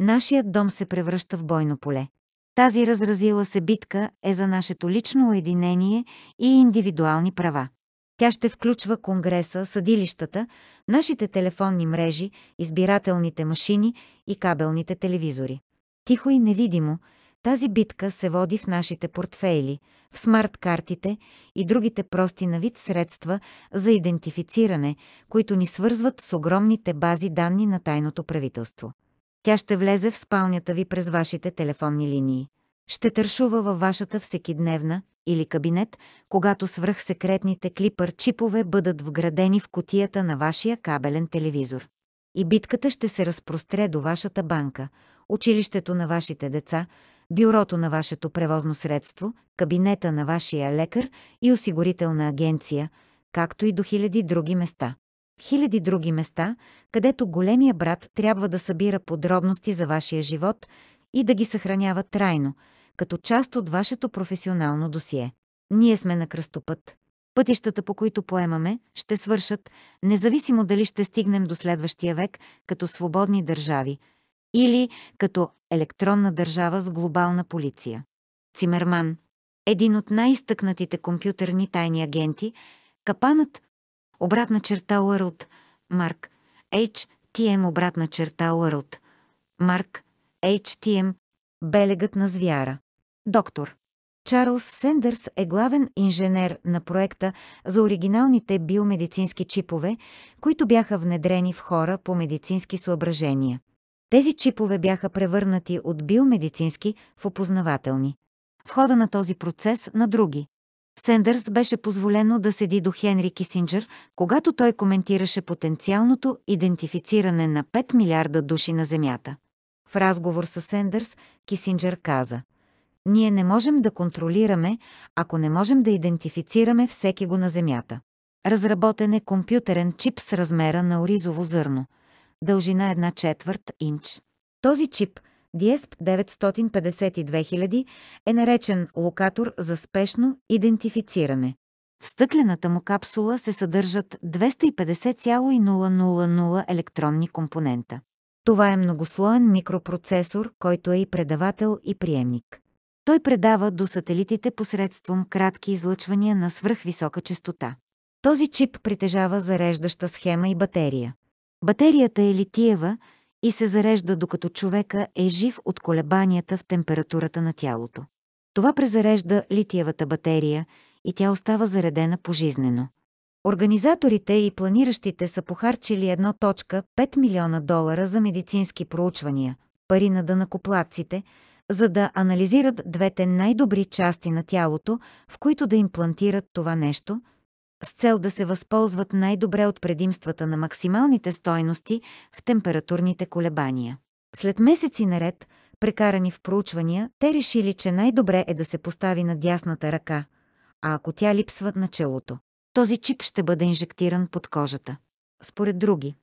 Нашият дом се превръща в бойно поле. Тази разразила се битка е за нашето лично уединение и индивидуални права. Тя ще включва Конгреса, съдилищата, нашите телефонни мрежи, избирателните машини и кабелните телевизори. Тихо и невидимо, тази битка се води в нашите портфейли, в смарт-картите и другите прости на вид средства за идентифициране, които ни свързват с огромните бази данни на тайното правителство. Тя ще влезе в спалнята ви през вашите телефонни линии. Ще тършува във вашата всекидневна или кабинет, когато свръхсекретните клипър-чипове бъдат вградени в котията на вашия кабелен телевизор. И битката ще се разпростре до вашата банка, училището на вашите деца, бюрото на вашето превозно средство, кабинета на вашия лекар и осигурителна агенция, както и до хиляди други места хиляди други места, където големия брат трябва да събира подробности за вашия живот и да ги съхранява трайно, като част от вашето професионално досие. Ние сме на кръстопът. Пътищата, по които поемаме, ще свършат, независимо дали ще стигнем до следващия век като свободни държави или като електронна държава с глобална полиция. Цимерман, един от най-изтъкнатите компютърни тайни агенти, капанът обратна черта World, Mark, HTM, обратна черта World, Mark, HTM, Белегът на звяра. Доктор. Чарлз Сендърс е главен инженер на проекта за оригиналните биомедицински чипове, които бяха внедрени в хора по медицински съображения. Тези чипове бяха превърнати от биомедицински в опознавателни. В хода на този процес на други. Сендърс беше позволено да седи до Хенри Кисинджер, когато той коментираше потенциалното идентифициране на 5 милиарда души на Земята. В разговор с Сендърс, Кисинджер каза «Ние не можем да контролираме, ако не можем да идентифицираме всеки го на Земята. Разработен е компютърен чип с размера на оризово зърно, дължина една четвърт инч. Този чип – DIESP 952000 е наречен локатор за спешно идентифициране. В стъклената му капсула се съдържат 250,000 електронни компонента. Това е многослоен микропроцесор, който е и предавател и приемник. Той предава до сателитите посредством кратки излъчвания на свръхвисока частота. Този чип притежава зареждаща схема и батерия. Батерията е литиева, и се зарежда докато човека е жив от колебанията в температурата на тялото. Това презарежда литиевата батерия и тя остава заредена пожизнено. Организаторите и планиращите са похарчили 1.5 милиона долара за медицински проучвания, пари на дънакоплаците, за да анализират двете най-добри части на тялото, в които да имплантират това нещо – с цел да се възползват най-добре от предимствата на максималните стойности в температурните колебания. След месеци наред, прекарани в проучвания, те решили, че най-добре е да се постави на дясната ръка, а ако тя липсва на челото, този чип ще бъде инжектиран под кожата. Според други,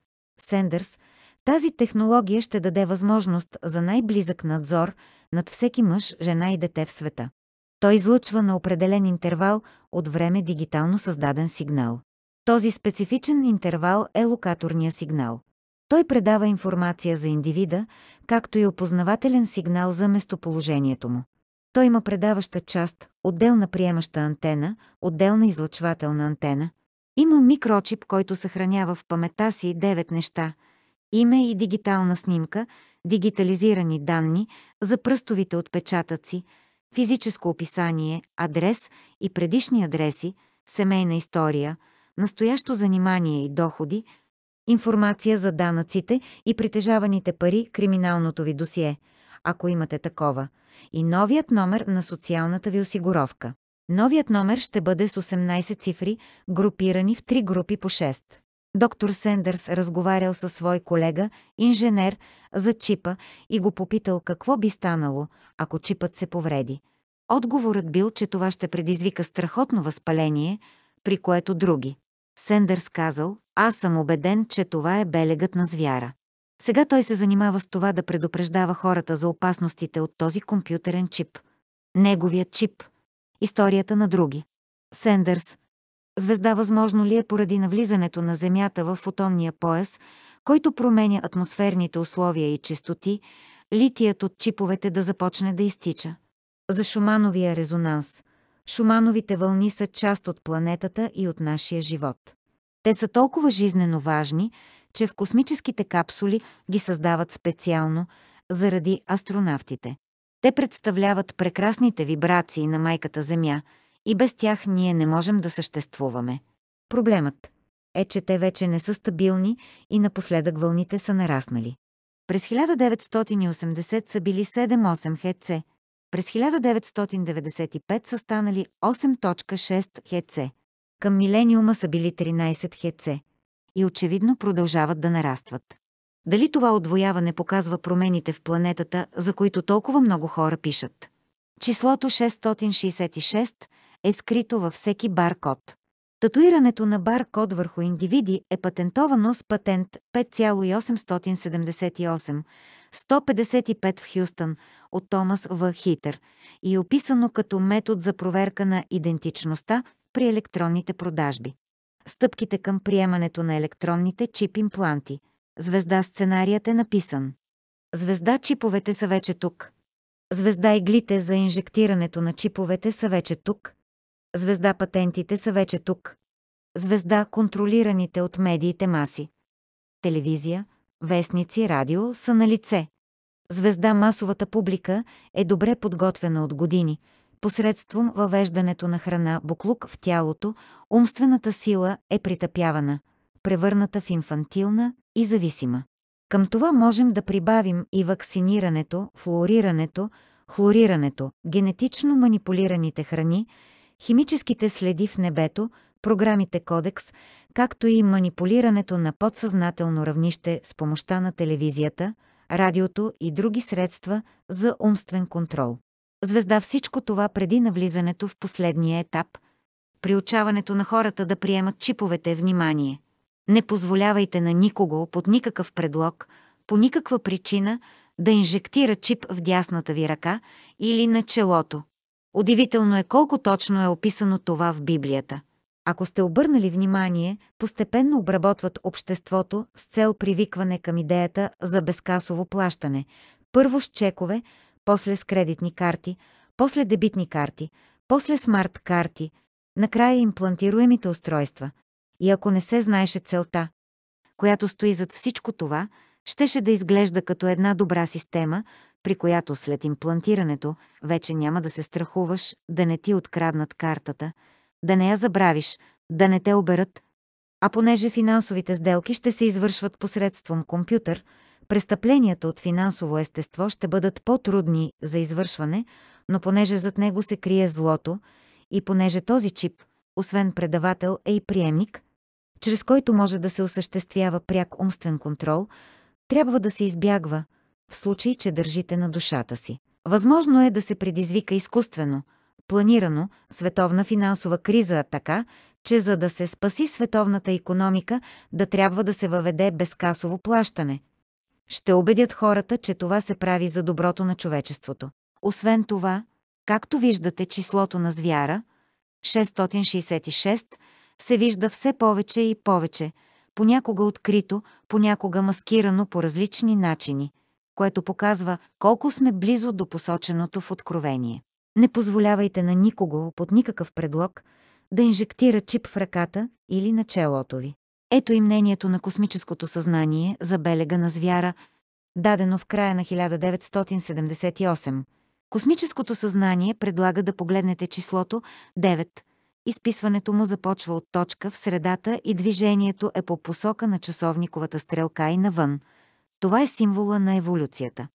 Сендърс, тази технология ще даде възможност за най-близък надзор над всеки мъж, жена и дете в света. Той излъчва на определен интервал от време дигитално създаден сигнал. Този специфичен интервал е локаторния сигнал. Той предава информация за индивида, както и опознавателен сигнал за местоположението му. Той има предаваща част, отделна приемаща антена, отделна излъчвателна антена. Има микрочип, който съхранява в памета си 9 неща – име и дигитална снимка, дигитализирани данни за пръстовите отпечатъци – физическо описание, адрес и предишни адреси, семейна история, настоящо занимание и доходи, информация за данъците и притежаваните пари, криминалното ви досие, ако имате такова, и новият номер на социалната ви осигуровка. Новият номер ще бъде с 18 цифри, групирани в три групи по 6. Доктор Сендърс разговарял със свой колега, инженер, за чипа и го попитал какво би станало, ако чипът се повреди. Отговорът бил, че това ще предизвика страхотно възпаление, при което други. Сендърс казал, аз съм убеден, че това е белегът на звяра. Сега той се занимава с това да предупреждава хората за опасностите от този компютърен чип. Неговият чип. Историята на други. Сендърс, Звезда възможно ли е поради навлизането на Земята в фотонния пояс, който променя атмосферните условия и чистоти, литият от чиповете да започне да изтича? За Шумановия резонанс. Шумановите вълни са част от планетата и от нашия живот. Те са толкова жизнено важни, че в космическите капсули ги създават специално заради астронавтите. Те представляват прекрасните вибрации на майката Земя – и без тях ние не можем да съществуваме. Проблемът е, че те вече не са стабилни и напоследък вълните са нараснали. През 1980 са били 7-8 ХЦ. през 1995 са станали 8.6 ХЦ. към милениума са били 13 ХЦ. и очевидно продължават да нарастват. Дали това отвояване показва промените в планетата, за които толкова много хора пишат? Числото 666 е скрито във всеки баркод. Татуирането на баркод върху индивиди е патентовано с патент 5,878 155 в Хюстън от Томас В. Хитър и е описано като метод за проверка на идентичността при електронните продажби. Стъпките към приемането на електронните чип-импланти. Звезда сценарият е написан. Звезда чиповете са вече тук. Звезда иглите за инжектирането на чиповете са вече тук звезда патентите са вече тук. Звезда контролираните от медиите маси. Телевизия, вестници, радио са на лице. Звезда масовата публика е добре подготвена от години, посредством въвеждането на храна буклук в тялото, умствената сила е притъпявана, превърната в инфантилна и зависима. Към това можем да прибавим и вакцинирането, флуорирането, хлорирането, генетично манипулираните храни – химическите следи в небето, програмите Кодекс, както и манипулирането на подсъзнателно равнище с помощта на телевизията, радиото и други средства за умствен контрол. Звезда всичко това преди навлизането в последния етап – приучаването на хората да приемат чиповете внимание. Не позволявайте на никого под никакъв предлог, по никаква причина да инжектира чип в дясната ви ръка или на челото. Удивително е колко точно е описано това в Библията. Ако сте обърнали внимание, постепенно обработват обществото с цел привикване към идеята за безкасово плащане. Първо с чекове, после с кредитни карти, после дебитни карти, после смарт карти, накрая имплантируемите устройства. И ако не се знаеше целта, която стои зад всичко това, щеше да изглежда като една добра система, при която след имплантирането вече няма да се страхуваш да не ти откраднат картата, да не я забравиш, да не те оберат. А понеже финансовите сделки ще се извършват посредством компютър, престъпленията от финансово естество ще бъдат по-трудни за извършване, но понеже зад него се крие злото и понеже този чип, освен предавател, е и приемник, чрез който може да се осъществява пряк умствен контрол, трябва да се избягва – в случай, че държите на душата си. Възможно е да се предизвика изкуствено, планирано, световна финансова криза, така, че за да се спаси световната економика, да трябва да се въведе безкасово плащане. Ще убедят хората, че това се прави за доброто на човечеството. Освен това, както виждате числото на звяра, 666, се вижда все повече и повече, понякога открито, понякога маскирано по различни начини – което показва колко сме близо до посоченото в откровение. Не позволявайте на никого под никакъв предлог да инжектира чип в ръката или на челото ви. Ето и мнението на космическото съзнание за белега на звяра, дадено в края на 1978. Космическото съзнание предлага да погледнете числото 9. Изписването му започва от точка в средата и движението е по посока на часовниковата стрелка и навън – това е символа на еволюцията.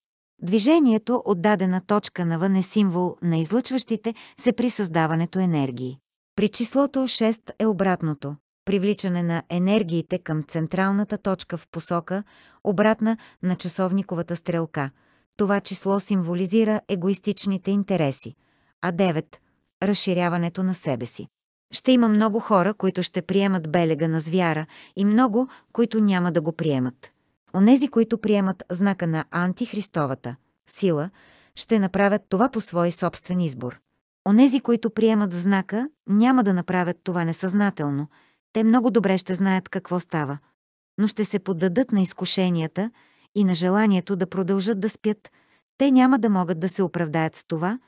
Движението от дадена точка навън е символ на излъчващите се при създаването енергии. При числото 6 е обратното – привличане на енергиите към централната точка в посока, обратна на часовниковата стрелка. Това число символизира егоистичните интереси, а 9 – разширяването на себе си. Ще има много хора, които ще приемат белега на звяра и много, които няма да го приемат. Онези, които приемат знака на антихристовата сила, ще направят това по свой собствен избор. Онези, които приемат знака, няма да направят това несъзнателно. Те много добре ще знаят какво става, но ще се поддадат на изкушенията и на желанието да продължат да спят. Те няма да могат да се оправдаят с това,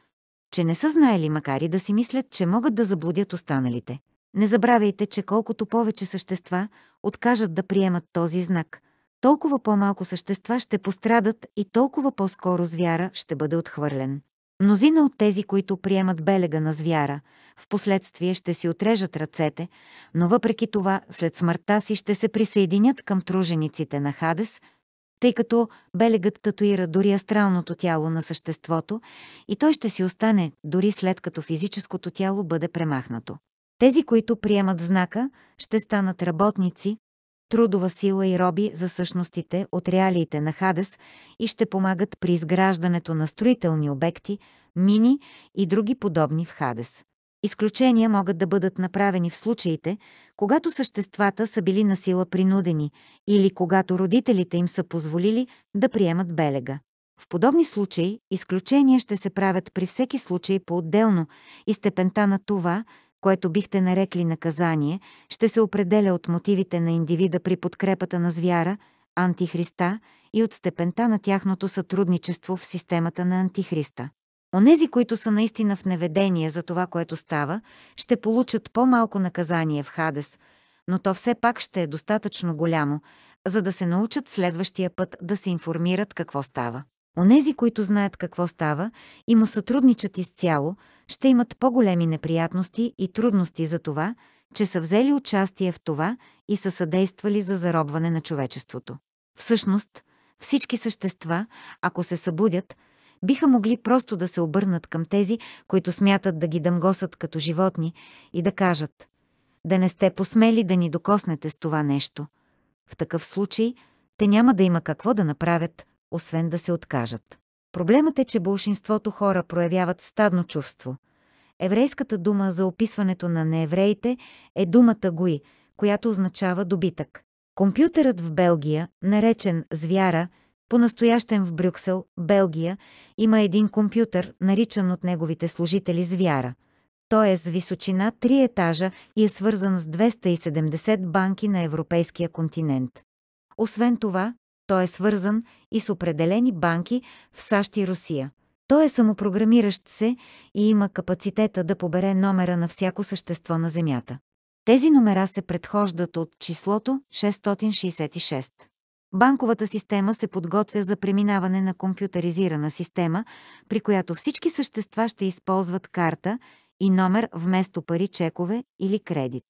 че не са знаели, макар и да си мислят, че могат да заблудят останалите. Не забравяйте, че колкото повече същества откажат да приемат този знак – толкова по-малко същества ще пострадат и толкова по-скоро звяра ще бъде отхвърлен. Мнозина от тези, които приемат белега на звяра, в последствие ще си отрежат ръцете, но въпреки това след смъртта си ще се присъединят към тружениците на Хадес, тъй като белегът татуира дори астралното тяло на съществото и той ще си остане дори след като физическото тяло бъде премахнато. Тези, които приемат знака, ще станат работници, трудова сила и роби за същностите от реалиите на Хадес и ще помагат при изграждането на строителни обекти, мини и други подобни в Хадес. Изключения могат да бъдат направени в случаите, когато съществата са били на сила принудени или когато родителите им са позволили да приемат белега. В подобни случаи изключения ще се правят при всеки случай по-отделно и степента на това, което бихте нарекли наказание, ще се определя от мотивите на индивида при подкрепата на звяра, антихриста и от степента на тяхното сътрудничество в системата на антихриста. Онези, които са наистина в неведение за това, което става, ще получат по-малко наказание в Хадес, но то все пак ще е достатъчно голямо, за да се научат следващия път да се информират какво става. Онези, които знаят какво става и му сътрудничат изцяло, ще имат по-големи неприятности и трудности за това, че са взели участие в това и са съдействали за заробване на човечеството. Всъщност, всички същества, ако се събудят, биха могли просто да се обърнат към тези, които смятат да ги дъмгосат като животни и да кажат «Да не сте посмели да ни докоснете с това нещо». В такъв случай те няма да има какво да направят, освен да се откажат. Проблемът е, че болшинството хора проявяват стадно чувство. Еврейската дума за описването на неевреите е думата гуи, която означава добитък. Компютърът в Белгия, наречен «Звяра», по-настоящен в Брюксел, Белгия, има един компютър, наричан от неговите служители «Звяра». Той е с височина 3 етажа и е свързан с 270 банки на европейския континент. Освен това, той е свързан и с определени банки в САЩ и Русия. Той е самопрограмиращ се и има капацитета да побере номера на всяко същество на Земята. Тези номера се предхождат от числото 666. Банковата система се подготвя за преминаване на компютъризирана система, при която всички същества ще използват карта и номер вместо пари чекове или кредит.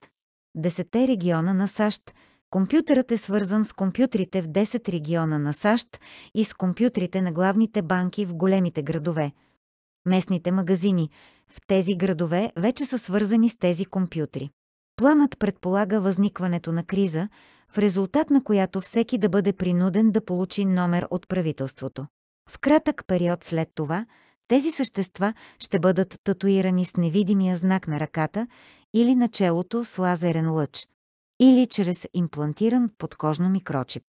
Десете региона на САЩ – Компютърът е свързан с компютрите в 10 региона на САЩ и с компютрите на главните банки в големите градове. Местните магазини в тези градове вече са свързани с тези компютри. Планът предполага възникването на криза, в резултат на която всеки да бъде принуден да получи номер от правителството. В кратък период след това, тези същества ще бъдат татуирани с невидимия знак на ръката или на челото с лазерен лъч или чрез имплантиран подкожно микрочип.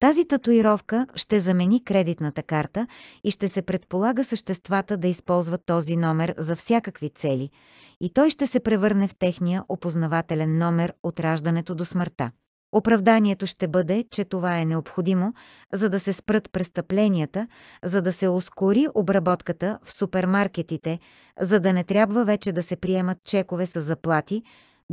Тази татуировка ще замени кредитната карта и ще се предполага съществата да използват този номер за всякакви цели и той ще се превърне в техния опознавателен номер от раждането до смъртта. Оправданието ще бъде, че това е необходимо, за да се спрат престъпленията, за да се ускори обработката в супермаркетите, за да не трябва вече да се приемат чекове с заплати,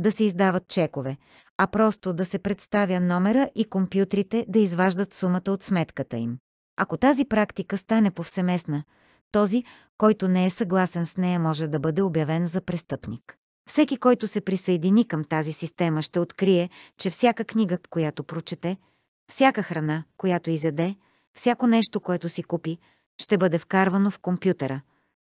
да се издават чекове, а просто да се представя номера и компютрите да изваждат сумата от сметката им. Ако тази практика стане повсеместна, този, който не е съгласен с нея, може да бъде обявен за престъпник. Всеки, който се присъедини към тази система, ще открие, че всяка книга, която прочете, всяка храна, която изяде, всяко нещо, което си купи, ще бъде вкарвано в компютъра.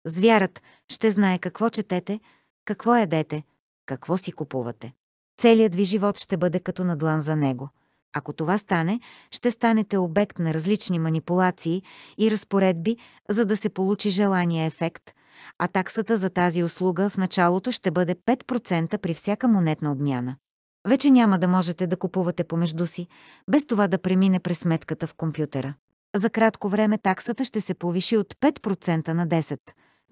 Звярат ще знае какво четете, какво ядете – какво си купувате. Целият ви живот ще бъде като надлан за него. Ако това стане, ще станете обект на различни манипулации и разпоредби, за да се получи желания ефект, а таксата за тази услуга в началото ще бъде 5% при всяка монетна обмяна. Вече няма да можете да купувате помежду си, без това да премине през сметката в компютъра. За кратко време таксата ще се повиши от 5% на 10%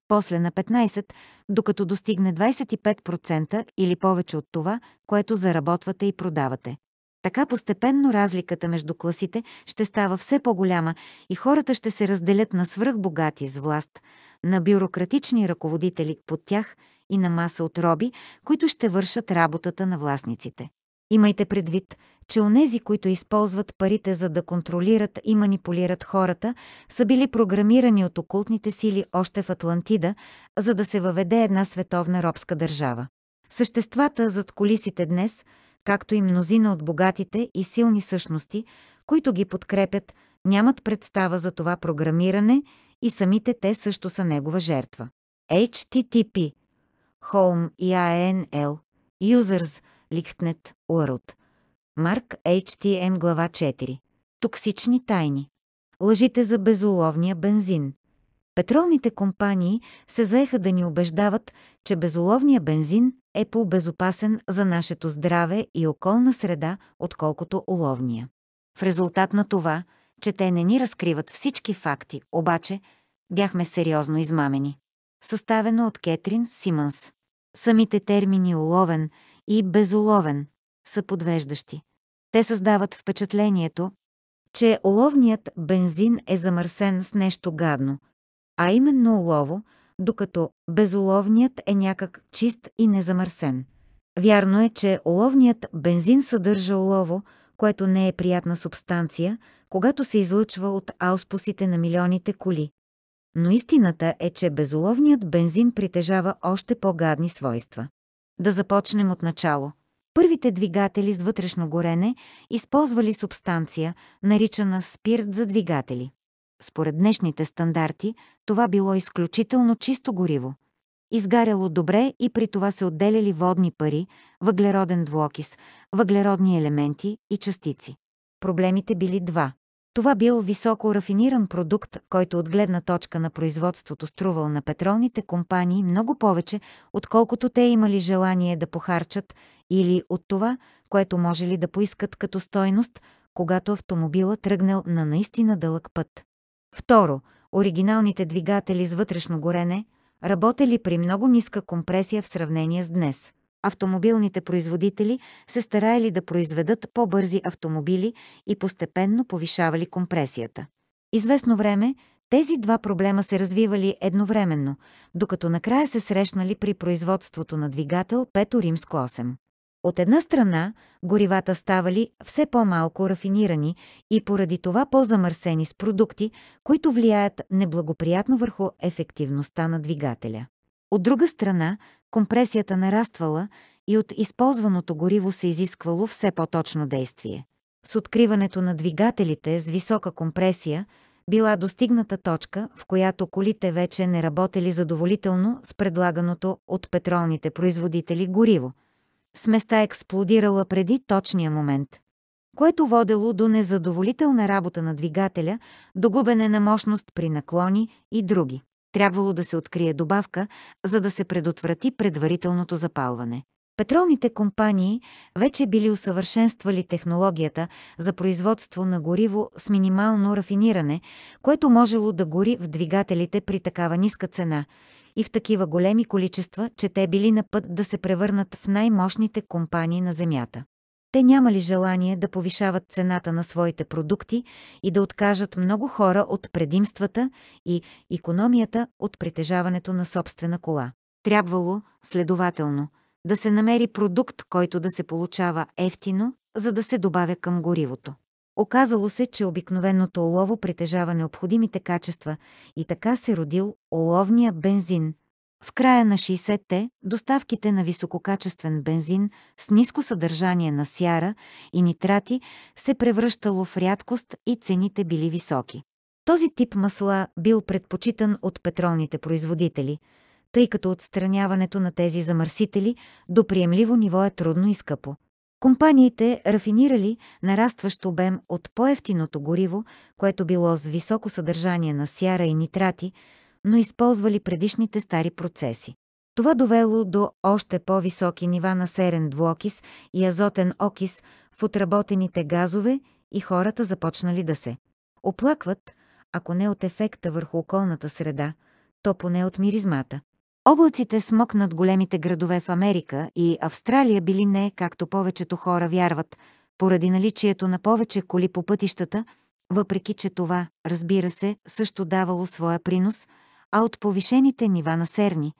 после на 15, докато достигне 25% или повече от това, което заработвате и продавате. Така постепенно разликата между класите ще става все по-голяма и хората ще се разделят на свръхбогати с власт, на бюрократични ръководители под тях и на маса от роби, които ще вършат работата на властниците. Имайте предвид, че онези, които използват парите за да контролират и манипулират хората, са били програмирани от окултните сили още в Атлантида, за да се въведе една световна робска държава. Съществата зад колисите днес, както и мнозина от богатите и силни същности, които ги подкрепят, нямат представа за това програмиране и самите те също са негова жертва. HTTP Home IANL Users Lichtnet World Марк HTM глава 4. Токсични тайни. Лъжите за безоловния бензин. Петролните компании се заеха да ни убеждават, че безоловния бензин е по-безопасен за нашето здраве и околна среда, отколкото уловния. В резултат на това, че те не ни разкриват всички факти, обаче бяхме сериозно измамени. Съставено от Кетрин Симънс. Самите термини уловен и безоловен са подвеждащи. Те създават впечатлението, че оловният бензин е замърсен с нещо гадно, а именно олово, докато безоловният е някак чист и незамърсен. Вярно е, че оловният бензин съдържа олово, което не е приятна субстанция, когато се излъчва от ауспусите на милионите коли. Но истината е, че безоловният бензин притежава още по-гадни свойства. Да започнем от начало – Първите двигатели с вътрешно горене използвали субстанция, наричана спирт за двигатели. Според днешните стандарти, това било изключително чисто гориво. Изгаряло добре и при това се отделяли водни пари, въглероден двуокис, въглеродни елементи и частици. Проблемите били два. Това бил високо рафиниран продукт, който от гледна точка на производството струвал на петролните компании много повече, отколкото те имали желание да похарчат или от това, което може ли да поискат като стойност, когато автомобила тръгнал на наистина дълъг път. Второ, оригиналните двигатели с вътрешно горене работели при много ниска компресия в сравнение с днес. Автомобилните производители се стараели да произведат по-бързи автомобили и постепенно повишавали компресията. Известно време тези два проблема се развивали едновременно, докато накрая се срещнали при производството на двигател 5 Римско 8. От една страна, горивата ставали все по-малко рафинирани и поради това по-замърсени с продукти, които влияят неблагоприятно върху ефективността на двигателя. От друга страна, компресията нараствала и от използваното гориво се изисквало все по-точно действие. С откриването на двигателите с висока компресия била достигната точка, в която колите вече не работели задоволително с предлаганото от петролните производители гориво – Сместа експлодирала преди точния момент, което водело до незадоволителна работа на двигателя, до губене на мощност при наклони и други. Трябвало да се открие добавка, за да се предотврати предварителното запалване. Петролните компании вече били усъвършенствали технологията за производство на гориво с минимално рафиниране, което можело да гори в двигателите при такава ниска цена и в такива големи количества, че те били на път да се превърнат в най-мощните компании на Земята. Те нямали желание да повишават цената на своите продукти и да откажат много хора от предимствата и економията от притежаването на собствена кола. Трябвало, следователно, да се намери продукт, който да се получава ефтино, за да се добавя към горивото. Оказало се, че обикновеното олово притежава необходимите качества и така се родил оловния бензин. В края на 60-те доставките на висококачествен бензин с ниско съдържание на сяра и нитрати се превръщало в рядкост и цените били високи. Този тип масла бил предпочитан от петролните производители, тъй като отстраняването на тези замърсители до приемливо ниво е трудно и скъпо. Компаниите рафинирали нарастващ обем от по-ефтиното гориво, което било с високо съдържание на сяра и нитрати, но използвали предишните стари процеси. Това довело до още по-високи нива на серен двуокис и азотен окис в отработените газове и хората започнали да се оплакват, ако не от ефекта върху околната среда, то поне от миризмата. Облаците смък над големите градове в Америка и Австралия били не, както повечето хора вярват, поради наличието на повече коли по пътищата, въпреки че това, разбира се, също давало своя принос, а от повишените нива на серни,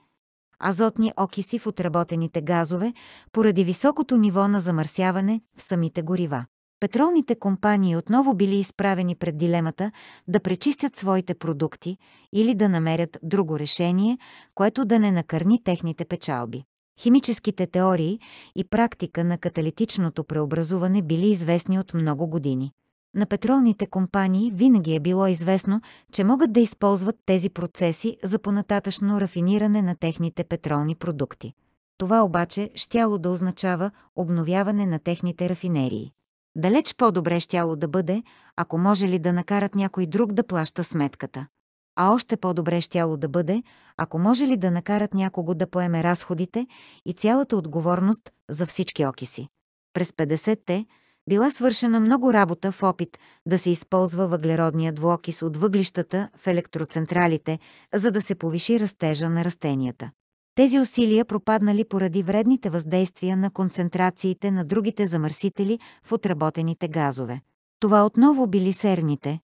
азотни окиси в отработените газове, поради високото ниво на замърсяване в самите горива петролните компании отново били изправени пред дилемата да пречистят своите продукти или да намерят друго решение, което да не накърни техните печалби. Химическите теории и практика на каталитичното преобразуване били известни от много години. На петролните компании винаги е било известно, че могат да използват тези процеси за понататъчно рафиниране на техните петролни продукти. Това обаче щяло да означава обновяване на техните рафинерии. Далеч по-добре щяло да бъде, ако може ли да накарат някой друг да плаща сметката. А още по-добре щяло да бъде, ако може ли да накарат някого да поеме разходите и цялата отговорност за всички окиси. През 50-те била свършена много работа в опит да се използва въглеродния двуокис от въглищата в електроцентралите, за да се повиши растежа на растенията. Тези усилия пропаднали поради вредните въздействия на концентрациите на другите замърсители в отработените газове. Това отново били серните,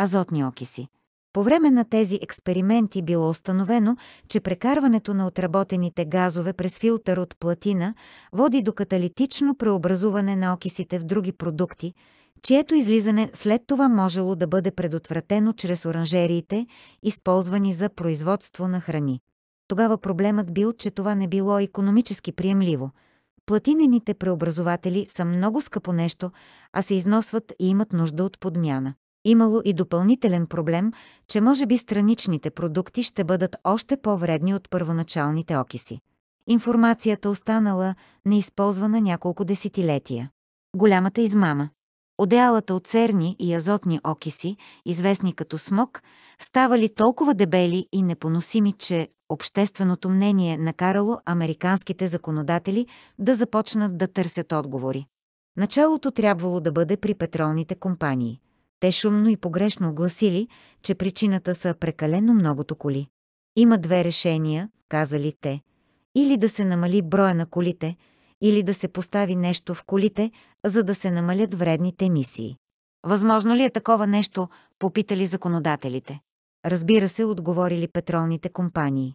азотни окиси. По време на тези експерименти било установено, че прекарването на отработените газове през филтър от платина води до каталитично преобразуване на окисите в други продукти, чието излизане след това можело да бъде предотвратено чрез оранжериите, използвани за производство на храни. Тогава проблемът бил, че това не било економически приемливо. Платинените преобразователи са много скъпо нещо, а се износват и имат нужда от подмяна. Имало и допълнителен проблем, че може би страничните продукти ще бъдат още по-вредни от първоначалните окиси. Информацията останала неизползвана няколко десетилетия. Голямата измама Одеалата от серни и азотни окиси, известни като смог, ставали толкова дебели и непоносими, че общественото мнение накарало американските законодатели да започнат да търсят отговори. Началото трябвало да бъде при петролните компании. Те шумно и погрешно огласили, че причината са прекалено многото коли. Има две решения, казали те. Или да се намали броя на колите, или да се постави нещо в колите, за да се намалят вредните емисии. Възможно ли е такова нещо, попитали законодателите. Разбира се, отговорили петролните компании.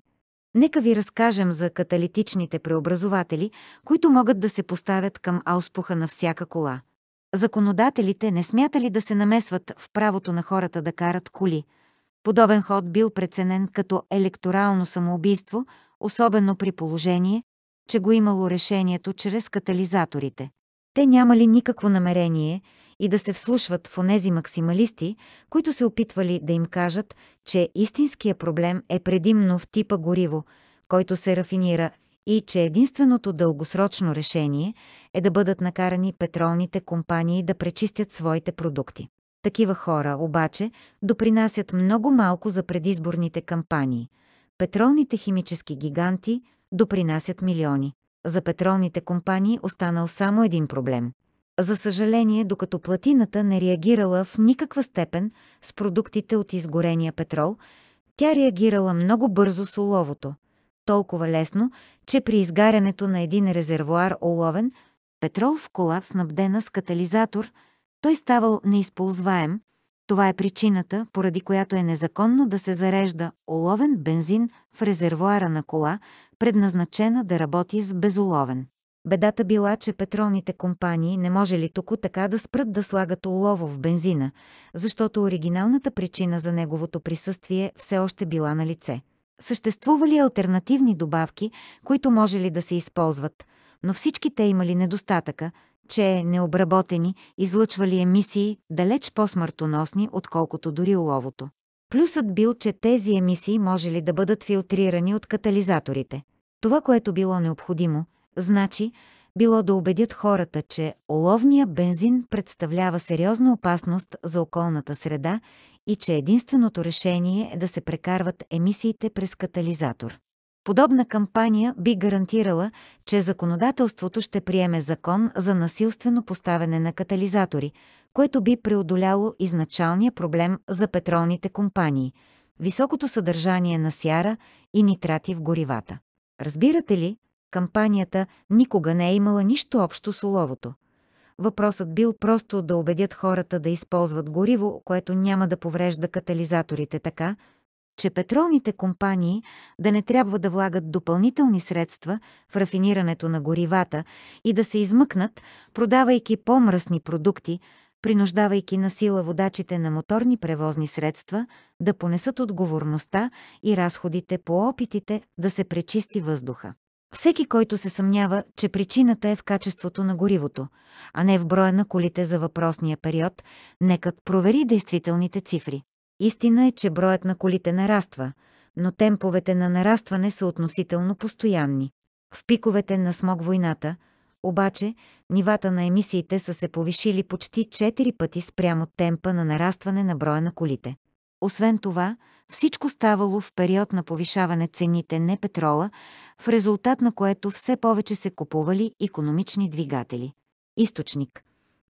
Нека ви разкажем за каталитичните преобразователи, които могат да се поставят към ауспуха на всяка кола. Законодателите не смятали да се намесват в правото на хората да карат коли. Подобен ход бил преценен като електорално самоубийство, особено при положение, че го имало решението чрез катализаторите те нямали никакво намерение и да се вслушват в онези максималисти, които се опитвали да им кажат, че истинският проблем е предимно в типа гориво, който се рафинира и че единственото дългосрочно решение е да бъдат накарани петролните компании да пречистят своите продукти. Такива хора обаче допринасят много малко за предизборните кампании. Петролните химически гиганти допринасят милиони. За петролните компании останал само един проблем. За съжаление, докато платината не реагирала в никаква степен с продуктите от изгорения петрол, тя реагирала много бързо с уловото. Толкова лесно, че при изгарянето на един резервуар оловен, петрол в кола снабдена с катализатор, той ставал неизползваем. Това е причината, поради която е незаконно да се зарежда оловен бензин в резервуара на кола, предназначена да работи с безуловен. Бедата била, че петролните компании не може ли току така да спрат да слагат улово в бензина, защото оригиналната причина за неговото присъствие все още била на лице. Съществували альтернативни добавки, които може ли да се използват, но всички те имали недостатъка, че е необработени, излъчвали емисии, далеч по-смъртоносни, отколкото дори оловото. Плюсът бил, че тези емисии може ли да бъдат филтрирани от катализаторите. Това, което било необходимо, значи, било да убедят хората, че оловния бензин представлява сериозна опасност за околната среда и че единственото решение е да се прекарват емисиите през катализатор. Подобна кампания би гарантирала, че законодателството ще приеме закон за насилствено поставяне на катализатори, което би преодоляло изначалния проблем за петролните компании – високото съдържание на сяра и нитрати в горивата. Разбирате ли, кампанията никога не е имала нищо общо с уловото. Въпросът бил просто да убедят хората да използват гориво, което няма да поврежда катализаторите така, че петролните компании да не трябва да влагат допълнителни средства в рафинирането на горивата и да се измъкнат, продавайки по-мръсни продукти, принуждавайки на сила водачите на моторни превозни средства да понесат отговорността и разходите по опитите да се пречисти въздуха. Всеки, който се съмнява, че причината е в качеството на горивото, а не в броя на колите за въпросния период, нека провери действителните цифри. Истина е, че броят на колите нараства, но темповете на нарастване са относително постоянни. В пиковете на смог войната, обаче, нивата на емисиите са се повишили почти 4 пъти спрямо темпа на нарастване на броя на колите. Освен това, всичко ставало в период на повишаване цените не петрола, в резултат на което все повече се купували економични двигатели. Източник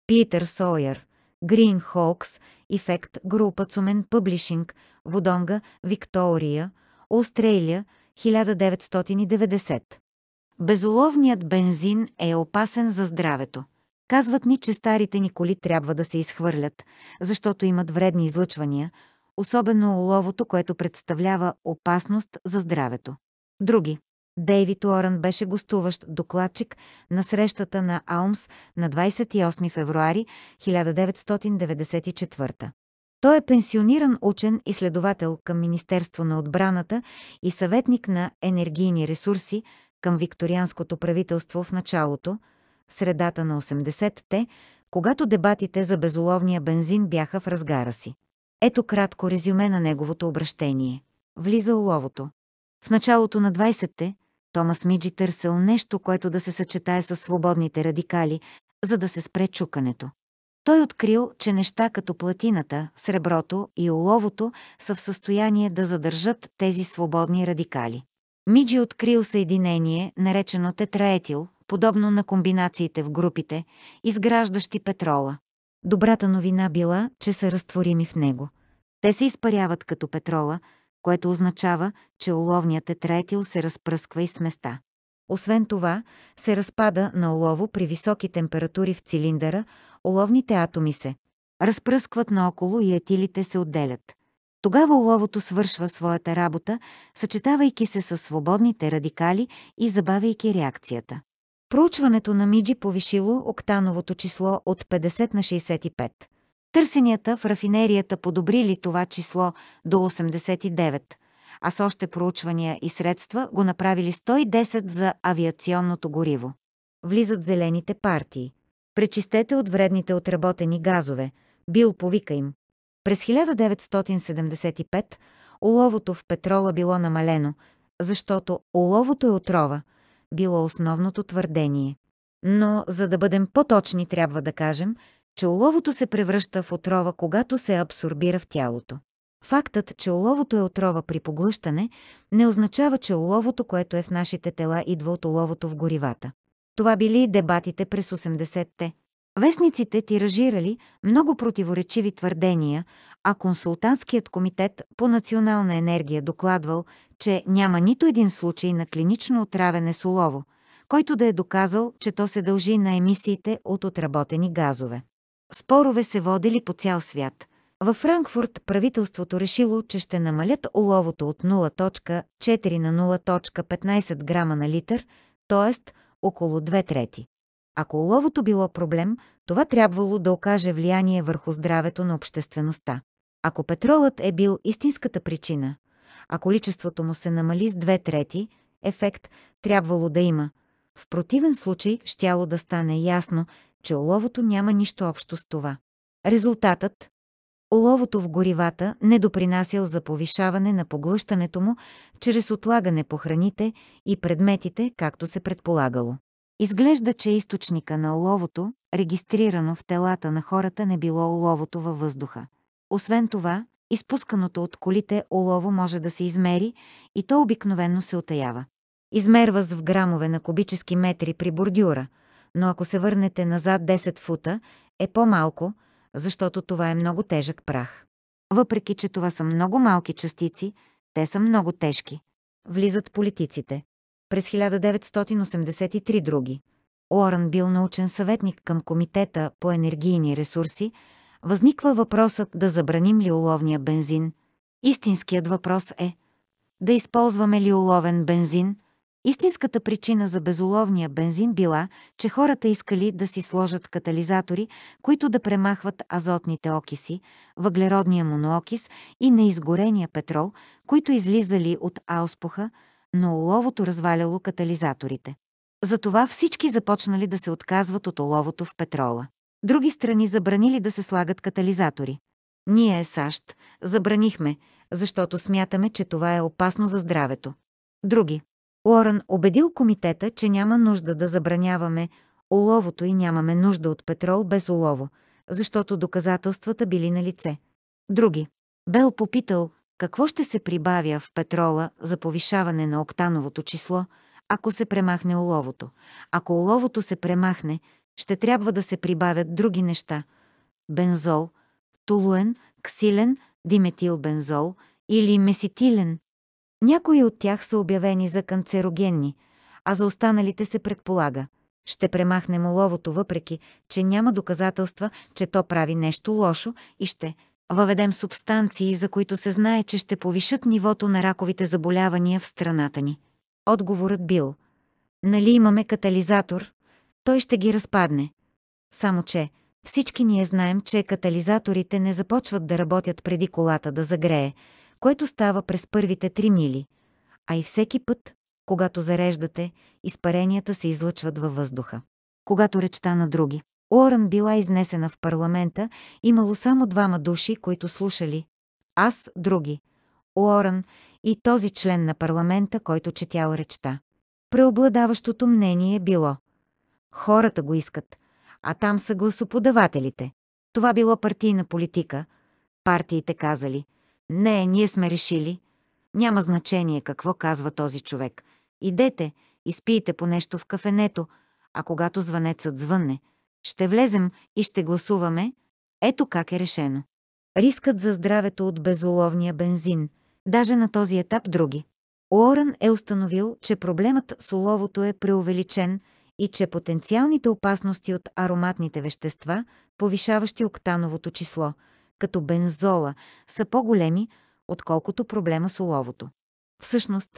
Питър Сойер Green Hawks, Effect Група Цумен Publishing, Водонга, Виктория, Австралия, 1990. Безоловният бензин е опасен за здравето. Казват ни, че старите ни коли трябва да се изхвърлят, защото имат вредни излъчвания, особено оловото, което представлява опасност за здравето. Други. Дейвид Уорън беше гостуващ докладчик на срещата на АУМС на 28 февруари 1994. Той е пенсиониран учен и следовател към Министерство на отбраната и съветник на енергийни ресурси към викторианското правителство в началото, средата на 80-те, когато дебатите за безоловния бензин бяха в разгара си. Ето кратко резюме на неговото обращение. Влиза уловото. В началото на 20-те, Томас Миджи търсил нещо, което да се съчетае с свободните радикали, за да се спре чукането. Той открил, че неща като платината, среброто и оловото са в състояние да задържат тези свободни радикали. Миджи открил съединение, наречено тетраетил, подобно на комбинациите в групите, изграждащи петрола. Добрата новина била, че са разтворими в него. Те се изпаряват като петрола, което означава, че уловният етретил се разпръсква и с места. Освен това, се разпада на олово при високи температури в цилиндъра, оловните атоми се разпръскват наоколо и етилите се отделят. Тогава оловото свършва своята работа, съчетавайки се с свободните радикали и забавяйки реакцията. Проучването на Миджи повишило октановото число от 50 на 65. Търсенията в рафинерията подобрили това число до 89, а с още проучвания и средства го направили 110 за авиационното гориво. Влизат зелените партии. Пречистете от вредните отработени газове. Бил повика им. През 1975 уловото в петрола било намалено, защото оловото е отрова, било основното твърдение. Но, за да бъдем по-точни, трябва да кажем – че оловото се превръща в отрова, когато се абсорбира в тялото. Фактът, че оловото е отрова при поглъщане, не означава, че оловото, което е в нашите тела, идва от оловото в горивата. Това били дебатите през 80-те. Вестниците тиражирали много противоречиви твърдения, а консултантският комитет по национална енергия докладвал, че няма нито един случай на клинично отравяне с олово, който да е доказал, че то се дължи на емисиите от отработени газове. Спорове се водили по цял свят. Във Франкфурт правителството решило, че ще намалят оловото от 0.4 на 0.15 грама на литър, т.е. около 2 трети. Ако оловото било проблем, това трябвало да окаже влияние върху здравето на обществеността. Ако петролът е бил истинската причина, а количеството му се намали с 2 трети, ефект трябвало да има. В противен случай щяло да стане ясно, че оловото няма нищо общо с това. Резултатът Оловото в горивата не допринасял за повишаване на поглъщането му чрез отлагане по храните и предметите, както се предполагало. Изглежда, че източника на оловото, регистрирано в телата на хората, не било оловото във въздуха. Освен това, изпусканото от колите олово може да се измери и то обикновенно се отаява. Измерва с в грамове на кубически метри при бордюра, но ако се върнете назад 10 фута, е по-малко, защото това е много тежък прах. Въпреки, че това са много малки частици, те са много тежки. Влизат политиците. През 1983 други. Уорън бил научен съветник към Комитета по енергийни ресурси, възниква въпросът да забраним ли уловния бензин. Истинският въпрос е да използваме ли уловен бензин – Истинската причина за безоловния бензин била, че хората искали да си сложат катализатори, които да премахват азотните окиси, въглеродния моноокис и неизгорения петрол, които излизали от ауспуха, но оловото разваляло катализаторите. Затова всички започнали да се отказват от оловото в петрола. Други страни забранили да се слагат катализатори. Ние, САЩ, забранихме, защото смятаме, че това е опасно за здравето. Други. Уорън убедил комитета, че няма нужда да забраняваме уловото и нямаме нужда от петрол без улово, защото доказателствата били на лице. Други. Бел попитал, какво ще се прибавя в петрола за повишаване на октановото число, ако се премахне уловото. Ако уловото се премахне, ще трябва да се прибавят други неща – бензол, тулуен, ксилен, диметилбензол или меситилен, някои от тях са обявени за канцерогенни, а за останалите се предполага. Ще премахнем оловото въпреки, че няма доказателства, че то прави нещо лошо и ще въведем субстанции, за които се знае, че ще повишат нивото на раковите заболявания в страната ни. Отговорът бил – нали имаме катализатор, той ще ги разпадне. Само че всички ние знаем, че катализаторите не започват да работят преди колата да загрее, което става през първите три мили, а и всеки път, когато зареждате, изпаренията се излъчват във въздуха. Когато речта на други. Уорън била изнесена в парламента, имало само двама души, които слушали. Аз, други. Уорън и този член на парламента, който четял речта. Преобладаващото мнение е било. Хората го искат, а там са гласоподавателите. Това било партийна политика. Партиите казали – не, ние сме решили. Няма значение какво казва този човек. Идете, изпийте по нещо в кафенето, а когато звънецът звънне, ще влезем и ще гласуваме. Ето как е решено. Рискът за здравето от безоловния бензин, даже на този етап други. Уорън е установил, че проблемът с уловото е преувеличен и че потенциалните опасности от ароматните вещества, повишаващи октановото число – като бензола, са по-големи, отколкото проблема с оловото. Всъщност,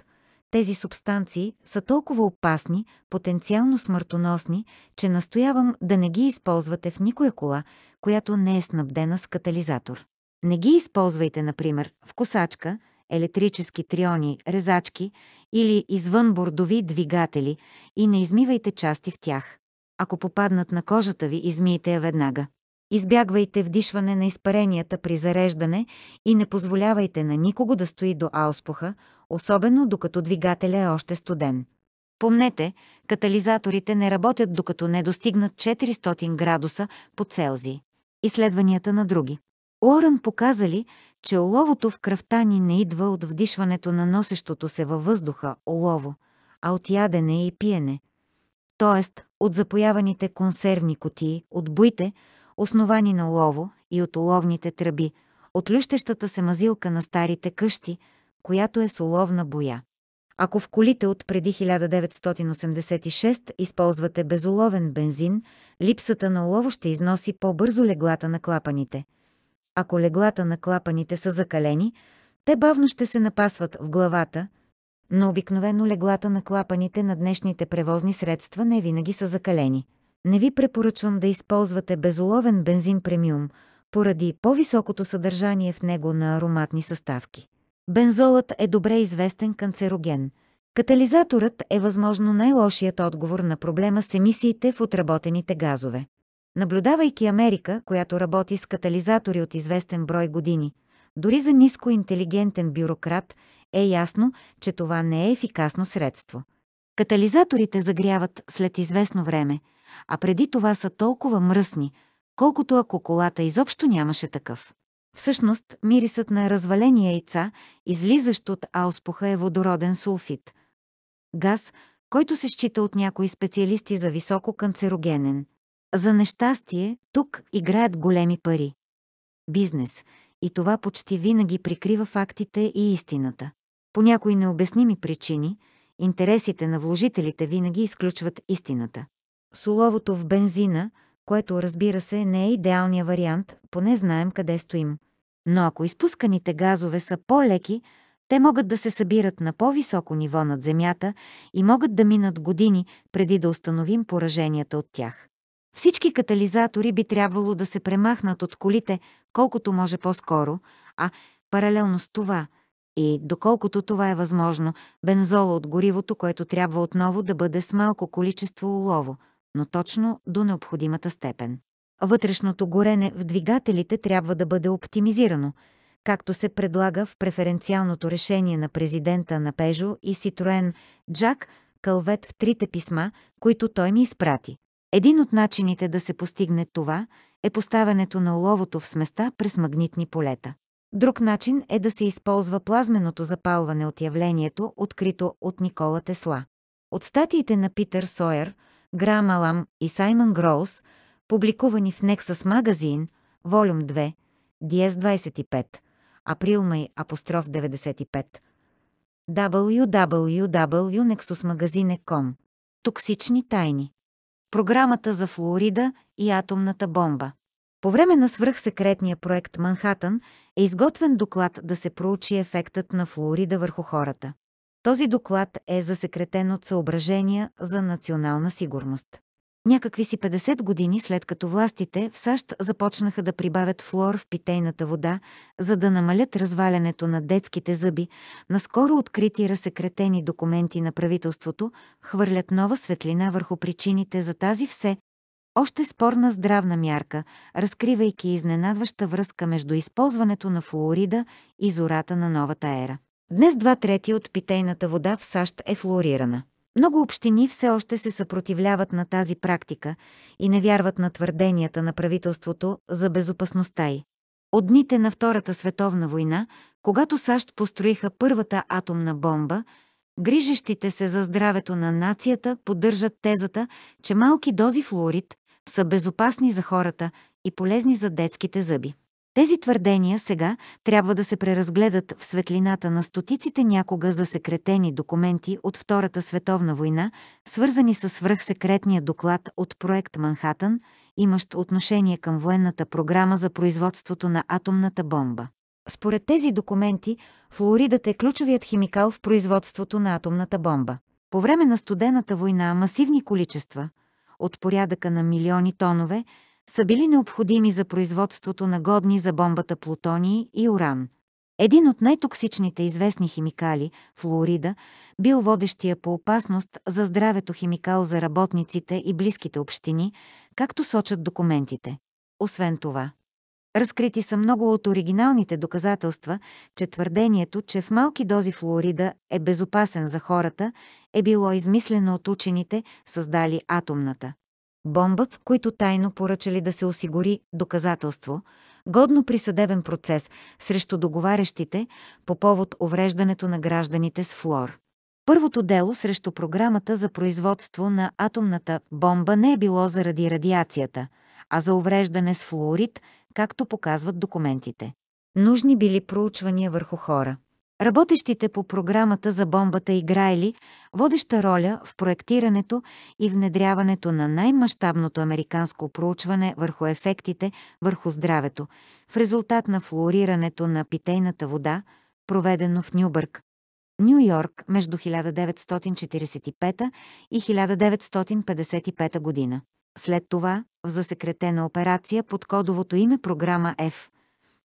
тези субстанции са толкова опасни, потенциално смъртоносни, че настоявам да не ги използвате в никоя кола, която не е снабдена с катализатор. Не ги използвайте, например, в косачка, електрически триони, резачки или извън бордови двигатели и не измивайте части в тях. Ако попаднат на кожата ви, измийте я веднага. Избягвайте вдишване на изпаренията при зареждане и не позволявайте на никого да стои до ауспуха, особено докато двигателя е още студен. Помнете, катализаторите не работят докато не достигнат 400 градуса по Целзий. Изследванията на други. Уорън показали, че оловото в кръвта ни не идва от вдишването на носещото се във въздуха олово, а от ядене и пиене. Тоест, от запояваните консервни котии, от буйте основани на улово и от оловните тръби, от лющещата се мазилка на старите къщи, която е с уловна боя. Ако в колите от преди 1986 използвате безоловен бензин, липсата на олово ще износи по-бързо леглата на клапаните. Ако леглата на клапаните са закалени, те бавно ще се напасват в главата, но обикновено леглата на клапаните на днешните превозни средства не винаги са закалени не ви препоръчвам да използвате безоловен бензин премиум поради по-високото съдържание в него на ароматни съставки. Бензолът е добре известен канцероген. Катализаторът е възможно най-лошият отговор на проблема с емисиите в отработените газове. Наблюдавайки Америка, която работи с катализатори от известен брой години, дори за ниско интелигентен бюрократ е ясно, че това не е ефикасно средство. Катализаторите загряват след известно време – а преди това са толкова мръсни, колкото ако колата изобщо нямаше такъв. Всъщност, мирисът на развалени яйца, излизащ от ауспуха е водороден сулфит. Газ, който се счита от някои специалисти за високо канцерогенен. За нещастие, тук играят големи пари. Бизнес. И това почти винаги прикрива фактите и истината. По някои необясними причини, интересите на вложителите винаги изключват истината соловото в бензина, което разбира се не е идеалният вариант, поне знаем къде стоим. Но ако изпусканите газове са по-леки, те могат да се събират на по-високо ниво над Земята и могат да минат години преди да установим пораженията от тях. Всички катализатори би трябвало да се премахнат от колите колкото може по-скоро, а паралелно с това и доколкото това е възможно, бензола от горивото, което трябва отново да бъде с малко количество улово но точно до необходимата степен. Вътрешното горене в двигателите трябва да бъде оптимизирано, както се предлага в преференциалното решение на президента на Пежо и Ситроен Джак Кълвет в трите писма, които той ми изпрати. Един от начините да се постигне това е поставянето на оловото в сместа през магнитни полета. Друг начин е да се използва плазменото запалване от явлението, открито от Никола Тесла. От статиите на Питър Сойер – Грам Алам и Саймън Гроус, публикувани в Nexus Magazine, Волюм 2, Диез 25, Април Май, апостроф 95. www.nexusmagazine.com Токсични тайни Програмата за Флорида и атомната бомба По време на свръхсекретния проект Манхатън е изготвен доклад да се проучи ефектът на Флорида върху хората. Този доклад е засекретен от съображения за национална сигурност. Някакви си 50 години след като властите в САЩ започнаха да прибавят флор в питейната вода, за да намалят развалянето на детските зъби, наскоро открити разсекретени документи на правителството хвърлят нова светлина върху причините за тази все още спорна здравна мярка, разкривайки изненадваща връзка между използването на флуорида и зората на новата ера. Днес два трети от питейната вода в САЩ е флуорирана. Много общини все още се съпротивляват на тази практика и не вярват на твърденията на правителството за безопасността й. От дните на Втората световна война, когато САЩ построиха първата атомна бомба, грижещите се за здравето на нацията поддържат тезата, че малки дози флуорид са безопасни за хората и полезни за детските зъби. Тези твърдения сега трябва да се преразгледат в светлината на стотиците някога засекретени документи от Втората световна война, свързани с свръхсекретния доклад от проект Манхатън, имащ отношение към военната програма за производството на атомната бомба. Според тези документи, флуоридът е ключовият химикал в производството на атомната бомба. По време на студената война масивни количества, от порядъка на милиони тонове, са били необходими за производството на годни за бомбата плутоний и уран. Един от най-токсичните известни химикали, флуорида, бил водещия по опасност за здравето химикал за работниците и близките общини, както сочат документите. Освен това, Разкрити са много от оригиналните доказателства, че твърдението, че в малки дози флуорида е безопасен за хората, е било измислено от учените, създали атомната бомба, които тайно поръчали да се осигури доказателство, годно при съдебен процес срещу договарящите по повод увреждането на гражданите с флор. Първото дело срещу програмата за производство на атомната бомба не е било заради радиацията, а за увреждане с флуорид, както показват документите. Нужни били проучвания върху хора. Работещите по програмата за бомбата играели водеща роля в проектирането и внедряването на най-мащабното американско проучване върху ефектите върху здравето в резултат на флуорирането на питейната вода, проведено в Нюбърг, Нью Йорк между 1945 и 1955 година. След това, в засекретена операция под кодовото име програма F –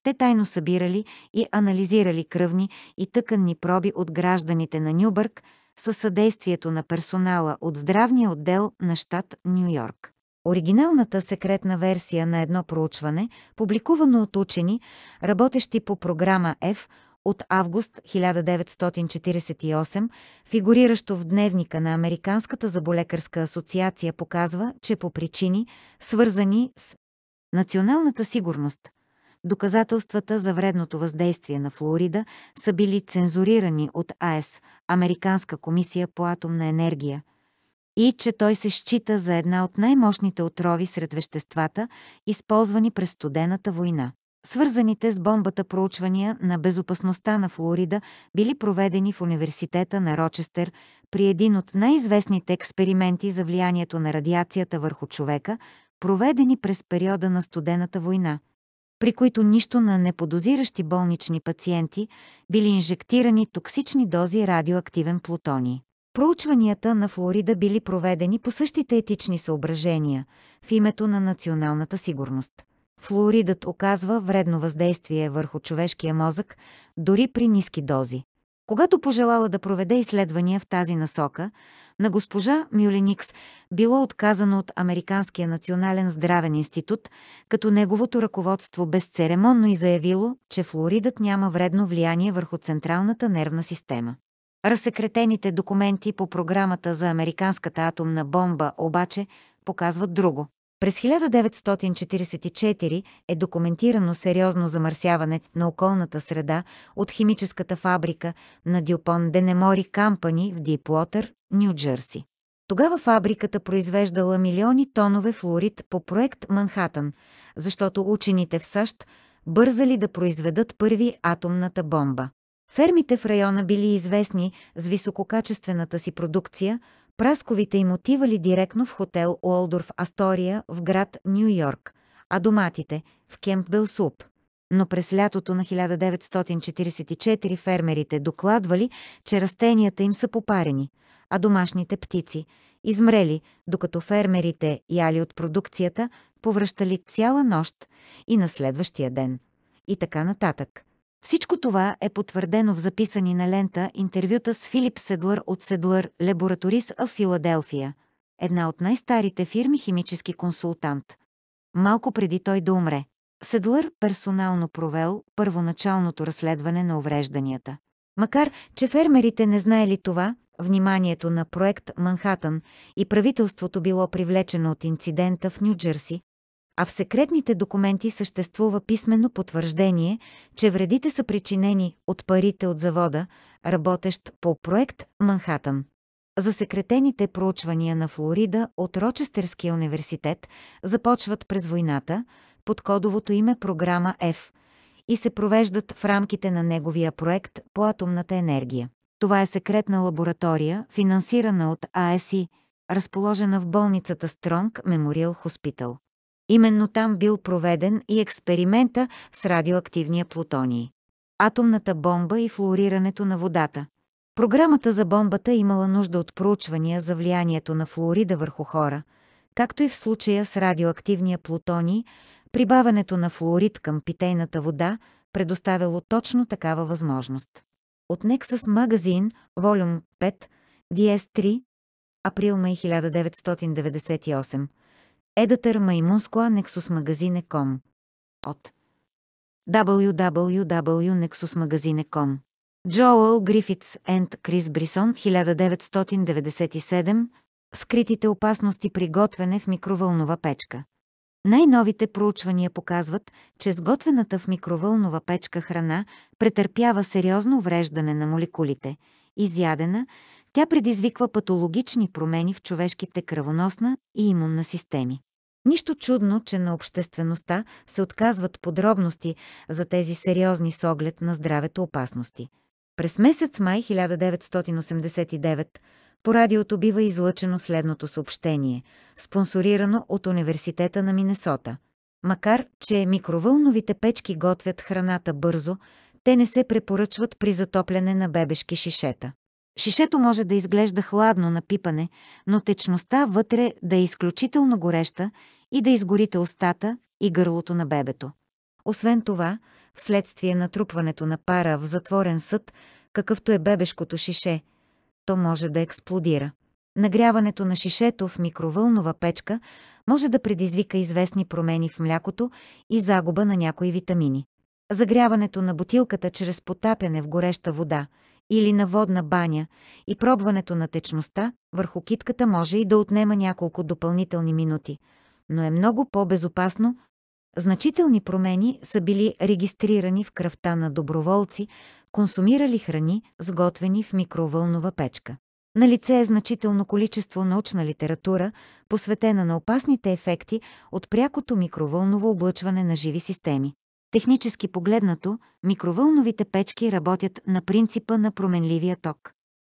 те тайно събирали и анализирали кръвни и тъканни проби от гражданите на Нюбърг със съдействието на персонала от здравния отдел на щат Нью-Йорк. Оригиналната секретна версия на едно проучване, публикувано от учени, работещи по програма F от август 1948, фигуриращо в дневника на Американската заболекарска асоциация, показва, че по причини, свързани с националната сигурност, Доказателствата за вредното въздействие на Флорида са били цензурирани от АЕС, Американска комисия по атомна енергия, и че той се счита за една от най-мощните отрови сред веществата, използвани през студената война. Свързаните с бомбата проучвания на безопасността на Флорида били проведени в университета на Рочестер при един от най-известните експерименти за влиянието на радиацията върху човека, проведени през периода на студената война – при които нищо на неподозиращи болнични пациенти били инжектирани токсични дози радиоактивен плутоний. Проучванията на Флорида били проведени по същите етични съображения в името на националната сигурност. Флоридът оказва вредно въздействие върху човешкия мозък, дори при ниски дози. Когато пожелала да проведе изследвания в тази насока, на госпожа Мюленикс било отказано от Американския национален здравен институт, като неговото ръководство безцеремонно и заявило, че флоридът няма вредно влияние върху централната нервна система. Разсекретените документи по програмата за американската атомна бомба обаче показват друго. През 1944 е документирано сериозно замърсяване на околната среда от химическата фабрика на Дюпон Денемори Кампани в Диплотър, Нью Джерси. Тогава фабриката произвеждала милиони тонове флорид по проект Манхатън, защото учените в САЩ бързали да произведат първи атомната бомба. Фермите в района били известни с висококачествената си продукция – Прасковите им отивали директно в хотел Уолдорф Астория в град Нью Йорк, а доматите в Кемпбел Суп. Но през лятото на 1944 фермерите докладвали, че растенията им са попарени, а домашните птици – измрели, докато фермерите яли от продукцията, повръщали цяла нощ и на следващия ден. И така нататък. Всичко това е потвърдено в записани на лента интервюта с Филип Седлър от Седлър, лабораторис в Филаделфия, една от най-старите фирми химически консултант. Малко преди той да умре, Седлър персонално провел първоначалното разследване на уврежданията. Макар, че фермерите не знаели това, вниманието на проект Манхатън и правителството било привлечено от инцидента в Нью-Джерси, а в секретните документи съществува писменно потвърждение, че вредите са причинени от парите от завода, работещ по проект Манхатън. секретените проучвания на Флорида от Рочестерския университет започват през войната под кодовото име програма F и се провеждат в рамките на неговия проект по атомната енергия. Това е секретна лаборатория, финансирана от АСИ, разположена в болницата Стронг Мемориал Хоспитал. Именно там бил проведен и експеримента с радиоактивния плутоний, атомната бомба и флуорирането на водата. Програмата за бомбата имала нужда от проучвания за влиянието на флуорида върху хора, както и в случая с радиоактивния плутоний, Прибаването на флуорид към питейната вода предоставяло точно такава възможност. От Nexus Magazine, Волюм 5, DS3, април-май 1998, Editor Maimuscoa ком. от www.nexusmagazine.com Джоел Грифитс енд Крис Брисон 1997 Скритите опасности при готвене в микровълнова печка Най-новите проучвания показват, че сготвената в микровълнова печка храна претърпява сериозно увреждане на молекулите, изядена, тя предизвиква патологични промени в човешките кръвоносна и имунна системи. Нищо чудно, че на обществеността се отказват подробности за тези сериозни с оглед на здравето опасности. През месец май 1989 по радиото бива излъчено следното съобщение, спонсорирано от Университета на Минесота. Макар, че микровълновите печки готвят храната бързо, те не се препоръчват при затопляне на бебешки шишета. Шишето може да изглежда хладно на пипане, но течността вътре да е изключително гореща и да изгорите устата и гърлото на бебето. Освен това, вследствие на трупването на пара в затворен съд, какъвто е бебешкото шише, то може да експлодира. Нагряването на шишето в микровълнова печка може да предизвика известни промени в млякото и загуба на някои витамини. Загряването на бутилката чрез потапяне в гореща вода – или на водна баня и пробването на течността върху китката може и да отнема няколко допълнителни минути, но е много по-безопасно. Значителни промени са били регистрирани в кръвта на доброволци, консумирали храни, сготвени в микровълнова печка. На лице е значително количество научна литература, посветена на опасните ефекти от прякото микровълново облъчване на живи системи. Технически погледнато, микровълновите печки работят на принципа на променливия ток.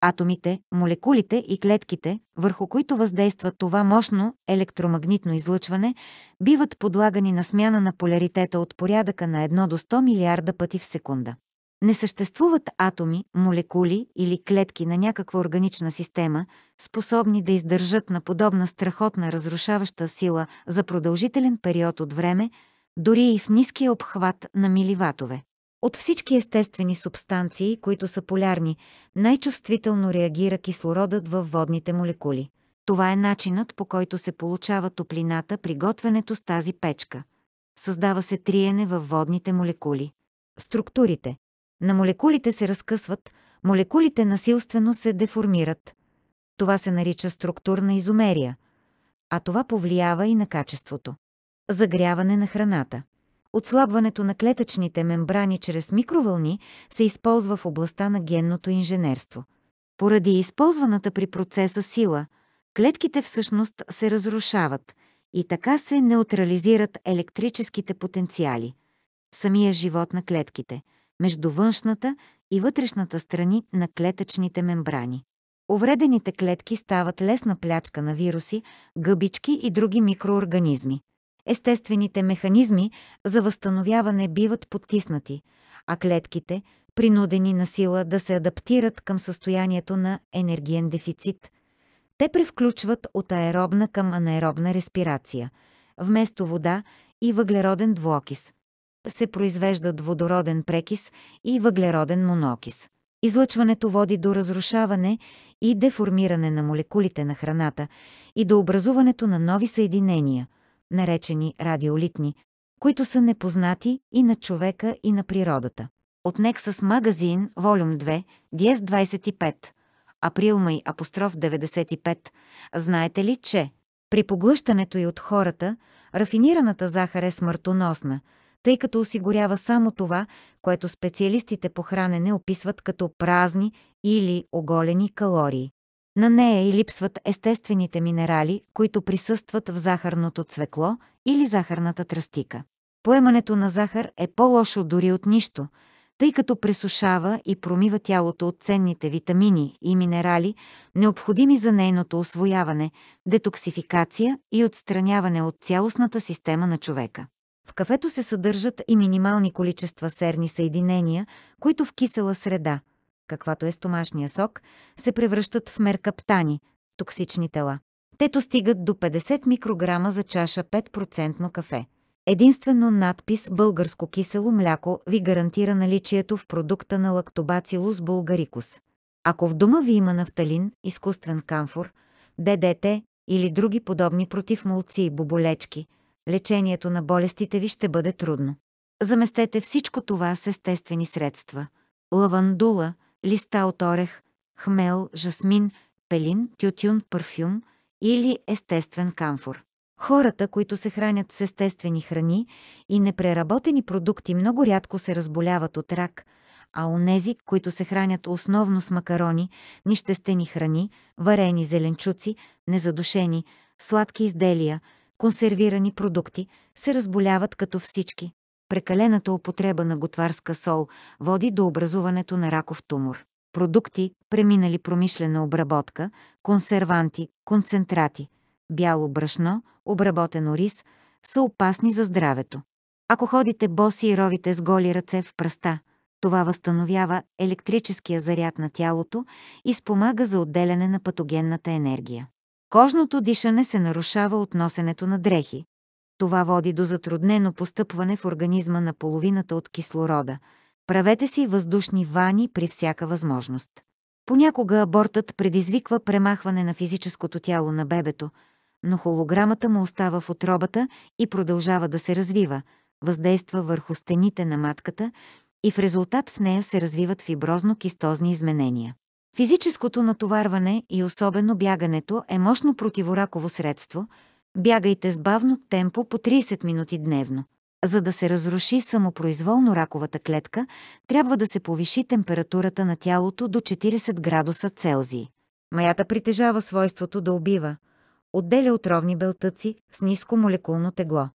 Атомите, молекулите и клетките, върху които въздейства това мощно електромагнитно излъчване, биват подлагани на смяна на поляритета от порядъка на 1 до 100 милиарда пъти в секунда. Не съществуват атоми, молекули или клетки на някаква органична система, способни да издържат на подобна страхотна разрушаваща сила за продължителен период от време, дори и в ниския обхват на миливатове. От всички естествени субстанции, които са полярни, най-чувствително реагира кислородът във водните молекули. Това е начинът по който се получава топлината при готвенето с тази печка. Създава се триене във водните молекули. Структурите на молекулите се разкъсват, молекулите насилствено се деформират. Това се нарича структурна изомерия, а това повлиява и на качеството загряване на храната. Отслабването на клетъчните мембрани чрез микровълни се използва в областта на генното инженерство. Поради използваната при процеса сила, клетките всъщност се разрушават и така се неутрализират електрическите потенциали, самия живот на клетките, между външната и вътрешната страни на клетъчните мембрани. Увредените клетки стават лесна плячка на вируси, гъбички и други микроорганизми естествените механизми за възстановяване биват потиснати, а клетките, принудени на сила да се адаптират към състоянието на енергиен дефицит. Те превключват от аеробна към анаеробна респирация. Вместо вода и въглероден двуокис се произвеждат водороден прекис и въглероден монокис. Излъчването води до разрушаване и деформиране на молекулите на храната и до образуването на нови съединения – наречени радиолитни, които са непознати и на човека и на природата. От Nexus магазин, волюм 2, Диез 25, април май апостроф 95, знаете ли, че при поглъщането и от хората, рафинираната захар е смъртоносна, тъй като осигурява само това, което специалистите по хранене описват като празни или оголени калории. На нея и липсват естествените минерали, които присъстват в захарното цвекло или захарната тръстика. Поемането на захар е по-лошо дори от нищо, тъй като пресушава и промива тялото от ценните витамини и минерали, необходими за нейното освояване, детоксификация и отстраняване от цялостната система на човека. В кафето се съдържат и минимални количества серни съединения, които в кисела среда – каквато е стомашния сок, се превръщат в меркаптани, токсични тела. Тето стигат до 50 микрограма за чаша 5% кафе. Единствено надпис «Българско кисело мляко» ви гарантира наличието в продукта на лактобацилус булгарикус. Ако в дома ви има нафталин, изкуствен камфор, ДДТ или други подобни против молци и боболечки, лечението на болестите ви ще бъде трудно. Заместете всичко това с естествени средства. Лавандула, листа от орех, хмел, жасмин, пелин, тютюн, парфюм или естествен камфор. Хората, които се хранят с естествени храни и непреработени продукти, много рядко се разболяват от рак, а онези, които се хранят основно с макарони, нищестени храни, варени зеленчуци, незадушени, сладки изделия, консервирани продукти, се разболяват като всички. Прекалената употреба на готварска сол води до образуването на раков тумор. Продукти, преминали промишлена обработка, консерванти, концентрати, бяло брашно, обработено рис, са опасни за здравето. Ако ходите боси и ровите с голи ръце в пръста, това възстановява електрическия заряд на тялото и спомага за отделяне на патогенната енергия. Кожното дишане се нарушава от носенето на дрехи, това води до затруднено постъпване в организма на половината от кислорода. Правете си въздушни вани при всяка възможност. Понякога абортът предизвиква премахване на физическото тяло на бебето, но холограмата му остава в отробата и продължава да се развива, въздейства върху стените на матката и в резултат в нея се развиват фиброзно-кистозни изменения. Физическото натоварване и особено бягането е мощно противораково средство – Бягайте с бавно темпо по 30 минути дневно. За да се разруши самопроизволно раковата клетка, трябва да се повиши температурата на тялото до 40 градуса Целзий. Маята притежава свойството да убива. Отделя отровни белтъци с ниско молекулно тегло.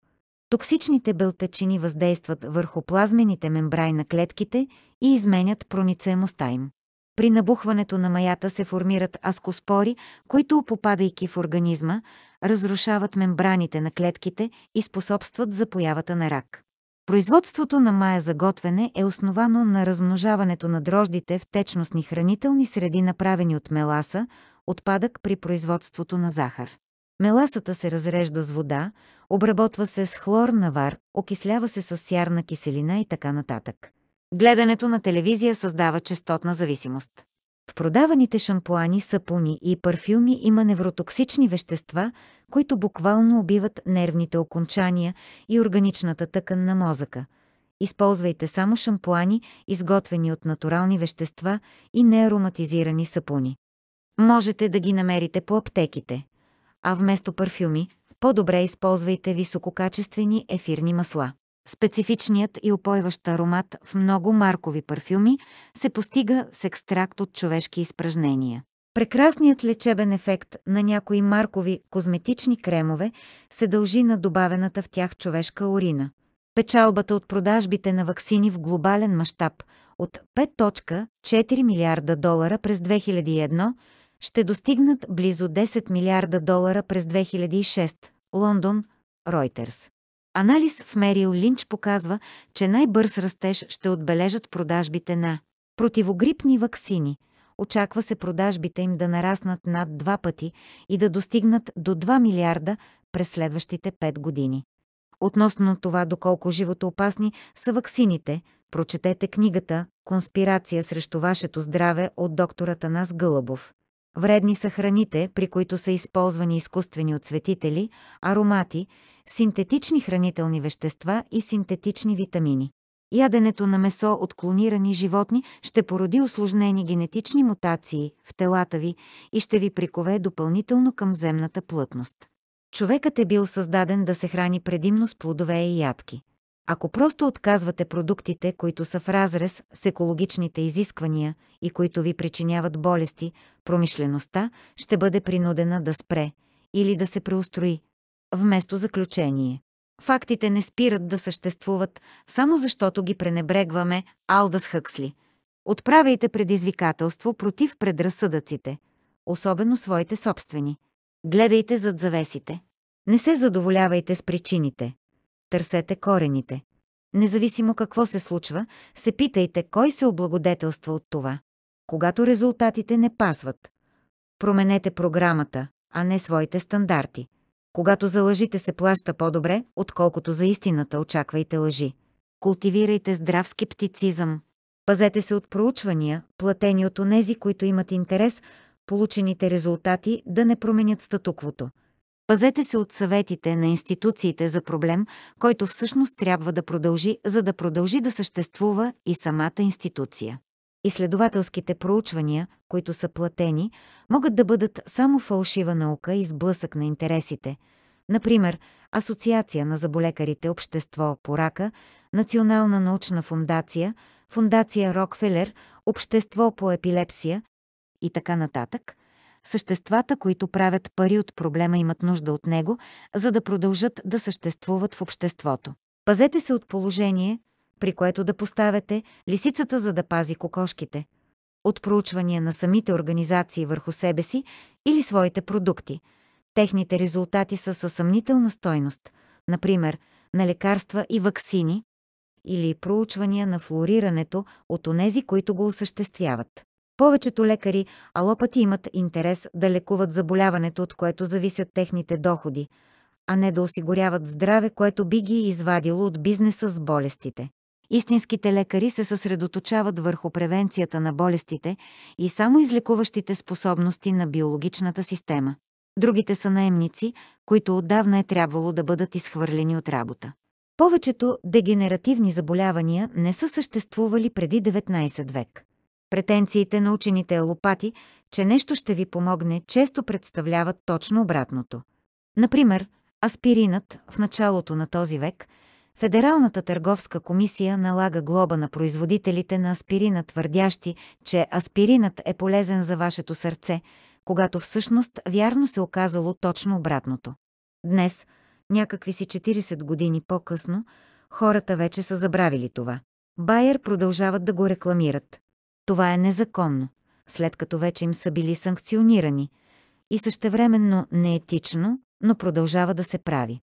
Токсичните белтъчини въздействат върху плазмените мембрани на клетките и изменят проницаемостта им. При набухването на маята се формират аскоспори, които, попадайки в организма, разрушават мембраните на клетките и способстват за появата на рак. Производството на мая за готвене е основано на размножаването на дрождите в течностни хранителни среди, направени от меласа, отпадък при производството на захар. Меласата се разрежда с вода, обработва се с хлор навар, окислява се с сярна киселина и така нататък. Гледането на телевизия създава частотна зависимост. В продаваните шампуани, сапуни и парфюми има невротоксични вещества, които буквално убиват нервните окончания и органичната тъкан на мозъка. Използвайте само шампуани, изготвени от натурални вещества и неароматизирани сапуни. Можете да ги намерите по аптеките. А вместо парфюми, по-добре използвайте висококачествени ефирни масла. Специфичният и опойващ аромат в много маркови парфюми се постига с екстракт от човешки изпражнения. Прекрасният лечебен ефект на някои маркови козметични кремове се дължи на добавената в тях човешка урина. Печалбата от продажбите на ваксини в глобален мащаб от 5.4 милиарда долара през 2001 ще достигнат близо 10 милиарда долара през 2006. Лондон, Reuters. Анализ в Мерил Линч показва, че най-бърз растеж ще отбележат продажбите на противогрипни ваксини. Очаква се продажбите им да нараснат над два пъти и да достигнат до 2 милиарда през следващите 5 години. Относно това доколко животоопасни са ваксините, прочетете книгата «Конспирация срещу вашето здраве» от доктора Нас Гълъбов. Вредни са храните, при които са използвани изкуствени отцветители, аромати синтетични хранителни вещества и синтетични витамини. Яденето на месо от клонирани животни ще породи осложнени генетични мутации в телата ви и ще ви прикове допълнително към земната плътност. Човекът е бил създаден да се храни предимно с плодове и ядки. Ако просто отказвате продуктите, които са в разрез с екологичните изисквания и които ви причиняват болести, промишлеността ще бъде принудена да спре или да се преустрои, вместо заключение. Фактите не спират да съществуват, само защото ги пренебрегваме Алдас Хъксли. Отправяйте предизвикателство против предразсъдъците, особено своите собствени. Гледайте зад завесите. Не се задоволявайте с причините. Търсете корените. Независимо какво се случва, се питайте кой се облагодетелства от това. Когато резултатите не пасват, променете програмата, а не своите стандарти. Когато за лъжите се плаща по-добре, отколкото за истината очаквайте лъжи. Култивирайте здрав скептицизъм. Пазете се от проучвания, платени от онези, които имат интерес, получените резултати да не променят статуквото. Пазете се от съветите на институциите за проблем, който всъщност трябва да продължи, за да продължи да съществува и самата институция. Изследователските проучвания, които са платени, могат да бъдат само фалшива наука и сблъсък на интересите. Например, Асоциация на заболекарите Общество по рака, Национална научна фундация, Фундация Рокфелер, Общество по епилепсия и така нататък. Съществата, които правят пари от проблема, имат нужда от него, за да продължат да съществуват в обществото. Пазете се от положение – при което да поставяте лисицата, за да пази кокошките. От проучвания на самите организации върху себе си или своите продукти. Техните резултати са със съмнителна стойност, например, на лекарства и ваксини, или проучвания на флорирането от онези, които го осъществяват. Повечето лекари алопати имат интерес да лекуват заболяването, от което зависят техните доходи, а не да осигуряват здраве, което би ги извадило от бизнеса с болестите. Истинските лекари се съсредоточават върху превенцията на болестите и само излекуващите способности на биологичната система. Другите са наемници, които отдавна е трябвало да бъдат изхвърлени от работа. Повечето дегенеративни заболявания не са съществували преди 19 век. Претенциите на учените алопати, е че нещо ще ви помогне, често представляват точно обратното. Например, аспиринът в началото на този век Федералната търговска комисия налага глоба на производителите на аспирина, твърдящи, че аспиринът е полезен за вашето сърце, когато всъщност вярно се оказало точно обратното. Днес, някакви си 40 години по-късно, хората вече са забравили това. Байер продължават да го рекламират. Това е незаконно, след като вече им са били санкционирани и същевременно неетично, но продължава да се прави.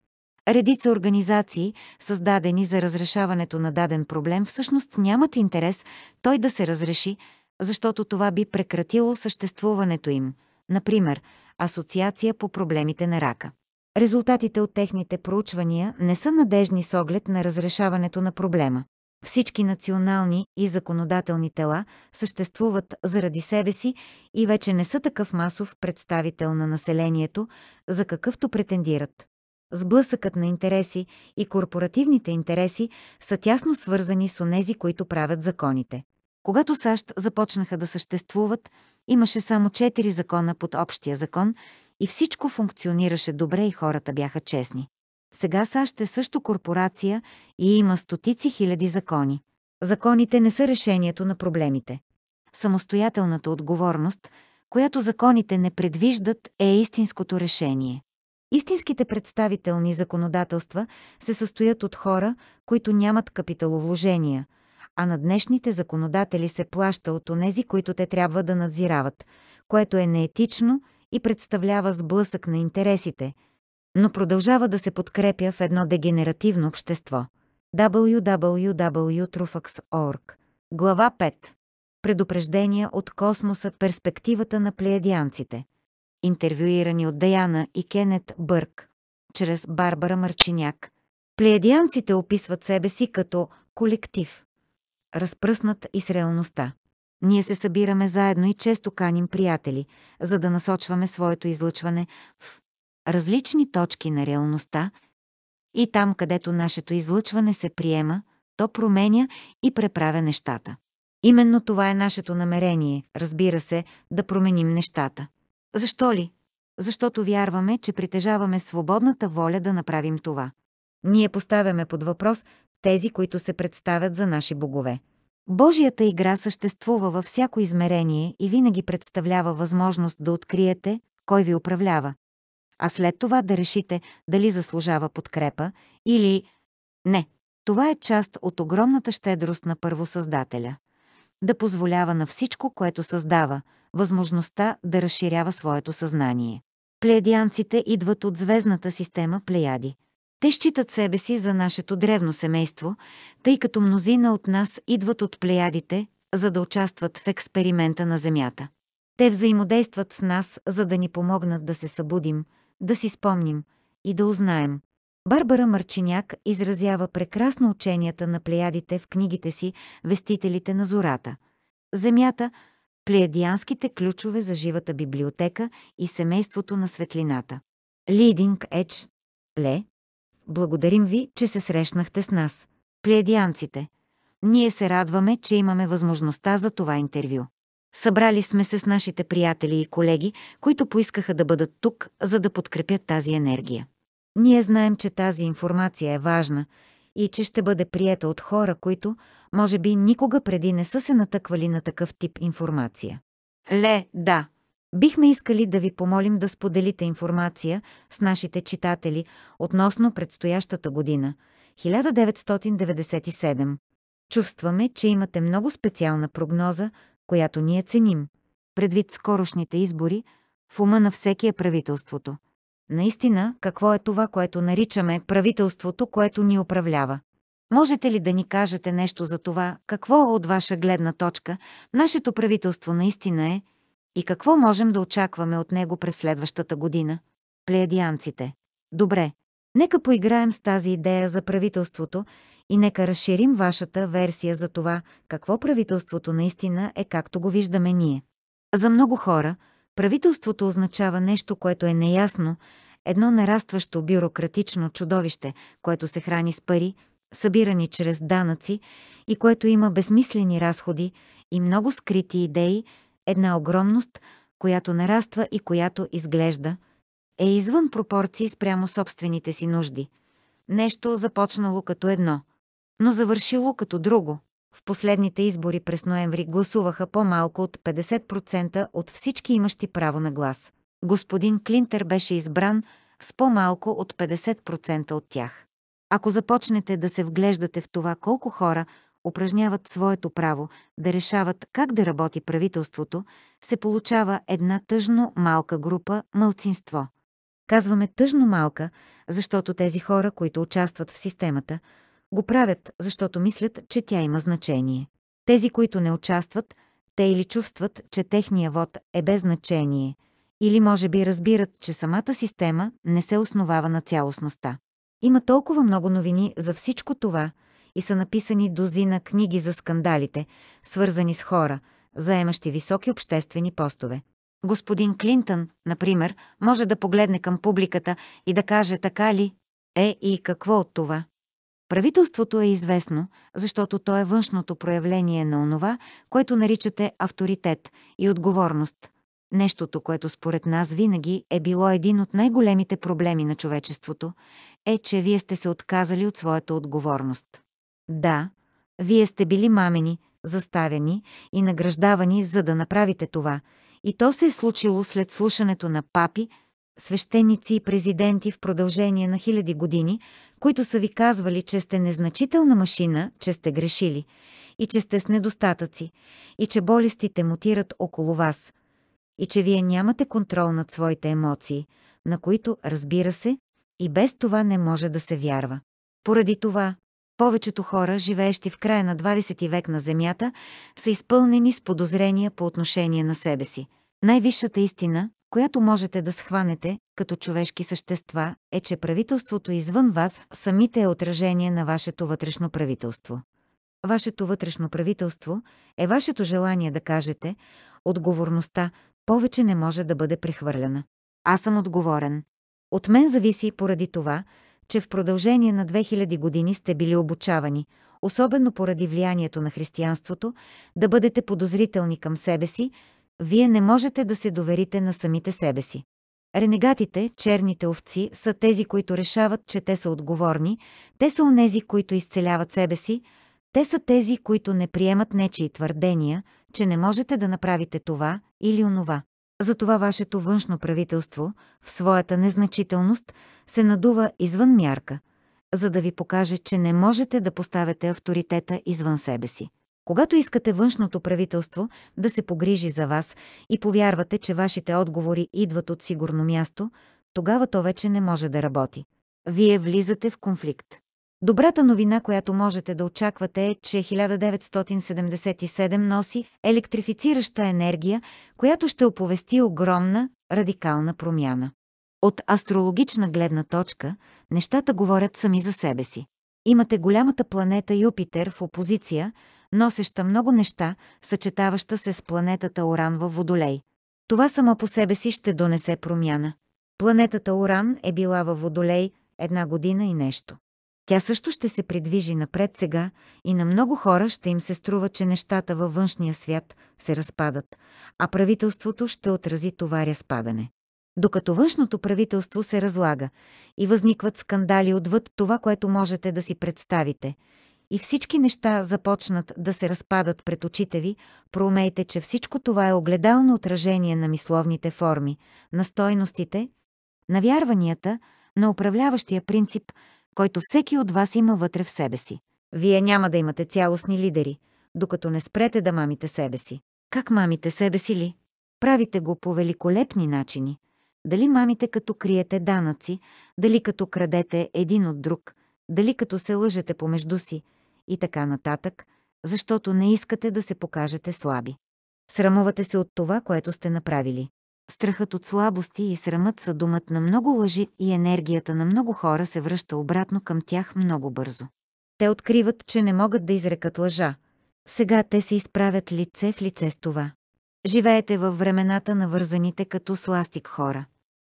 Редица организации, създадени за разрешаването на даден проблем, всъщност нямат интерес той да се разреши, защото това би прекратило съществуването им. Например, Асоциация по проблемите на рака. Резултатите от техните проучвания не са надежни с оглед на разрешаването на проблема. Всички национални и законодателни тела съществуват заради себе си и вече не са такъв масов представител на населението, за какъвто претендират. Сблъсъкът на интереси и корпоративните интереси са тясно свързани с онези, които правят законите. Когато САЩ започнаха да съществуват, имаше само четири закона под общия закон и всичко функционираше добре и хората бяха честни. Сега САЩ е също корпорация и има стотици хиляди закони. Законите не са решението на проблемите. Самостоятелната отговорност, която законите не предвиждат, е истинското решение. Истинските представителни законодателства се състоят от хора, които нямат капиталовложения, а на днешните законодатели се плаща от онези, които те трябва да надзирават, което е неетично и представлява сблъсък на интересите, но продължава да се подкрепя в едно дегенеративно общество. www.trufax.org Глава 5 Предупреждения от космоса Перспективата на плеядианците – интервюирани от Даяна и Кенет Бърк, чрез Барбара Марчиняк. Плеядианците описват себе си като колектив, разпръснат и с реалността. Ние се събираме заедно и често каним приятели, за да насочваме своето излъчване в различни точки на реалността и там, където нашето излъчване се приема, то променя и преправя нещата. Именно това е нашето намерение, разбира се, да променим нещата. Защо ли? Защото вярваме, че притежаваме свободната воля да направим това. Ние поставяме под въпрос тези, които се представят за наши богове. Божията игра съществува във всяко измерение и винаги представлява възможност да откриете кой ви управлява, а след това да решите дали заслужава подкрепа или не. Това е част от огромната щедрост на Първосъздателя. Да позволява на всичко, което създава – възможността да разширява своето съзнание. Плеядианците идват от звездната система Плеяди. Те считат себе си за нашето древно семейство, тъй като мнозина от нас идват от Плеядите, за да участват в експеримента на Земята. Те взаимодействат с нас, за да ни помогнат да се събудим, да си спомним и да узнаем. Барбара Марчиняк изразява прекрасно ученията на плеядите в книгите си «Вестителите на зората». Земята – плеядианските ключове за живата библиотека и семейството на светлината. Лидинг Едж Ле. Благодарим ви, че се срещнахте с нас, плеядианците. Ние се радваме, че имаме възможността за това интервю. Събрали сме се с нашите приятели и колеги, които поискаха да бъдат тук, за да подкрепят тази енергия. Ние знаем, че тази информация е важна и че ще бъде приета от хора, които, може би никога преди не са се натъквали на такъв тип информация. Ле, да. Бихме искали да ви помолим да споделите информация с нашите читатели относно предстоящата година 1997. Чувстваме, че имате много специална прогноза, която ние ценим. Предвид скорошните избори, в ума на всеки е правителството. Наистина, какво е това, което наричаме правителството, което ни управлява? Можете ли да ни кажете нещо за това, какво от ваша гледна точка нашето правителство наистина е и какво можем да очакваме от него през следващата година? Плеядианците. Добре, нека поиграем с тази идея за правителството и нека разширим вашата версия за това, какво правителството наистина е както го виждаме ние. За много хора правителството означава нещо, което е неясно, едно нарастващо бюрократично чудовище, което се храни с пари, събирани чрез данъци и което има безмислени разходи и много скрити идеи, една огромност, която нараства и която изглежда, е извън пропорции спрямо собствените си нужди. Нещо започнало като едно, но завършило като друго. В последните избори през ноември гласуваха по-малко от 50% от всички имащи право на глас. Господин Клинтер беше избран с по-малко от 50% от тях. Ако започнете да се вглеждате в това колко хора упражняват своето право да решават как да работи правителството, се получава една тъжно малка група мълцинство. Казваме тъжно малка, защото тези хора, които участват в системата, го правят, защото мислят, че тя има значение. Тези, които не участват, те или чувстват, че техния вод е без значение, или може би разбират, че самата система не се основава на цялостността. Има толкова много новини за всичко това и са написани дози на книги за скандалите, свързани с хора, заемащи високи обществени постове. Господин Клинтън, например, може да погледне към публиката и да каже така ли е и какво от това. Правителството е известно, защото то е външното проявление на онова, което наричате авторитет и отговорност. Нещото, което според нас винаги е било един от най-големите проблеми на човечеството е, че вие сте се отказали от своята отговорност. Да, вие сте били мамени, заставени и награждавани, за да направите това, и то се е случило след слушането на папи, свещеници и президенти в продължение на хиляди години, които са ви казвали, че сте незначителна машина, че сте грешили и че сте с недостатъци, и че болестите мутират около вас, и че вие нямате контрол над своите емоции, на които, разбира се, и без това не може да се вярва. Поради това, повечето хора, живеещи в края на 20 век на Земята, са изпълнени с подозрения по отношение на себе си. Най-висшата истина, която можете да схванете като човешки същества, е, че правителството извън вас самите е отражение на вашето вътрешно правителство. Вашето вътрешно правителство е вашето желание да кажете, отговорността повече не може да бъде прехвърляна. Аз съм отговорен. От мен зависи поради това, че в продължение на 2000 години сте били обучавани, особено поради влиянието на християнството, да бъдете подозрителни към себе си, вие не можете да се доверите на самите себе си. Ренегатите, черните овци, са тези, които решават, че те са отговорни, те са онези, които изцеляват себе си, те са тези, които не приемат нечии твърдения, че не можете да направите това или онова. Затова вашето външно правителство, в своята незначителност, се надува извън мярка, за да ви покаже, че не можете да поставяте авторитета извън себе си. Когато искате външното правителство да се погрижи за вас и повярвате, че вашите отговори идват от сигурно място, тогава то вече не може да работи. Вие влизате в конфликт. Добрата новина, която можете да очаквате е, че 1977 носи електрифицираща енергия, която ще оповести огромна, радикална промяна. От астрологична гледна точка, нещата говорят сами за себе си. Имате голямата планета Юпитер в опозиция, носеща много неща, съчетаваща се с планетата Оран във Водолей. Това само по себе си ще донесе промяна. Планетата Оран е била във Водолей една година и нещо. Тя също ще се придвижи напред сега и на много хора ще им се струва, че нещата във външния свят се разпадат, а правителството ще отрази това разпадане. Докато външното правителство се разлага и възникват скандали отвъд това, което можете да си представите, и всички неща започнат да се разпадат пред очите ви, проумейте, че всичко това е огледално отражение на мисловните форми, на стойностите, на вярванията, на управляващия принцип – който всеки от вас има вътре в себе си. Вие няма да имате цялостни лидери, докато не спрете да мамите себе си. Как мамите себе си ли? Правите го по великолепни начини. Дали мамите като криете данъци, дали като крадете един от друг, дали като се лъжете помежду си и така нататък, защото не искате да се покажете слаби. Срамувате се от това, което сте направили. Страхът от слабости и срамът са думът на много лъжи и енергията на много хора се връща обратно към тях много бързо. Те откриват, че не могат да изрекат лъжа. Сега те се изправят лице в лице с това. Живеете във времената на вързаните като сластик хора.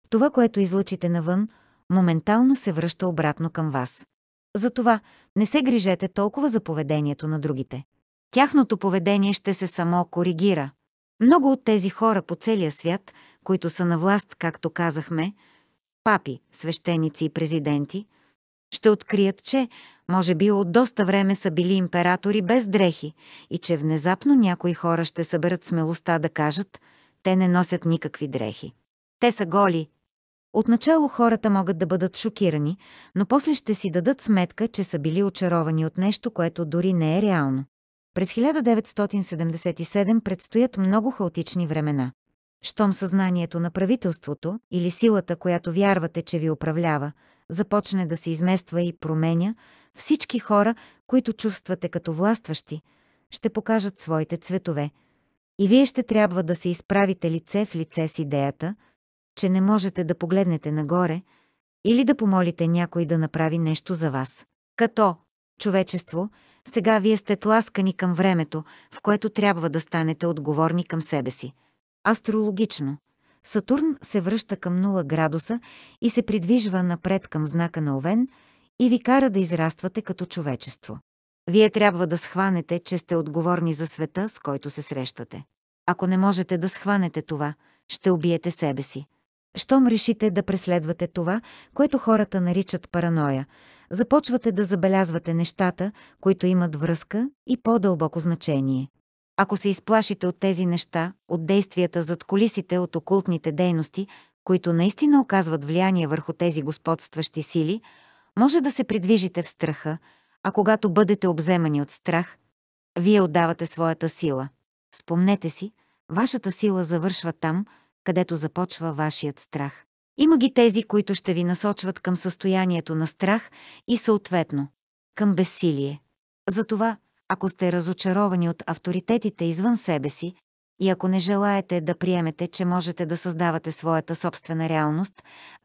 Това, което излъчите навън, моментално се връща обратно към вас. Затова не се грижете толкова за поведението на другите. Тяхното поведение ще се само коригира. Много от тези хора по целия свят – които са на власт, както казахме, папи, свещеници и президенти, ще открият, че, може би, от доста време са били императори без дрехи и че внезапно някои хора ще съберат смелостта да кажат, те не носят никакви дрехи. Те са голи. Отначало хората могат да бъдат шокирани, но после ще си дадат сметка, че са били очаровани от нещо, което дори не е реално. През 1977 предстоят много хаотични времена щом съзнанието на правителството или силата, която вярвате, че ви управлява, започне да се измества и променя, всички хора, които чувствате като властващи, ще покажат своите цветове. И вие ще трябва да се изправите лице в лице с идеята, че не можете да погледнете нагоре или да помолите някой да направи нещо за вас. Като човечество, сега вие сте тласкани към времето, в което трябва да станете отговорни към себе си. Астрологично. Сатурн се връща към 0 градуса и се придвижва напред към знака на Овен и ви кара да израствате като човечество. Вие трябва да схванете, че сте отговорни за света, с който се срещате. Ако не можете да схванете това, ще убиете себе си. Щом решите да преследвате това, което хората наричат параноя, започвате да забелязвате нещата, които имат връзка и по-дълбоко значение. Ако се изплашите от тези неща, от действията зад колисите, от окултните дейности, които наистина оказват влияние върху тези господстващи сили, може да се придвижите в страха, а когато бъдете обземани от страх, вие отдавате своята сила. Спомнете си, вашата сила завършва там, където започва вашият страх. Има ги тези, които ще ви насочват към състоянието на страх и съответно към безсилие. Затова, ако сте разочаровани от авторитетите извън себе си и ако не желаете да приемете, че можете да създавате своята собствена реалност,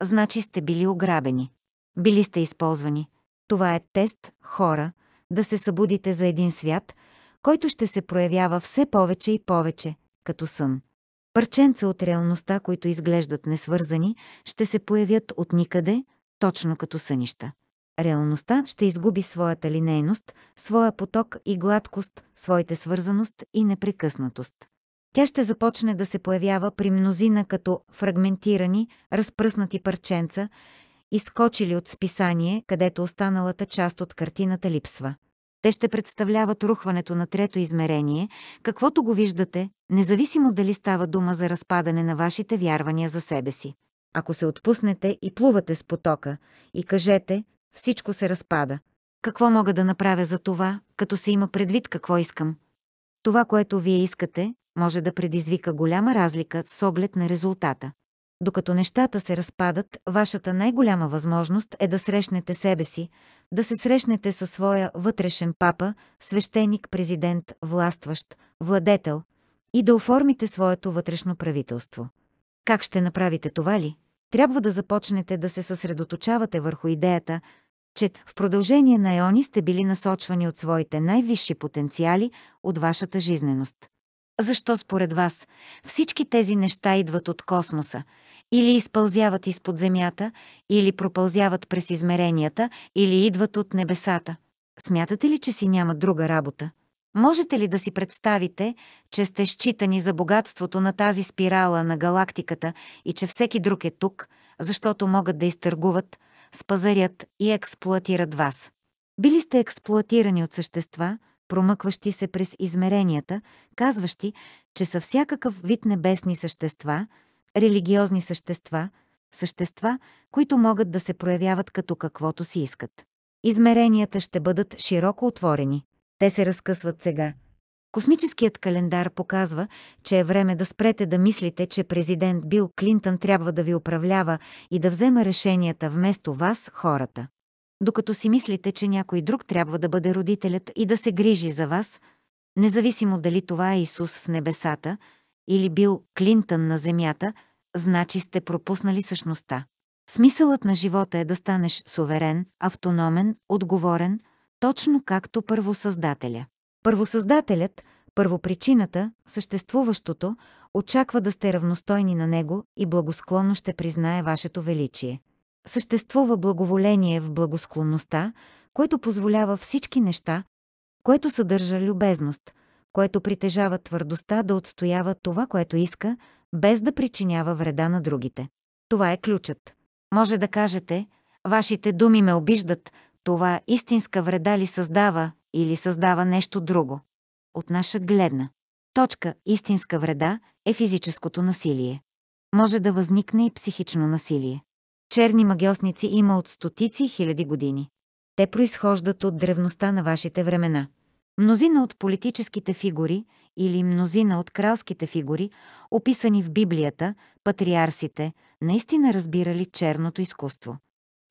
значи сте били ограбени. Били сте използвани. Това е тест, хора, да се събудите за един свят, който ще се проявява все повече и повече, като сън. Парченца от реалността, които изглеждат несвързани, ще се появят от никъде, точно като сънища. Реалността ще изгуби своята линейност, своя поток и гладкост, своите свързаност и непрекъснатост. Тя ще започне да се появява при мнозина като фрагментирани, разпръснати парченца, изкочили от списание, където останалата част от картината липсва. Те ще представляват рухването на трето измерение, каквото го виждате, независимо дали става дума за разпадане на вашите вярвания за себе си. Ако се отпуснете и плувате с потока и кажете всичко се разпада. Какво мога да направя за това, като се има предвид какво искам? Това, което вие искате, може да предизвика голяма разлика с оглед на резултата. Докато нещата се разпадат, вашата най-голяма възможност е да срещнете себе си, да се срещнете със своя вътрешен папа, свещеник, президент, властващ, владетел и да оформите своето вътрешно правителство. Как ще направите това ли? Трябва да започнете да се съсредоточавате върху идеята, че в продължение на еони сте били насочвани от своите най-висши потенциали, от вашата жизненост. Защо според вас всички тези неща идват от космоса, или изпълзяват изпод земята, или пропълзяват през измеренията, или идват от небесата? Смятате ли, че си няма друга работа? Можете ли да си представите, че сте считани за богатството на тази спирала на галактиката и че всеки друг е тук, защото могат да изтъргуват – спазарят и експлуатират вас. Били сте експлуатирани от същества, промъкващи се през измеренията, казващи, че са всякакъв вид небесни същества, религиозни същества, същества, които могат да се проявяват като каквото си искат. Измеренията ще бъдат широко отворени. Те се разкъсват сега, Космическият календар показва, че е време да спрете да мислите, че президент Бил Клинтън трябва да ви управлява и да взема решенията вместо вас, хората. Докато си мислите, че някой друг трябва да бъде родителят и да се грижи за вас, независимо дали това е Исус в небесата или Бил Клинтън на земята, значи сте пропуснали същността. Смисълът на живота е да станеш суверен, автономен, отговорен, точно както първосъздателя. Първосъздателят, първопричината, съществуващото, очаква да сте равностойни на него и благосклонно ще признае вашето величие. Съществува благоволение в благосклонността, което позволява всички неща, което съдържа любезност, което притежава твърдостта да отстоява това, което иска, без да причинява вреда на другите. Това е ключът. Може да кажете, вашите думи ме обиждат, това истинска вреда ли създава, или създава нещо друго. От наша гледна точка истинска вреда е физическото насилие. Може да възникне и психично насилие. Черни магиосници има от стотици хиляди години. Те произхождат от древността на вашите времена. Мнозина от политическите фигури или мнозина от кралските фигури, описани в Библията, патриарсите, наистина разбирали черното изкуство.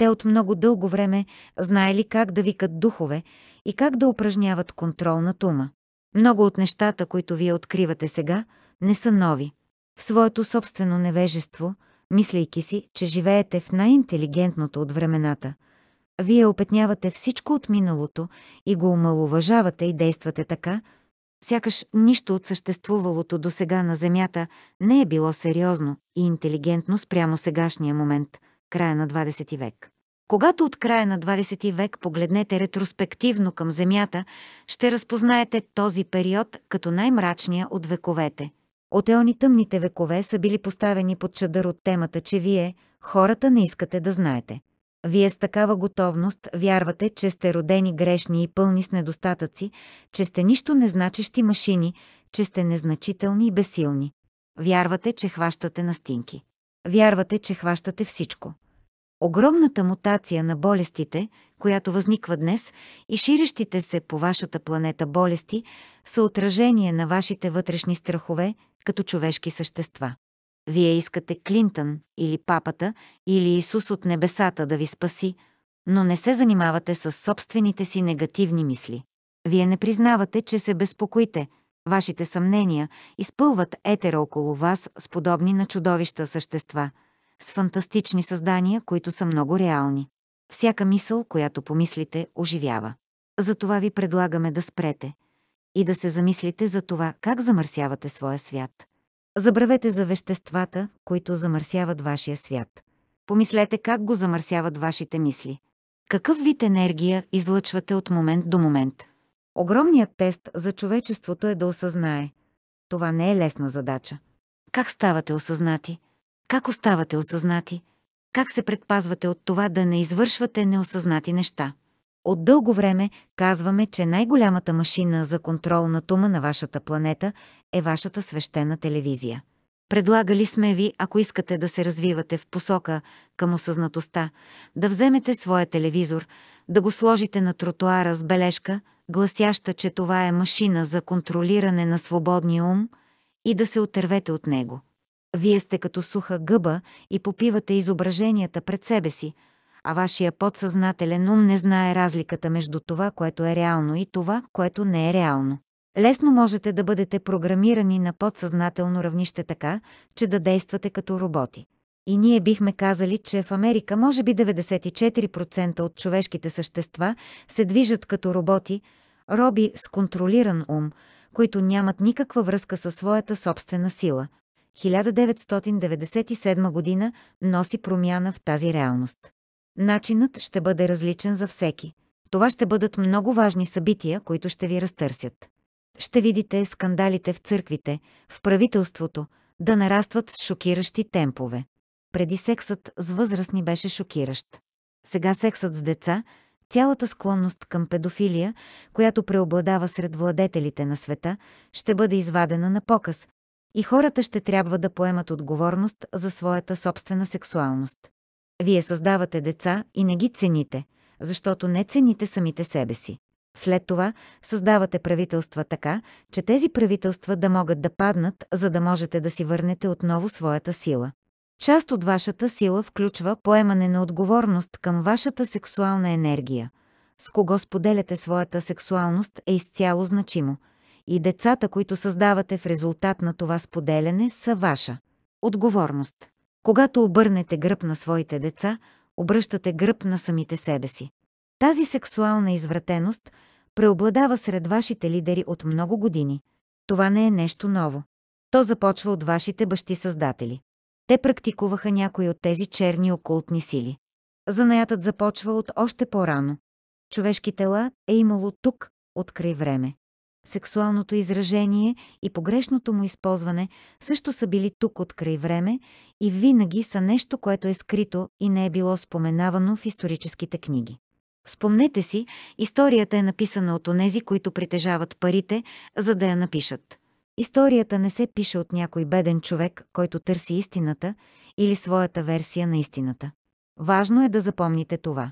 Те от много дълго време знаели как да викат духове и как да упражняват контрол на ума. Много от нещата, които вие откривате сега, не са нови. В своето собствено невежество, мислейки си, че живеете в най-интелигентното от времената, вие опетнявате всичко от миналото и го омалуважавате и действате така, сякаш нищо от съществувалото до сега на Земята не е било сериозно и интелигентно спрямо сегашния момент – края на 20 век. Когато от края на 20 век погледнете ретроспективно към Земята, ще разпознаете този период като най-мрачния от вековете. Отелни тъмните векове са били поставени под чадър от темата, че вие, хората, не искате да знаете. Вие с такава готовност вярвате, че сте родени грешни и пълни с недостатъци, че сте нищо незначещи машини, че сте незначителни и бесилни. Вярвате, че хващате настинки. Вярвате, че хващате всичко. Огромната мутация на болестите, която възниква днес, и ширещите се по вашата планета болести, са отражение на вашите вътрешни страхове като човешки същества. Вие искате Клинтън или Папата или Исус от небесата да ви спаси, но не се занимавате с собствените си негативни мисли. Вие не признавате, че се безпокоите – Вашите съмнения изпълват етера около вас с подобни на чудовища същества, с фантастични създания, които са много реални. Всяка мисъл, която помислите, оживява. Затова ви предлагаме да спрете и да се замислите за това как замърсявате своя свят. Забравете за веществата, които замърсяват вашия свят. Помислете как го замърсяват вашите мисли. Какъв вид енергия излъчвате от момент до момент? Огромният тест за човечеството е да осъзнае. Това не е лесна задача. Как ставате осъзнати? Как оставате осъзнати? Как се предпазвате от това да не извършвате неосъзнати неща? От дълго време казваме, че най-голямата машина за контрол на тума на вашата планета е вашата свещена телевизия. Предлагали сме ви, ако искате да се развивате в посока към осъзнатостта, да вземете своя телевизор, да го сложите на тротуара с бележка – гласяща, че това е машина за контролиране на свободния ум и да се отървете от него. Вие сте като суха гъба и попивате изображенията пред себе си, а вашия подсъзнателен ум не знае разликата между това, което е реално и това, което не е реално. Лесно можете да бъдете програмирани на подсъзнателно равнище така, че да действате като роботи. И ние бихме казали, че в Америка може би 94% от човешките същества се движат като роботи, роби с контролиран ум, които нямат никаква връзка със своята собствена сила. 1997 година носи промяна в тази реалност. Начинът ще бъде различен за всеки. Това ще бъдат много важни събития, които ще ви разтърсят. Ще видите скандалите в църквите, в правителството, да нарастват с шокиращи темпове. Преди сексът с възрастни беше шокиращ. Сега сексът с деца, цялата склонност към педофилия, която преобладава сред владетелите на света, ще бъде извадена на показ и хората ще трябва да поемат отговорност за своята собствена сексуалност. Вие създавате деца и не ги цените, защото не цените самите себе си. След това създавате правителства така, че тези правителства да могат да паднат, за да можете да си върнете отново своята сила. Част от вашата сила включва поемане на отговорност към вашата сексуална енергия. С кого споделяте своята сексуалност е изцяло значимо. И децата, които създавате в резултат на това споделяне, са ваша отговорност. Когато обърнете гръб на своите деца, обръщате гръб на самите себе си. Тази сексуална извратеност преобладава сред вашите лидери от много години. Това не е нещо ново. То започва от вашите бащи-създатели. Те практикуваха някои от тези черни окултни сили. Занаятът започва от още по-рано. Човешки тела е имало тук, от край време. Сексуалното изражение и погрешното му използване също са били тук от край време и винаги са нещо, което е скрито и не е било споменавано в историческите книги. Спомнете си, историята е написана от онези, които притежават парите, за да я напишат. Историята не се пише от някой беден човек, който търси истината или своята версия на истината. Важно е да запомните това.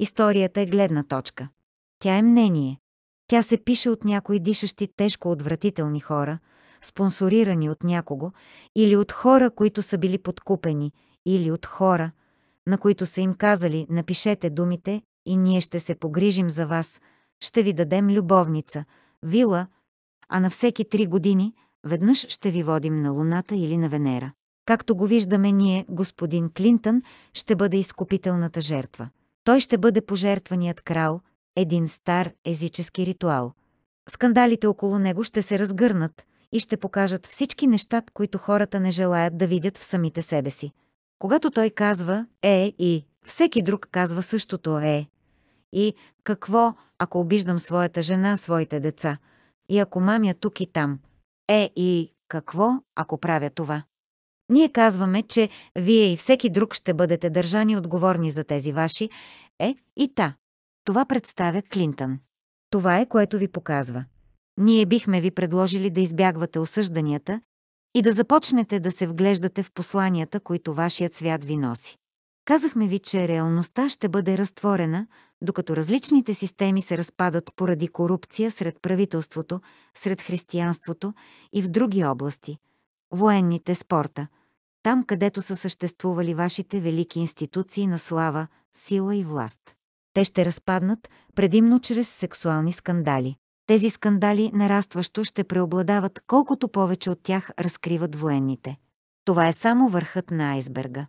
Историята е гледна точка. Тя е мнение. Тя се пише от някои дишащи тежко отвратителни хора, спонсорирани от някого, или от хора, които са били подкупени, или от хора, на които са им казали «Напишете думите и ние ще се погрижим за вас, ще ви дадем любовница, вила, а на всеки три години веднъж ще ви водим на Луната или на Венера. Както го виждаме ние, господин Клинтън ще бъде изкупителната жертва. Той ще бъде пожертваният крал, един стар езически ритуал. Скандалите около него ще се разгърнат и ще покажат всички неща, които хората не желаят да видят в самите себе си. Когато той казва «е» и всеки друг казва същото «е» и «какво, ако обиждам своята жена, своите деца», и ако мамя тук и там. Е, и какво, ако правя това? Ние казваме, че вие и всеки друг ще бъдете държани отговорни за тези ваши е и та. Това представя Клинтън. Това е, което ви показва. Ние бихме ви предложили да избягвате осъжданията и да започнете да се вглеждате в посланията, които вашият свят ви носи. Казахме ви, че реалността ще бъде разтворена, докато различните системи се разпадат поради корупция сред правителството, сред християнството и в други области – военните, спорта, там където са съществували вашите велики институции на слава, сила и власт. Те ще разпаднат предимно чрез сексуални скандали. Тези скандали нарастващо ще преобладават колкото повече от тях разкриват военните. Това е само върхът на айсберга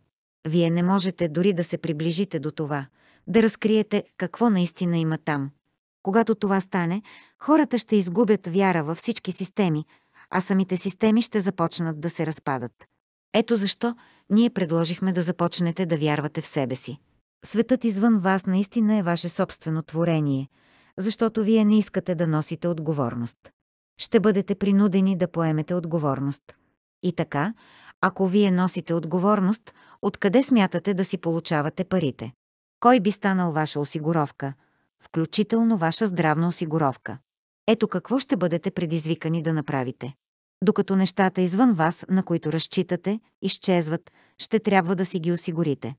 вие не можете дори да се приближите до това, да разкриете какво наистина има там. Когато това стане, хората ще изгубят вяра във всички системи, а самите системи ще започнат да се разпадат. Ето защо ние предложихме да започнете да вярвате в себе си. Светът извън вас наистина е ваше собствено творение, защото вие не искате да носите отговорност. Ще бъдете принудени да поемете отговорност. И така, ако вие носите отговорност – откъде смятате да си получавате парите. Кой би станал ваша осигуровка, включително ваша здравна осигуровка? Ето какво ще бъдете предизвикани да направите. Докато нещата извън вас, на които разчитате, изчезват, ще трябва да си ги осигурите.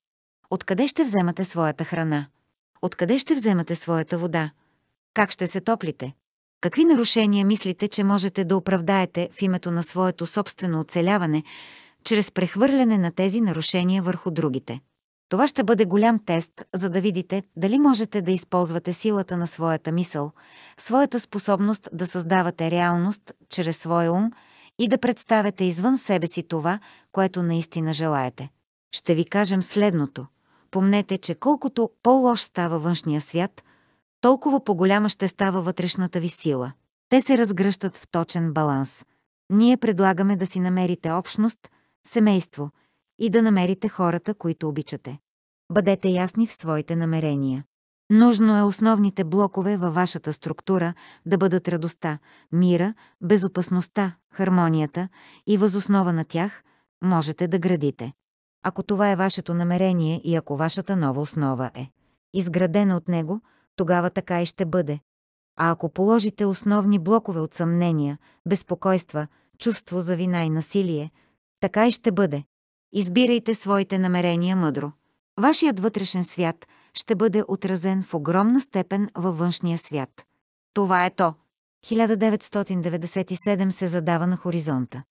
Откъде ще вземате своята храна? Откъде ще вземате своята вода? Как ще се топлите? Какви нарушения мислите, че можете да оправдаете в името на своето собствено оцеляване, чрез прехвърляне на тези нарушения върху другите. Това ще бъде голям тест, за да видите дали можете да използвате силата на своята мисъл, своята способност да създавате реалност чрез своя ум и да представяте извън себе си това, което наистина желаете. Ще ви кажем следното. Помнете, че колкото по-лош става външния свят, толкова по-голяма ще става вътрешната ви сила. Те се разгръщат в точен баланс. Ние предлагаме да си намерите общност – семейство и да намерите хората, които обичате. Бъдете ясни в своите намерения. Нужно е основните блокове във вашата структура да бъдат радостта, мира, безопасността, хармонията и възоснова на тях можете да градите. Ако това е вашето намерение и ако вашата нова основа е изградена от него, тогава така и ще бъде. А ако положите основни блокове от съмнения, безпокойства, чувство за вина и насилие, така и ще бъде. Избирайте своите намерения мъдро. Вашият вътрешен свят ще бъде отразен в огромна степен във външния свят. Това е то. 1997 се задава на хоризонта.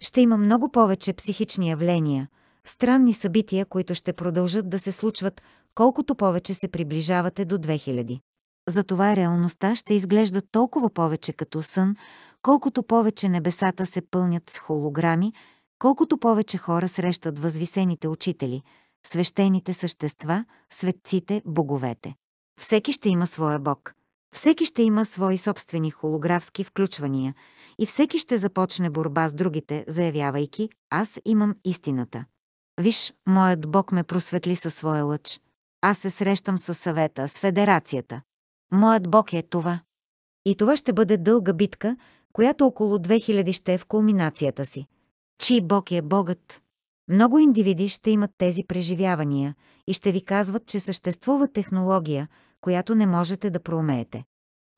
Ще има много повече психични явления, странни събития, които ще продължат да се случват, колкото повече се приближавате до 2000. Затова реалността ще изглежда толкова повече като сън, колкото повече небесата се пълнят с холограми, Колкото повече хора срещат възвисените учители, свещените същества, светците, боговете. Всеки ще има своя бог. Всеки ще има свои собствени холографски включвания и всеки ще започне борба с другите, заявявайки «Аз имам истината». Виж, моят бог ме просветли със своя лъч. Аз се срещам със съвета, с федерацията. Моят бог е това. И това ще бъде дълга битка, която около 2000 ще е в кулминацията си чий Бог е Богът. Много индивиди ще имат тези преживявания и ще ви казват, че съществува технология, която не можете да проумеете.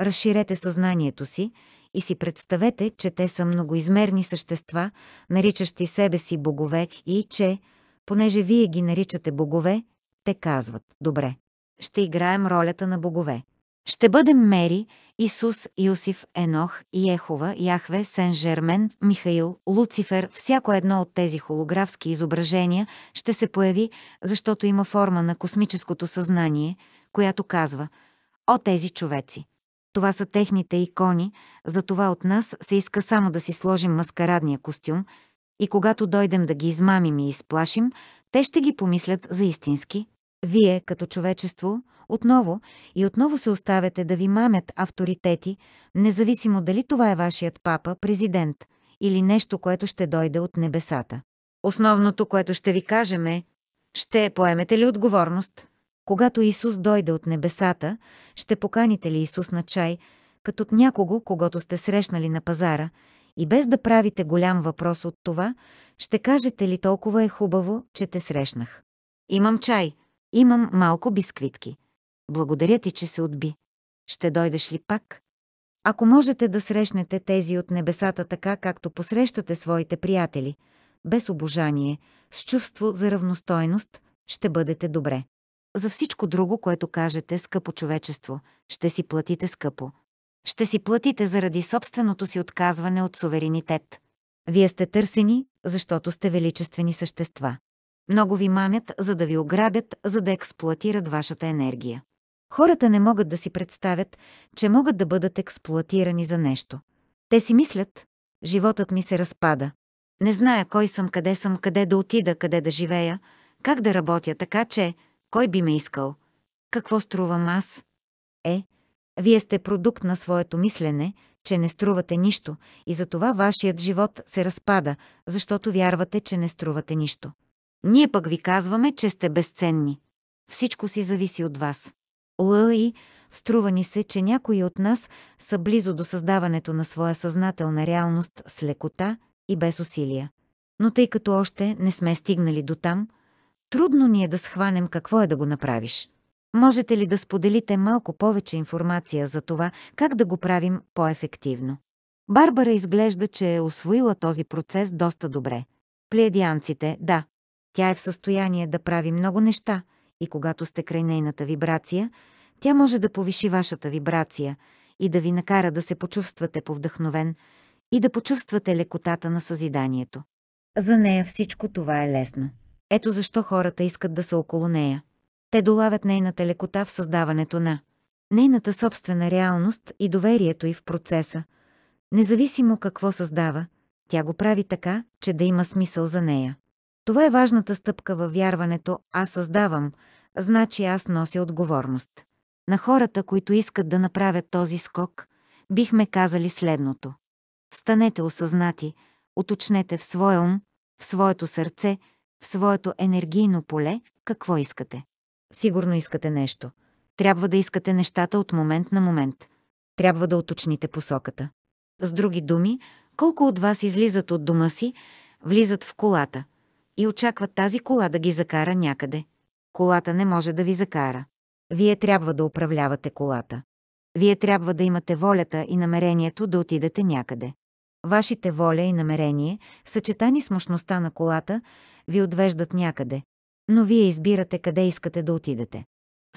Разширете съзнанието си и си представете, че те са многоизмерни същества, наричащи себе си богове и че, понеже вие ги наричате богове, те казват, добре, ще играем ролята на богове. Ще бъдем мери Исус, Йосиф, Енох, Йехова, Яхве, Сен-Жермен, Михаил, Луцифер, всяко едно от тези холографски изображения ще се появи, защото има форма на космическото съзнание, която казва «О тези човеци!» Това са техните икони, затова от нас се иска само да си сложим маскарадния костюм и когато дойдем да ги измамим и изплашим, те ще ги помислят за истински, вие, като човечество, отново и отново се оставяте да ви мамят авторитети, независимо дали това е вашият папа, президент или нещо, което ще дойде от небесата. Основното, което ще ви кажем е, ще поемете ли отговорност? Когато Исус дойде от небесата, ще поканите ли Исус на чай, като от някого, когато сте срещнали на пазара, и без да правите голям въпрос от това, ще кажете ли толкова е хубаво, че те срещнах. Имам чай – Имам малко бисквитки. Благодаря ти, че се отби. Ще дойдеш ли пак? Ако можете да срещнете тези от небесата така, както посрещате своите приятели, без обожание, с чувство за равностойност, ще бъдете добре. За всичко друго, което кажете, скъпо човечество, ще си платите скъпо. Ще си платите заради собственото си отказване от суверенитет. Вие сте търсени, защото сте величествени същества. Много ви мамят, за да ви ограбят, за да експлуатират вашата енергия. Хората не могат да си представят, че могат да бъдат експлуатирани за нещо. Те си мислят, животът ми се разпада. Не зная кой съм, къде съм, къде да отида, къде да живея, как да работя, така че кой би ме искал? Какво струвам аз? Е, вие сте продукт на своето мислене, че не струвате нищо и затова вашият живот се разпада, защото вярвате, че не струвате нищо. Ние пък ви казваме, че сте безценни. Всичко си зависи от вас. ЛАИ струва ни се, че някои от нас са близо до създаването на своя съзнателна реалност с лекота и без усилия. Но тъй като още не сме стигнали до там, трудно ни е да схванем какво е да го направиш. Можете ли да споделите малко повече информация за това, как да го правим по-ефективно? Барбара изглежда, че е освоила този процес доста добре. Пледианците, да, тя е в състояние да прави много неща и когато сте край нейната вибрация, тя може да повиши вашата вибрация и да ви накара да се почувствате повдъхновен и да почувствате лекотата на съзиданието. За нея всичко това е лесно. Ето защо хората искат да са около нея. Те долавят нейната лекота в създаването на нейната собствена реалност и доверието й в процеса. Независимо какво създава, тя го прави така, че да има смисъл за нея. Това е важната стъпка във вярването «Аз създавам», значи аз нося отговорност. На хората, които искат да направят този скок, бихме казали следното. Станете осъзнати, уточнете в своя ум, в своето сърце, в своето енергийно поле какво искате. Сигурно искате нещо. Трябва да искате нещата от момент на момент. Трябва да уточните посоката. С други думи, колко от вас излизат от дома си, влизат в колата – и очакват тази кола да ги закара някъде. Колата не може да ви закара. Вие трябва да управлявате колата. Вие трябва да имате волята и намерението да отидете някъде. Вашите воля и намерение, съчетани с мощността на колата, ви отвеждат някъде, но вие избирате къде искате да отидете.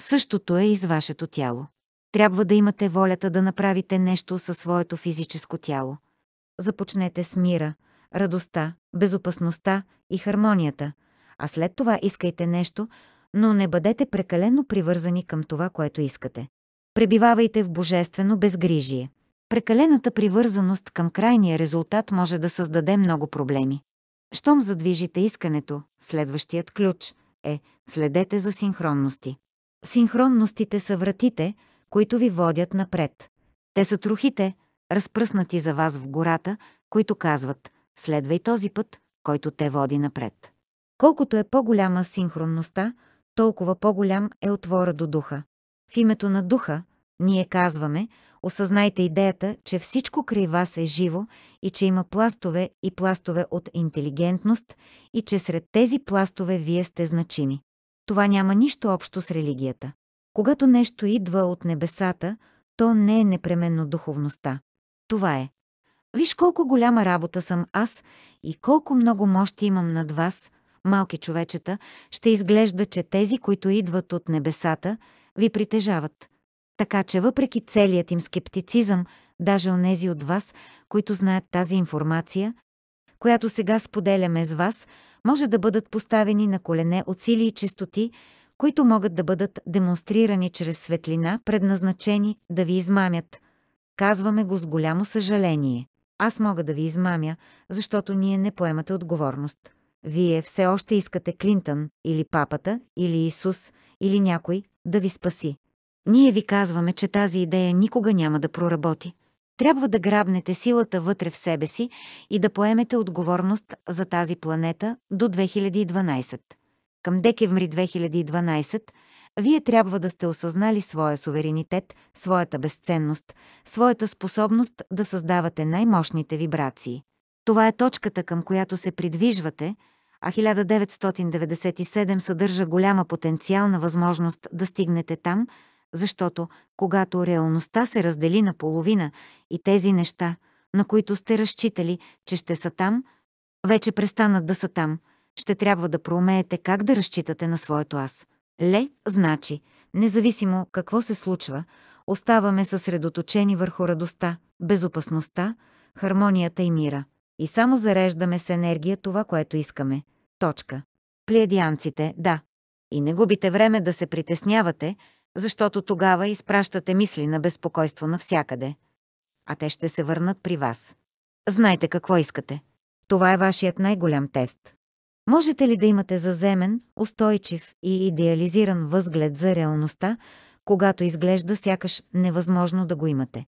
Същото е и с вашето тяло. Трябва да имате волята да направите нещо със своето физическо тяло. Започнете с мира, радостта, безопасността и хармонията, а след това искайте нещо, но не бъдете прекалено привързани към това, което искате. Пребивавайте в божествено безгрижие. Прекалената привързаност към крайния резултат може да създаде много проблеми. Щом задвижите искането, следващият ключ е следете за синхронности. Синхронностите са вратите, които ви водят напред. Те са трохите, разпръснати за вас в гората, които казват следвай този път, който те води напред. Колкото е по-голяма синхронността, толкова по-голям е отвора до духа. В името на духа ние казваме, осъзнайте идеята, че всичко край вас е живо и че има пластове и пластове от интелигентност и че сред тези пластове вие сте значими. Това няма нищо общо с религията. Когато нещо идва от небесата, то не е непременно духовността. Това е. Виж колко голяма работа съм аз и колко много мощи имам над вас, малки човечета, ще изглежда, че тези, които идват от небесата, ви притежават. Така че въпреки целият им скептицизъм, даже онези от вас, които знаят тази информация, която сега споделяме с вас, може да бъдат поставени на колене от сили и чистоти, които могат да бъдат демонстрирани чрез светлина, предназначени да ви измамят. Казваме го с голямо съжаление. Аз мога да ви измамя, защото ние не поемате отговорност. Вие все още искате Клинтън, или папата, или Исус, или някой да ви спаси. Ние ви казваме, че тази идея никога няма да проработи. Трябва да грабнете силата вътре в себе си и да поемете отговорност за тази планета до 2012. Към декември 2012 вие трябва да сте осъзнали своя суверенитет, своята безценност, своята способност да създавате най-мощните вибрации. Това е точката, към която се придвижвате, а 1997 съдържа голяма потенциална възможност да стигнете там, защото, когато реалността се раздели на половина и тези неща, на които сте разчитали, че ще са там, вече престанат да са там, ще трябва да проумеете как да разчитате на своето аз – Ле, значи, независимо какво се случва, оставаме съсредоточени върху радостта, безопасността, хармонията и мира. И само зареждаме с енергия това, което искаме. Точка. Плеядианците, да. И не губите време да се притеснявате, защото тогава изпращате мисли на безпокойство навсякъде. А те ще се върнат при вас. Знайте какво искате. Това е вашият най-голям тест. Можете ли да имате заземен, устойчив и идеализиран възглед за реалността, когато изглежда сякаш невъзможно да го имате?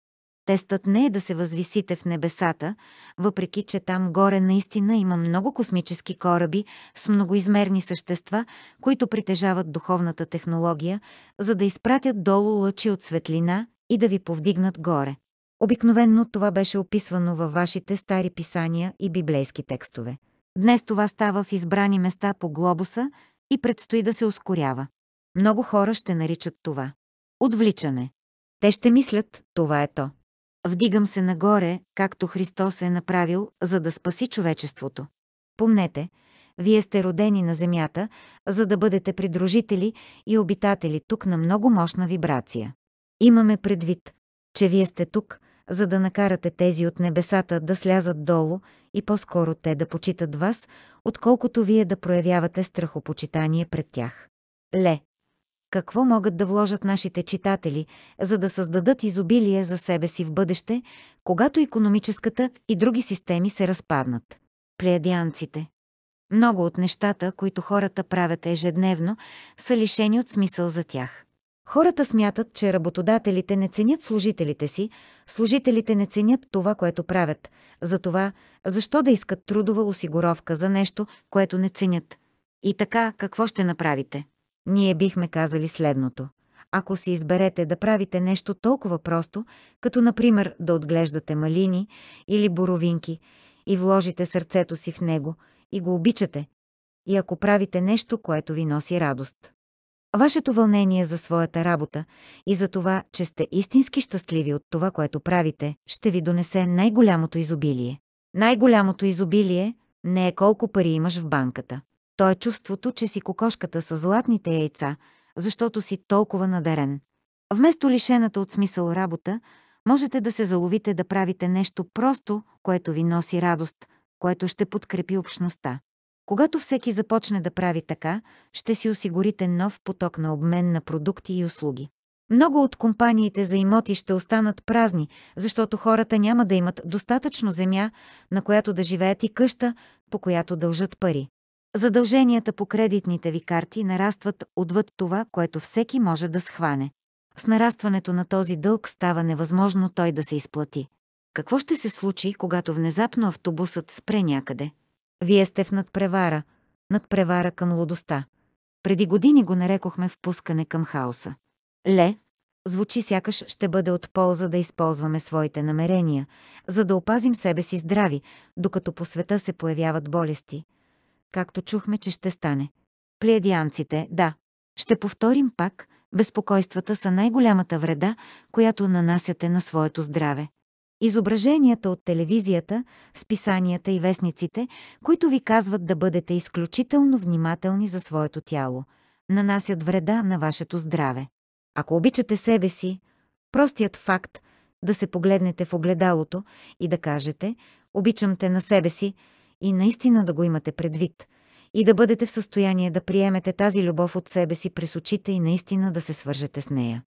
Тестът не е да се възвисите в небесата, въпреки че там горе наистина има много космически кораби с многоизмерни същества, които притежават духовната технология, за да изпратят долу лъчи от светлина и да ви повдигнат горе. Обикновенно това беше описвано във вашите стари писания и библейски текстове. Днес това става в избрани места по глобуса и предстои да се ускорява. Много хора ще наричат това. Отвличане. Те ще мислят, това е то. Вдигам се нагоре, както Христос е направил, за да спаси човечеството. Помнете, вие сте родени на земята, за да бъдете придружители и обитатели тук на много мощна вибрация. Имаме предвид, че вие сте тук, за да накарате тези от небесата да слязат долу и по-скоро те да почитат вас, отколкото вие да проявявате страхопочитание пред тях. Ле. Какво могат да вложат нашите читатели, за да създадат изобилие за себе си в бъдеще, когато економическата и други системи се разпаднат? Плеядианците. Много от нещата, които хората правят ежедневно, са лишени от смисъл за тях. Хората смятат, че работодателите не ценят служителите си, служителите не ценят това, което правят. Затова, защо да искат трудова осигуровка за нещо, което не ценят? И така, какво ще направите? Ние бихме казали следното. Ако си изберете да правите нещо толкова просто, като например да отглеждате малини или боровинки и вложите сърцето си в него и го обичате, и ако правите нещо, което ви носи радост, Вашето вълнение за своята работа и за това, че сте истински щастливи от това, което правите, ще ви донесе най-голямото изобилие. Най-голямото изобилие не е колко пари имаш в банката. То е чувството, че си кокошката с златните яйца, защото си толкова надарен. Вместо лишената от смисъл работа, можете да се заловите да правите нещо просто, което ви носи радост, което ще подкрепи общността. Когато всеки започне да прави така, ще си осигурите нов поток на обмен на продукти и услуги. Много от компаниите за имоти ще останат празни, защото хората няма да имат достатъчно земя, на която да живеят и къща, по която дължат пари. Задълженията по кредитните ви карти нарастват отвъд това, което всеки може да схване. С нарастването на този дълг става невъзможно той да се изплати. Какво ще се случи, когато внезапно автобусът спре някъде? Вие сте в надпревара, надпревара към лудостта. Преди години го нарекохме впускане към хаоса. Ле, звучи сякаш ще бъде от полза да използваме своите намерения, за да опазим себе си здрави, докато по света се появяват болести. Както чухме, че ще стане. Плеядианците, да. Ще повторим пак, безпокойствата са най-голямата вреда, която нанасяте на своето здраве. Изображенията от телевизията, списанията и вестниците, които ви казват да бъдете изключително внимателни за своето тяло, нанасят вреда на вашето здраве. Ако обичате себе си, простият факт да се погледнете в огледалото и да кажете «Обичам те на себе си» и наистина да го имате предвид и да бъдете в състояние да приемете тази любов от себе си през очите и наистина да се свържете с нея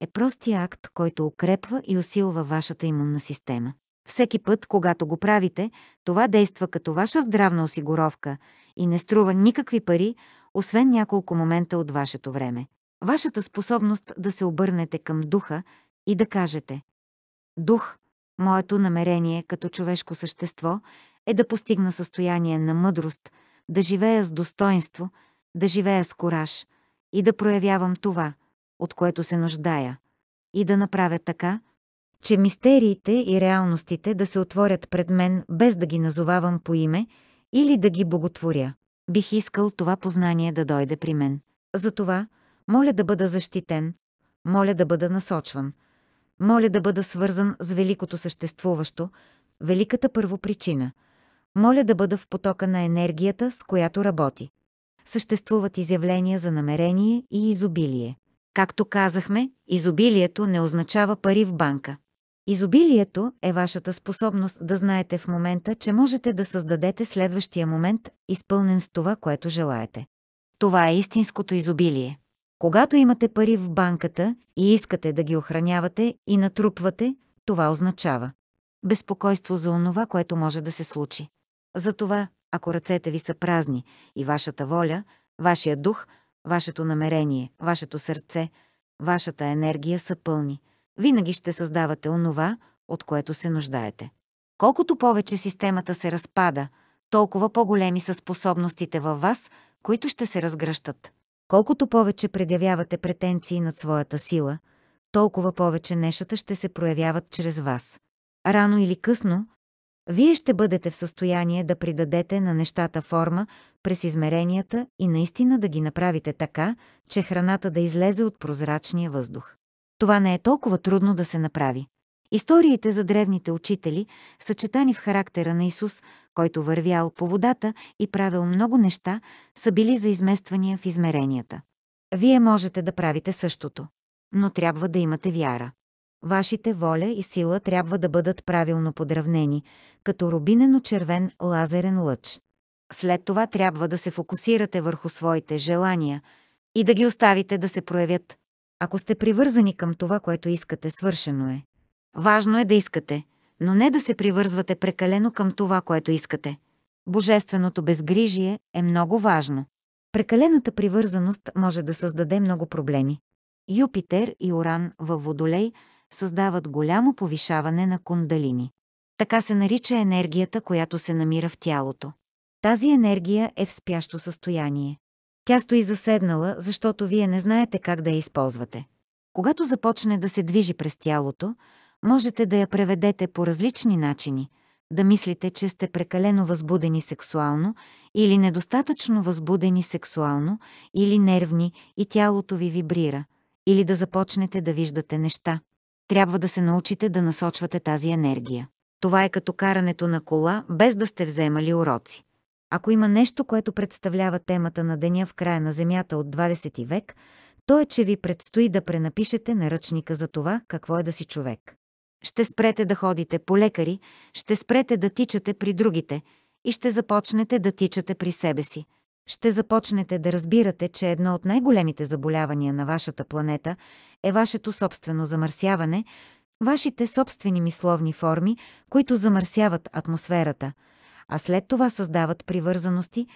е простия акт, който укрепва и усилва вашата имунна система. Всеки път, когато го правите, това действа като ваша здравна осигуровка и не струва никакви пари, освен няколко момента от вашето време. Вашата способност да се обърнете към духа и да кажете «Дух, моето намерение като човешко същество е да постигна състояние на мъдрост, да живея с достоинство, да живея с кораж и да проявявам това – от което се нуждая, и да направя така, че мистериите и реалностите да се отворят пред мен без да ги назовавам по име или да ги боготворя. Бих искал това познание да дойде при мен. Затова, моля да бъда защитен, моля да бъда насочван, моля да бъда свързан с великото съществуващо, великата първопричина. Моля да бъда в потока на енергията, с която работи. Съществуват изявления за намерение и изобилие. Както казахме, изобилието не означава пари в банка. Изобилието е вашата способност да знаете в момента, че можете да създадете следващия момент, изпълнен с това, което желаете. Това е истинското изобилие. Когато имате пари в банката и искате да ги охранявате и натрупвате, това означава безпокойство за онова, което може да се случи. Затова, ако ръцете ви са празни и вашата воля, вашия дух – вашето намерение, вашето сърце, вашата енергия са пълни. Винаги ще създавате онова, от което се нуждаете. Колкото повече системата се разпада, толкова по-големи са способностите във вас, които ще се разгръщат. Колкото повече предявявате претенции над своята сила, толкова повече нещата ще се проявяват чрез вас. Рано или късно, вие ще бъдете в състояние да придадете на нещата форма през измеренията и наистина да ги направите така, че храната да излезе от прозрачния въздух. Това не е толкова трудно да се направи. Историите за древните учители, съчетани в характера на Исус, който вървял по водата и правил много неща, са били за измествания в измеренията. Вие можете да правите същото, но трябва да имате вяра. Вашите воля и сила трябва да бъдат правилно подравнени, като рубинено-червен лазерен лъч. След това трябва да се фокусирате върху своите желания и да ги оставите да се проявят. Ако сте привързани към това, което искате, свършено е. Важно е да искате, но не да се привързвате прекалено към това, което искате. Божественото безгрижие е много важно. Прекалената привързаност може да създаде много проблеми. Юпитер и Уран във Водолей – създават голямо повишаване на кундалини. Така се нарича енергията, която се намира в тялото. Тази енергия е в спящо състояние. Тя стои заседнала, защото вие не знаете как да я използвате. Когато започне да се движи през тялото, можете да я преведете по различни начини, да мислите, че сте прекалено възбудени сексуално или недостатъчно възбудени сексуално или нервни и тялото ви вибрира, или да започнете да виждате неща, трябва да се научите да насочвате тази енергия. Това е като карането на кола, без да сте вземали уроци. Ако има нещо, което представлява темата на деня в края на Земята от 20 век, то е, че ви предстои да пренапишете наръчника за това какво е да си човек. Ще спрете да ходите по лекари, ще спрете да тичате при другите и ще започнете да тичате при себе си, ще започнете да разбирате, че едно от най-големите заболявания на вашата планета е вашето собствено замърсяване, вашите собствени мисловни форми, които замърсяват атмосферата, а след това създават привързаности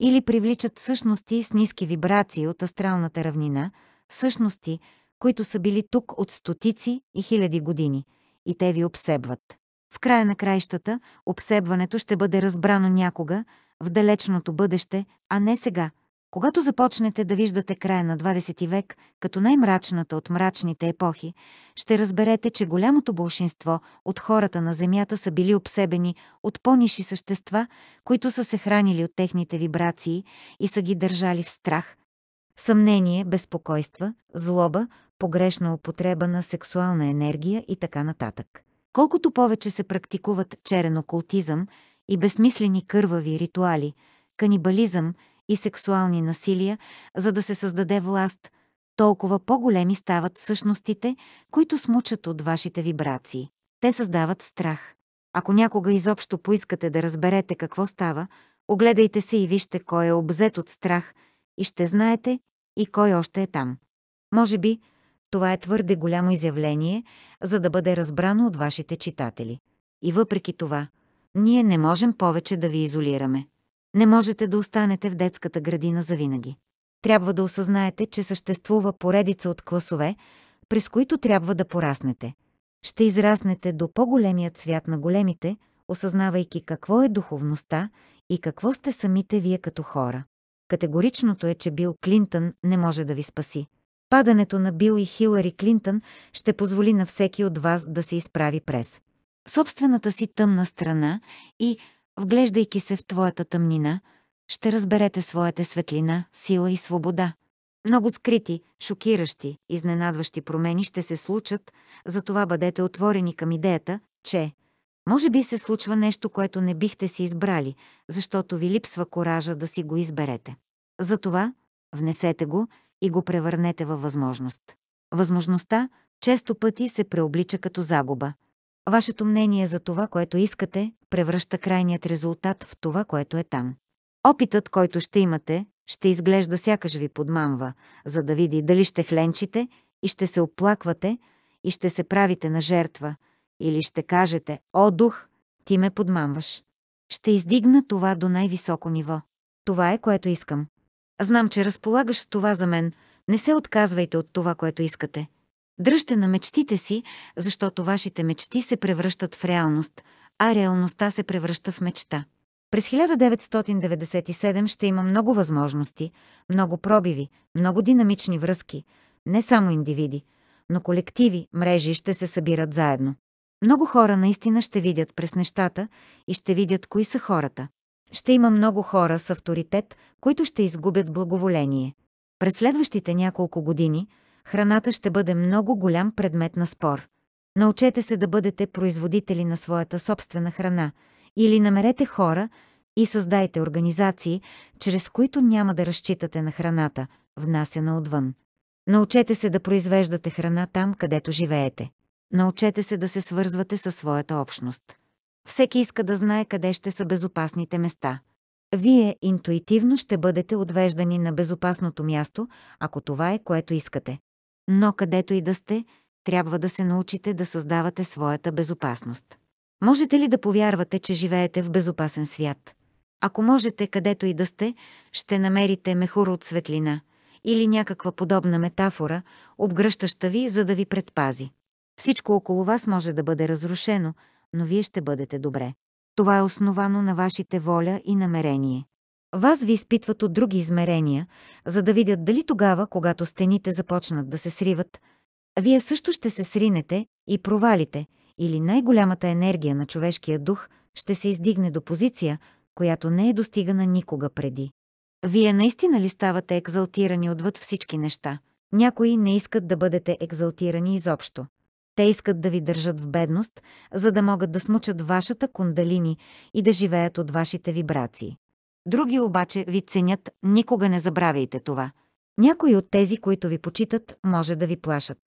или привличат същности с ниски вибрации от астралната равнина, същности, които са били тук от стотици и хиляди години, и те ви обсебват. В края на краищата, обсебването ще бъде разбрано някога, в далечното бъдеще, а не сега, когато започнете да виждате края на 20 век като най-мрачната от мрачните епохи, ще разберете, че голямото болшинство от хората на Земята са били обсебени от по-ниши същества, които са се хранили от техните вибрации и са ги държали в страх, съмнение, безпокойства, злоба, погрешна употреба на сексуална енергия и така нататък. Колкото повече се практикуват черен окултизъм, и безсмислени кървави ритуали, канибализъм и сексуални насилия, за да се създаде власт, толкова по-големи стават същностите, които смучат от вашите вибрации. Те създават страх. Ако някога изобщо поискате да разберете какво става, огледайте се и вижте кой е обзет от страх и ще знаете и кой още е там. Може би, това е твърде голямо изявление, за да бъде разбрано от вашите читатели. И въпреки това, ние не можем повече да ви изолираме. Не можете да останете в детската градина завинаги. Трябва да осъзнаете, че съществува поредица от класове, през които трябва да пораснете. Ще израснете до по-големият свят на големите, осъзнавайки какво е духовността и какво сте самите вие като хора. Категоричното е, че Бил Клинтън не може да ви спаси. Падането на Бил и Хилари Клинтън ще позволи на всеки от вас да се изправи през собствената си тъмна страна и, вглеждайки се в твоята тъмнина, ще разберете своята светлина, сила и свобода. Много скрити, шокиращи, изненадващи промени ще се случат, затова бъдете отворени към идеята, че може би се случва нещо, което не бихте си избрали, защото ви липсва коража да си го изберете. Затова внесете го и го превърнете във възможност. Възможността често пъти се преоблича като загуба, Вашето мнение за това, което искате, превръща крайният резултат в това, което е там. Опитът, който ще имате, ще изглежда сякаш ви подмамва, за да види дали ще хленчите и ще се оплаквате и ще се правите на жертва, или ще кажете «О, дух, ти ме подмамваш». Ще издигна това до най-високо ниво. Това е, което искам. Знам, че разполагаш с това за мен. Не се отказвайте от това, което искате. Дръжте на мечтите си, защото вашите мечти се превръщат в реалност, а реалността се превръща в мечта. През 1997 ще има много възможности, много пробиви, много динамични връзки, не само индивиди, но колективи, мрежи ще се събират заедно. Много хора наистина ще видят през нещата и ще видят кои са хората. Ще има много хора с авторитет, които ще изгубят благоволение. През следващите няколко години – храната ще бъде много голям предмет на спор. Научете се да бъдете производители на своята собствена храна или намерете хора и създайте организации, чрез които няма да разчитате на храната, внасяна отвън. Научете се да произвеждате храна там, където живеете. Научете се да се свързвате със своята общност. Всеки иска да знае къде ще са безопасните места. Вие интуитивно ще бъдете отвеждани на безопасното място, ако това е което искате. Но където и да сте, трябва да се научите да създавате своята безопасност. Можете ли да повярвате, че живеете в безопасен свят? Ако можете, където и да сте, ще намерите мехур от светлина или някаква подобна метафора, обгръщаща ви, за да ви предпази. Всичко около вас може да бъде разрушено, но вие ще бъдете добре. Това е основано на вашите воля и намерение. Вас ви изпитват от други измерения, за да видят дали тогава, когато стените започнат да се сриват, вие също ще се сринете и провалите, или най-голямата енергия на човешкия дух ще се издигне до позиция, която не е достигана никога преди. Вие наистина ли ставате екзалтирани отвъд всички неща? Някои не искат да бъдете екзалтирани изобщо. Те искат да ви държат в бедност, за да могат да смучат вашата кундалини и да живеят от вашите вибрации. Други обаче ви ценят, никога не забравяйте това. Някои от тези, които ви почитат, може да ви плашат.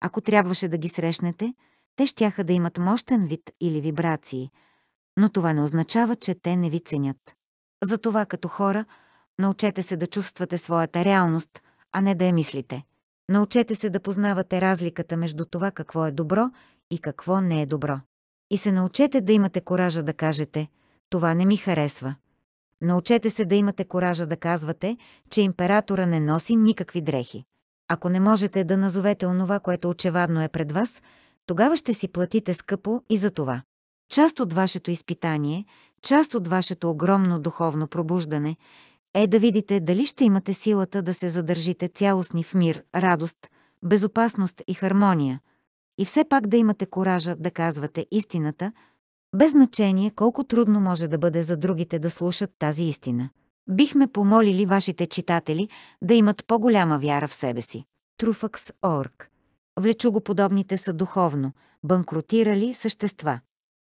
Ако трябваше да ги срещнете, те щяха да имат мощен вид или вибрации, но това не означава, че те не ви ценят. Затова като хора, научете се да чувствате своята реалност, а не да я мислите. Научете се да познавате разликата между това какво е добро и какво не е добро. И се научете да имате коража да кажете «Това не ми харесва». Научете се да имате коража да казвате, че императора не носи никакви дрехи. Ако не можете да назовете онова, което очевадно е пред вас, тогава ще си платите скъпо и за това. Част от вашето изпитание, част от вашето огромно духовно пробуждане е да видите дали ще имате силата да се задържите цялостни в мир, радост, безопасност и хармония, и все пак да имате коража да казвате истината – без значение колко трудно може да бъде за другите да слушат тази истина. Бихме помолили вашите читатели да имат по-голяма вяра в себе си. Труфакс Орг. Влечугоподобните са духовно, банкротирали същества.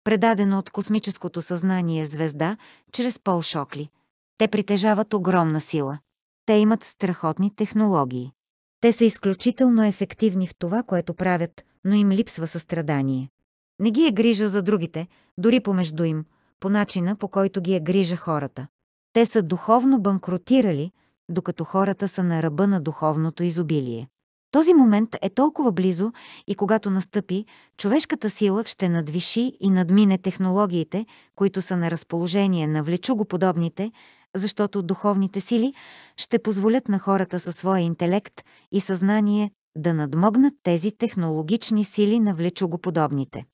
Предадено от космическото съзнание звезда чрез Пол Шокли. Те притежават огромна сила. Те имат страхотни технологии. Те са изключително ефективни в това, което правят, но им липсва състрадание. Не ги е грижа за другите, дори помежду им, по начина по който ги е грижа хората. Те са духовно банкротирали, докато хората са на ръба на духовното изобилие. Този момент е толкова близо и когато настъпи, човешката сила ще надвиши и надмине технологиите, които са на разположение на влечугоподобните, защото духовните сили ще позволят на хората със своя интелект и съзнание да надмогнат тези технологични сили на влечугоподобните.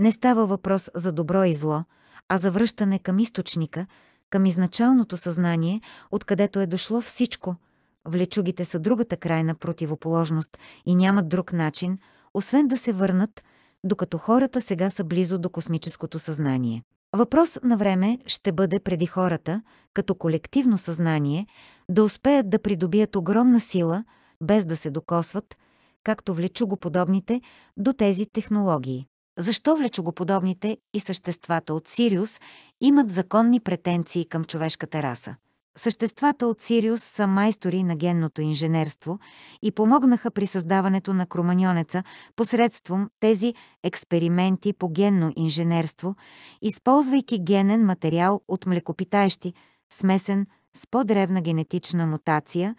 Не става въпрос за добро и зло, а за връщане към източника, към изначалното съзнание, откъдето е дошло всичко. Влечугите са другата крайна противоположност и нямат друг начин, освен да се върнат, докато хората сега са близо до космическото съзнание. Въпрос на време ще бъде преди хората, като колективно съзнание, да успеят да придобият огромна сила, без да се докосват, както влечу го подобните, до тези технологии защо влечогоподобните и съществата от Сириус имат законни претенции към човешката раса. Съществата от Сириус са майстори на генното инженерство и помогнаха при създаването на кроманьонеца посредством тези експерименти по генно инженерство, използвайки генен материал от млекопитаещи, смесен с по-древна генетична мутация,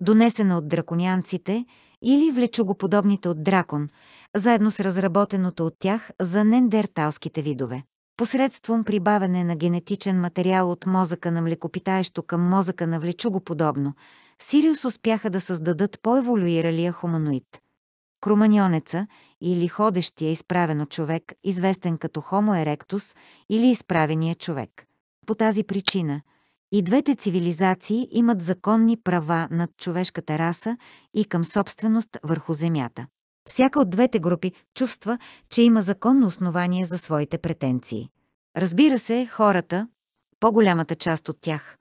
донесена от драконянците или влечугоподобните от дракон, заедно с разработеното от тях за нендерталските видове. Посредством прибавяне на генетичен материал от мозъка на млекопитаещо към мозъка на влечугоподобно, Сириус успяха да създадат по-еволюиралия хуманоид. Кроманьонеца или ходещия изправено човек, известен като Homo erectus или изправения човек. По тази причина – и двете цивилизации имат законни права над човешката раса и към собственост върху Земята. Всяка от двете групи чувства, че има законно основание за своите претенции. Разбира се, хората, по-голямата част от тях,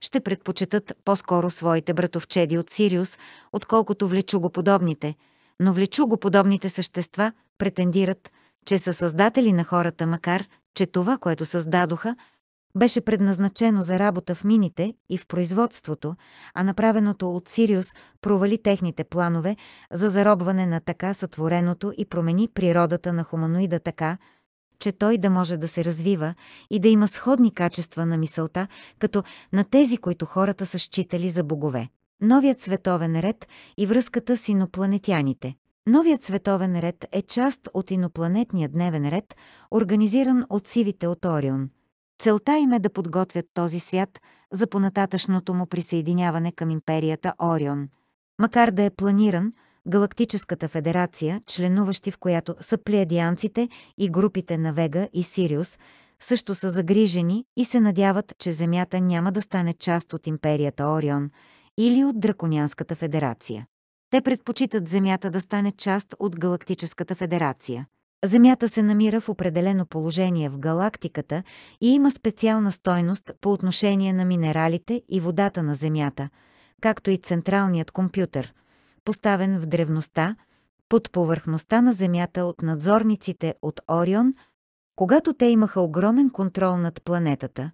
ще предпочитат по-скоро своите братовчеди от Сириус, отколкото влечугоподобните, но влечугоподобните същества претендират, че са създатели на хората, макар че това, което създадоха, беше предназначено за работа в мините и в производството, а направеното от Сириус провали техните планове за заробване на така сътвореното и промени природата на хуманоида така, че той да може да се развива и да има сходни качества на мисълта, като на тези, които хората са считали за богове. Новият световен ред и връзката с инопланетяните. Новият световен ред е част от инопланетния дневен ред, организиран от сивите от Орион – Целта им е да подготвят този свят за понататъчното му присъединяване към империята Орион. Макар да е планиран, Галактическата федерация, членуващи в която са плеядианците и групите на Вега и Сириус, също са загрижени и се надяват, че Земята няма да стане част от империята Орион или от Драконянската федерация. Те предпочитат Земята да стане част от Галактическата федерация. Земята се намира в определено положение в галактиката и има специална стойност по отношение на минералите и водата на Земята, както и централният компютър, поставен в древността, под повърхността на Земята от надзорниците от Орион, когато те имаха огромен контрол над планетата.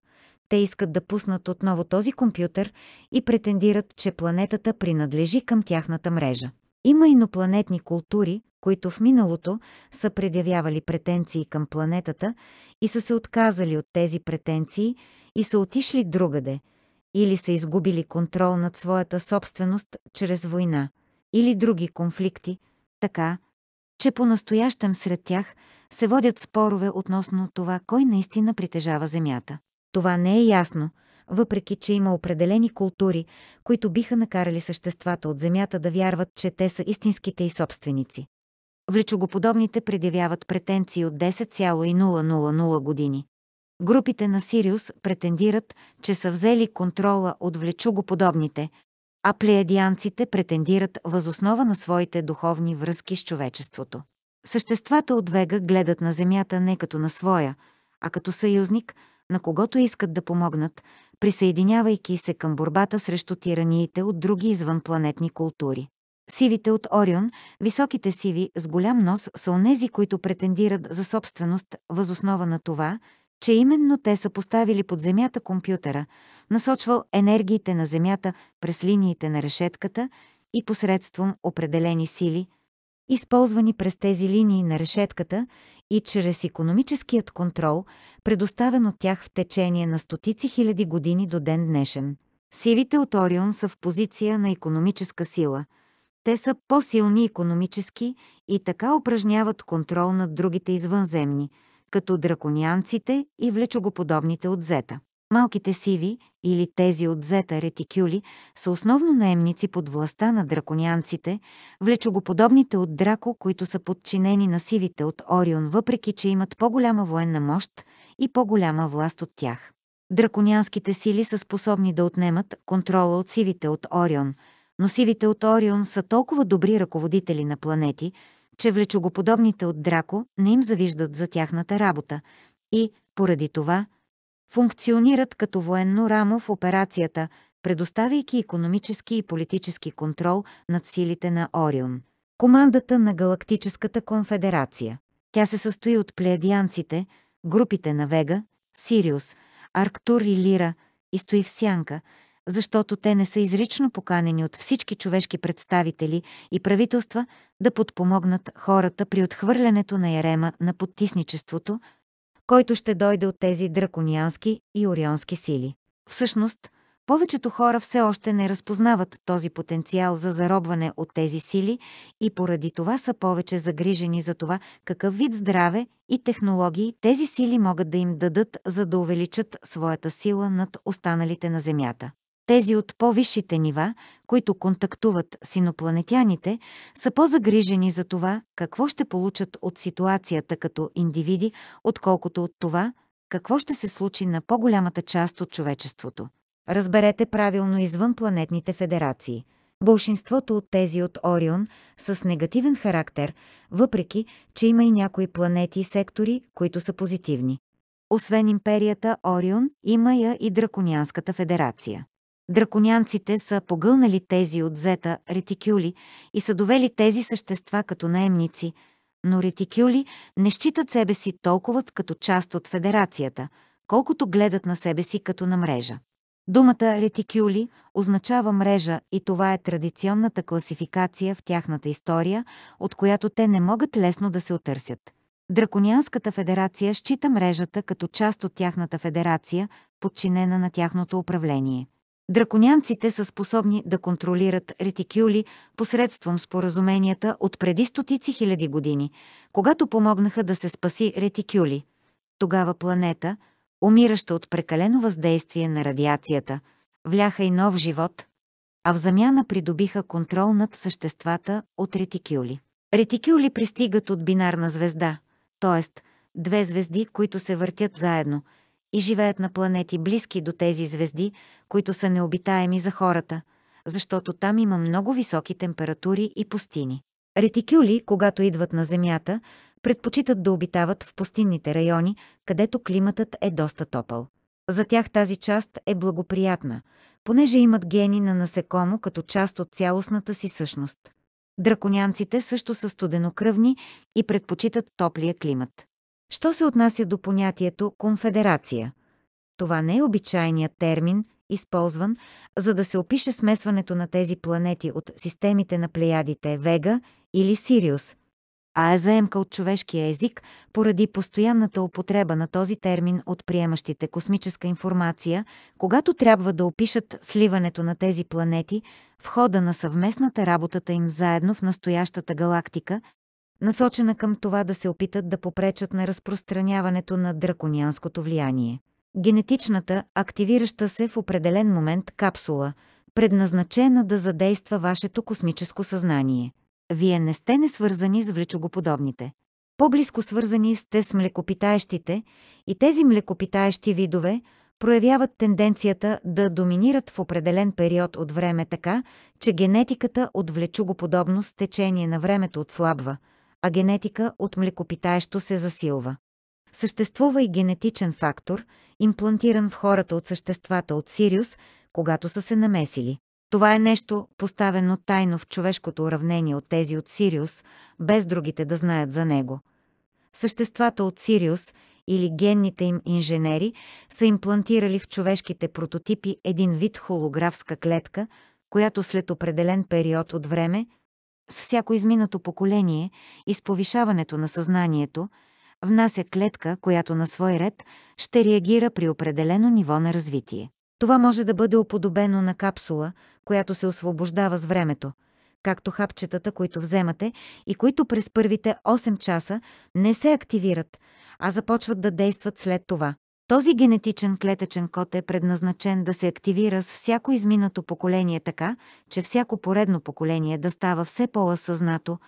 Те искат да пуснат отново този компютър и претендират, че планетата принадлежи към тяхната мрежа. Има инопланетни култури, които в миналото са предявявали претенции към планетата и са се отказали от тези претенции и са отишли другаде, или са изгубили контрол над своята собственост чрез война или други конфликти, така, че по-настоящем сред тях се водят спорове относно това кой наистина притежава Земята. Това не е ясно – въпреки че има определени култури, които биха накарали съществата от Земята да вярват, че те са истинските и собственици. Влечогоподобните предявяват претенции от 10,000 години. Групите на Сириус претендират, че са взели контрола от влечугоподобните, а плеядианците претендират възоснова на своите духовни връзки с човечеството. Съществата от Вега гледат на Земята не като на своя, а като съюзник, на когото искат да помогнат, присъединявайки се към борбата срещу тираниите от други извънпланетни култури. Сивите от Орион, високите сиви с голям нос са онези, които претендират за собственост възоснова на това, че именно те са поставили под Земята компютъра, насочвал енергиите на Земята през линиите на решетката и посредством определени сили, използвани през тези линии на решетката и чрез економическият контрол, предоставен от тях в течение на стотици хиляди години до ден днешен. Силите от Орион са в позиция на економическа сила. Те са по-силни економически и така упражняват контрол над другите извънземни, като драконианците и влечогоподобните от Зета. Малките сиви или тези от зета ретикюли са основно наемници под властта на драконянците, влечогоподобните от драко, които са подчинени на сивите от Орион, въпреки че имат по-голяма военна мощ и по-голяма власт от тях. Драконянските сили са способни да отнемат контрола от сивите от Орион, но сивите от Орион са толкова добри ръководители на планети, че влечогоподобните от Драко не им завиждат за тяхната работа и, поради това, функционират като военно рамо в операцията, предоставяйки економически и политически контрол над силите на Орион. Командата на Галактическата конфедерация. Тя се състои от плеядианците, групите на Вега, Сириус, Арктур и Лира и стои в сянка, защото те не са изрично поканени от всички човешки представители и правителства да подпомогнат хората при отхвърлянето на ярема на подтисничеството, който ще дойде от тези дракониански и орионски сили. Всъщност, повечето хора все още не разпознават този потенциал за заробване от тези сили и поради това са повече загрижени за това какъв вид здраве и технологии тези сили могат да им дадат, за да увеличат своята сила над останалите на Земята. Тези от по-висшите нива, които контактуват с инопланетяните, са по-загрижени за това какво ще получат от ситуацията като индивиди, отколкото от това какво ще се случи на по-голямата част от човечеството. Разберете правилно извън планетните федерации – Болшинството от тези от Орион са с негативен характер, въпреки, че има и някои планети и сектори, които са позитивни. Освен империята Орион, има я и Драконянската федерация. Драконянците са погълнали тези от зета ретикюли и са довели тези същества като наемници, но ретикюли не считат себе си толкова като част от федерацията, колкото гледат на себе си като на мрежа. Думата ретикюли означава мрежа и това е традиционната класификация в тяхната история, от която те не могат лесно да се отърсят. Драконианската федерация счита мрежата като част от тяхната федерация, подчинена на тяхното управление. Драконянците са способни да контролират ретикюли посредством споразуменията от преди стотици хиляди години, когато помогнаха да се спаси ретикюли. Тогава планета, умираща от прекалено въздействие на радиацията, вляха и нов живот, а в замяна придобиха контрол над съществата от ретикюли. Ретикюли пристигат от бинарна звезда, т.е. две звезди, които се въртят заедно – и живеят на планети близки до тези звезди, които са необитаеми за хората, защото там има много високи температури и пустини. Ретикюли, когато идват на Земята, предпочитат да обитават в пустинните райони, където климатът е доста топъл. За тях тази част е благоприятна, понеже имат гени на насекомо като част от цялостната си същност. Драконянците също са студенокръвни и предпочитат топлия климат. Що се отнася до понятието конфедерация? Това не е обичайният термин, използван, за да се опише смесването на тези планети от системите на плеядите Вега или Сириус, а е заемка от човешкия език поради постоянната употреба на този термин от приемащите космическа информация, когато трябва да опишат сливането на тези планети в хода на съвместната работата им заедно в настоящата галактика насочена към това да се опитат да попречат на разпространяването на драконианското влияние. Генетичната, активираща се в определен момент капсула, предназначена да задейства вашето космическо съзнание. Вие не сте не свързани с влечогоподобните. По-близко свързани сте с млекопитаещите и тези млекопитаещи видове проявяват тенденцията да доминират в определен период от време така, че генетиката от влечугоподобно с течение на времето отслабва – а генетика от млекопитаещо се засилва. Съществува и генетичен фактор, имплантиран в хората от съществата от Сириус, когато са се намесили. Това е нещо, поставено тайно в човешкото уравнение от тези от Сириус, без другите да знаят за него. Съществата от Сириус или генните им инженери са имплантирали в човешките прототипи един вид холографска клетка, която след определен период от време с всяко изминато поколение и с повишаването на съзнанието, внася клетка, която на свой ред ще реагира при определено ниво на развитие. Това може да бъде оподобено на капсула, която се освобождава с времето, както хапчетата, които вземате и които през първите 8 часа не се активират, а започват да действат след това. Този генетичен клетъчен код е предназначен да се активира с всяко изминато поколение така, че всяко поредно поколение да става все по-осъзнато,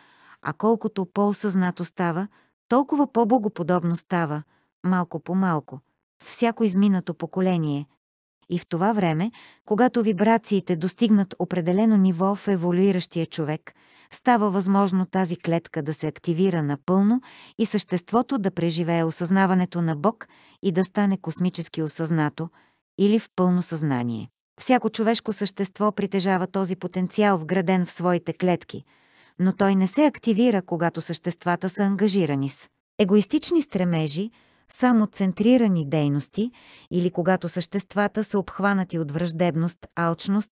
а колкото по-осъзнато става, толкова по-богоподобно става, малко по малко, с всяко изминато поколение. И в това време, когато вибрациите достигнат определено ниво в еволюиращия човек – става възможно тази клетка да се активира напълно и съществото да преживее осъзнаването на Бог и да стане космически осъзнато или в пълно съзнание. Всяко човешко същество притежава този потенциал вграден в своите клетки, но той не се активира, когато съществата са ангажирани с егоистични стремежи, само центрирани дейности или когато съществата са обхванати от враждебност, алчност,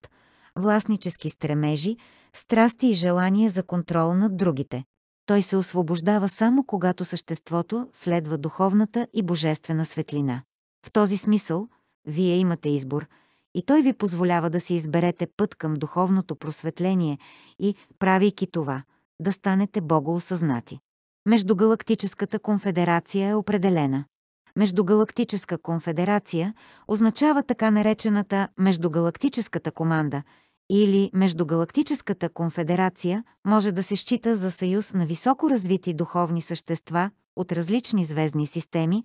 властнически стремежи, страсти и желание за контрол над другите. Той се освобождава само когато съществото следва духовната и божествена светлина. В този смисъл, вие имате избор и той ви позволява да си изберете път към духовното просветление и, правейки това, да станете богоосъзнати. Междугалактическата конфедерация е определена. Междугалактическа конфедерация означава така наречената Междугалактическата команда – или Междугалактическата конфедерация може да се счита за съюз на високо развити духовни същества от различни звездни системи,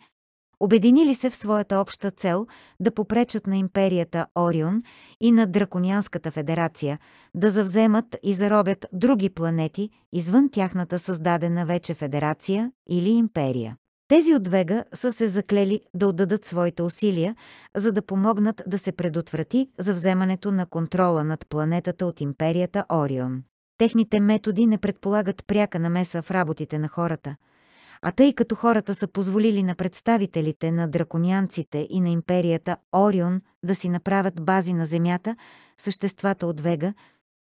обединили се в своята обща цел да попречат на империята Орион и на Драконианската федерация, да завземат и заробят други планети извън тяхната създадена вече федерация или империя. Тези от Вега са се заклели да отдадат своите усилия, за да помогнат да се предотврати за вземането на контрола над планетата от империята Орион. Техните методи не предполагат пряка намеса в работите на хората, а тъй като хората са позволили на представителите на драконианците и на империята Орион да си направят бази на Земята, съществата от Вега –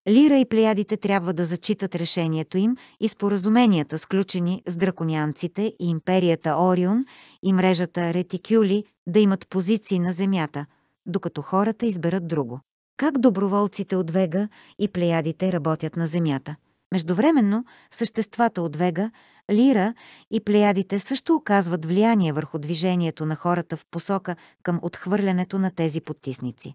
Лира и плеядите трябва да зачитат решението им и споразуменията, сключени с драконианците и империята Орион и мрежата Ретикюли, да имат позиции на Земята, докато хората изберат друго. Как доброволците от Вега и плеядите работят на Земята? Междувременно, съществата от Вега, Лира и плеядите също оказват влияние върху движението на хората в посока към отхвърлянето на тези подтисници.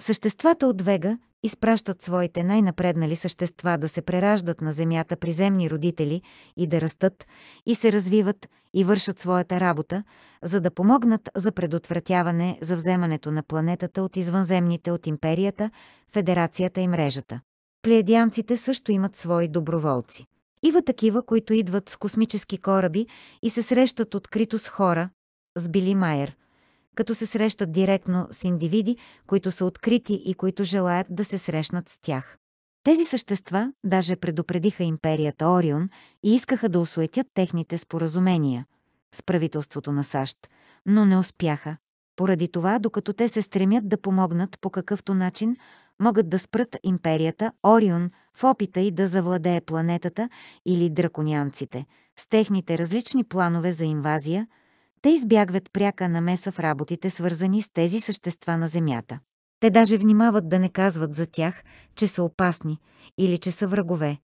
Съществата от Вега изпращат своите най-напреднали същества да се прераждат на Земята при земни родители и да растат и се развиват и вършат своята работа, за да помогнат за предотвратяване за вземането на планетата от извънземните от империята, федерацията и мрежата. Плеядианците също имат свои доброволци. Ива такива, които идват с космически кораби и се срещат открито с хора, с Били Майер, като се срещат директно с индивиди, които са открити и които желаят да се срещнат с тях. Тези същества даже предупредиха империята Орион и искаха да осуетят техните споразумения с правителството на САЩ, но не успяха. Поради това, докато те се стремят да помогнат по какъвто начин, могат да спрат империята Орион в опита и да завладее планетата или драконянците с техните различни планове за инвазия – те избягват пряка намеса в работите, свързани с тези същества на Земята. Те даже внимават да не казват за тях, че са опасни или че са врагове,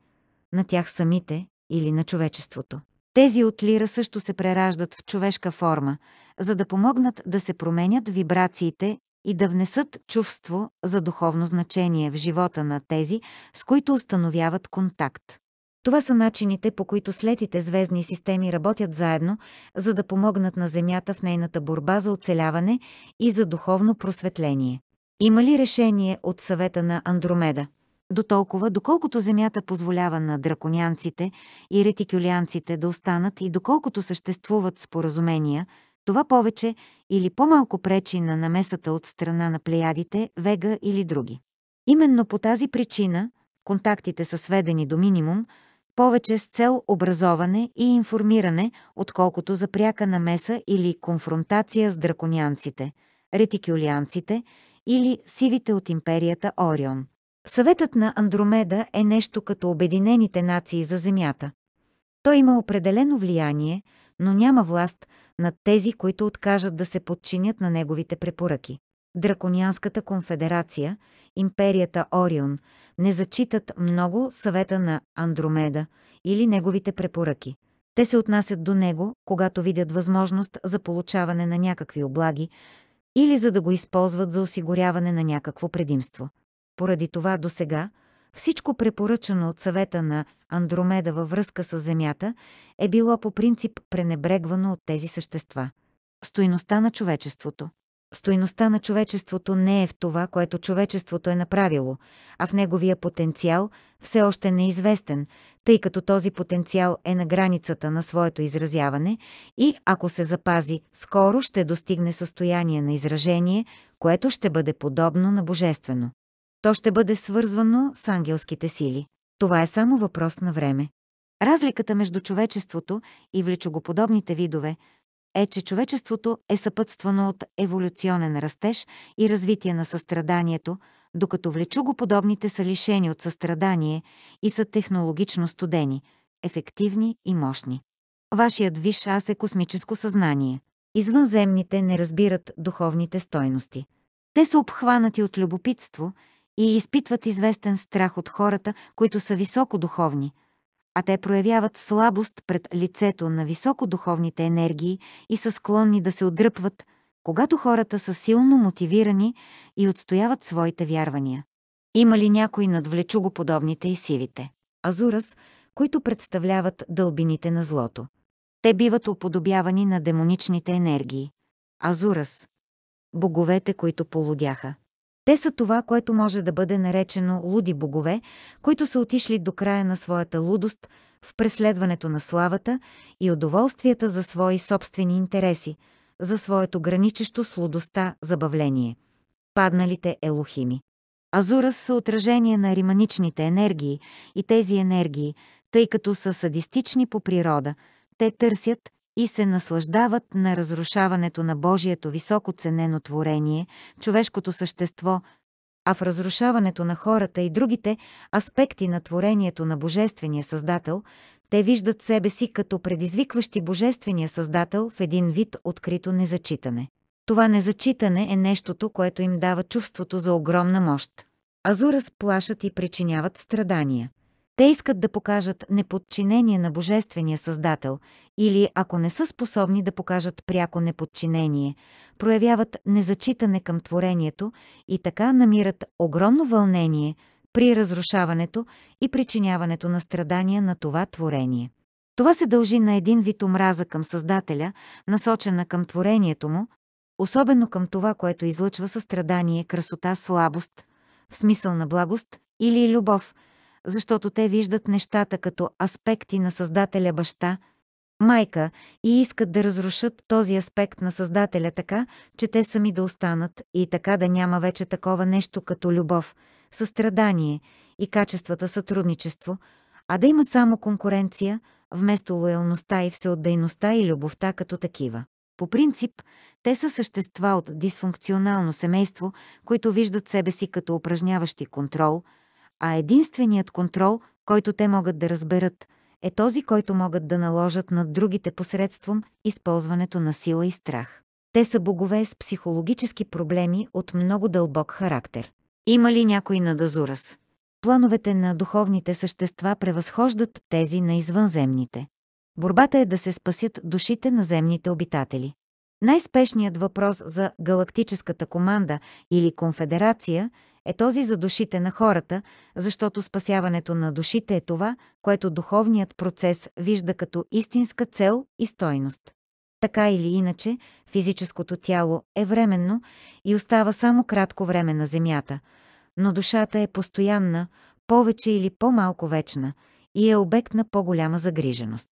на тях самите или на човечеството. Тези от лира също се прераждат в човешка форма, за да помогнат да се променят вибрациите и да внесат чувство за духовно значение в живота на тези, с които установяват контакт. Това са начините, по които слетите звездни системи работят заедно, за да помогнат на Земята в нейната борба за оцеляване и за духовно просветление. Има ли решение от съвета на Андромеда? До толкова, доколкото Земята позволява на драконянците и ретикюлянците да останат и доколкото съществуват споразумения, това повече или по-малко пречи на намесата от страна на плеядите, Вега или други. Именно по тази причина контактите са сведени до минимум, повече с цел образоване и информиране, отколкото за пряка намеса или конфронтация с драконянците, ретикюлианците или сивите от империята Орион. Съветът на Андромеда е нещо като Обединените нации за Земята. Той има определено влияние, но няма власт над тези, които откажат да се подчинят на неговите препоръки. Драконянската конфедерация, империята Орион, не зачитат много съвета на Андромеда или неговите препоръки. Те се отнасят до него, когато видят възможност за получаване на някакви облаги или за да го използват за осигуряване на някакво предимство. Поради това до сега всичко препоръчано от съвета на Андромеда във връзка с Земята е било по принцип пренебрегвано от тези същества. Стойността на човечеството Стойността на човечеството не е в това, което човечеството е направило, а в неговия потенциал, все още неизвестен, тъй като този потенциал е на границата на своето изразяване и, ако се запази, скоро ще достигне състояние на изражение, което ще бъде подобно на божествено. То ще бъде свързвано с ангелските сили. Това е само въпрос на време. Разликата между човечеството и влечогоподобните видове – е, че човечеството е съпътствано от еволюционен растеж и развитие на състраданието, докато го подобните са лишени от състрадание и са технологично студени, ефективни и мощни. Вашият виш аз е космическо съзнание. Извънземните не разбират духовните стойности. Те са обхванати от любопитство и изпитват известен страх от хората, които са високо духовни – а те проявяват слабост пред лицето на високодуховните енергии и са склонни да се отдръпват, когато хората са силно мотивирани и отстояват своите вярвания. Има ли някой над влечугоподобните подобните и сивите? Азурас, които представляват дълбините на злото. Те биват уподобявани на демоничните енергии. Азурас – боговете, които полудяха. Те са това, което може да бъде наречено луди богове, които са отишли до края на своята лудост в преследването на славата и удоволствията за свои собствени интереси, за своето граничещо с лудостта забавление. Падналите елохими. Азурас са отражение на риманичните енергии и тези енергии, тъй като са садистични по природа, те търсят – и се наслаждават на разрушаването на Божието високо ценено творение, човешкото същество, а в разрушаването на хората и другите аспекти на творението на Божествения Създател, те виждат себе си като предизвикващи Божествения Създател в един вид открито незачитане. Това незачитане е нещото, което им дава чувството за огромна мощ. Азура сплашат и причиняват страдания. Те искат да покажат неподчинение на Божествения Създател или, ако не са способни да покажат пряко неподчинение, проявяват незачитане към творението и така намират огромно вълнение при разрушаването и причиняването на страдания на това творение. Това се дължи на един вид омраза към Създателя, насочена към творението му, особено към това, което излъчва състрадание, красота, слабост, в смисъл на благост или любов – защото те виждат нещата като аспекти на Създателя Баща, Майка и искат да разрушат този аспект на Създателя така, че те сами да останат и така да няма вече такова нещо като любов, състрадание и качествата сътрудничество, а да има само конкуренция, вместо лоялността и всеотдайността и любовта като такива. По принцип, те са същества от дисфункционално семейство, които виждат себе си като упражняващи контрол – а единственият контрол, който те могат да разберат, е този, който могат да наложат над другите посредством използването на сила и страх. Те са богове с психологически проблеми от много дълбок характер. Има ли някой на Дазурас? Плановете на духовните същества превъзхождат тези на извънземните. Борбата е да се спасят душите на земните обитатели. Най-спешният въпрос за галактическата команда или конфедерация е този за душите на хората, защото спасяването на душите е това, което духовният процес вижда като истинска цел и стойност. Така или иначе, физическото тяло е временно и остава само кратко време на Земята, но душата е постоянна, повече или по-малко вечна и е обект на по-голяма загриженост.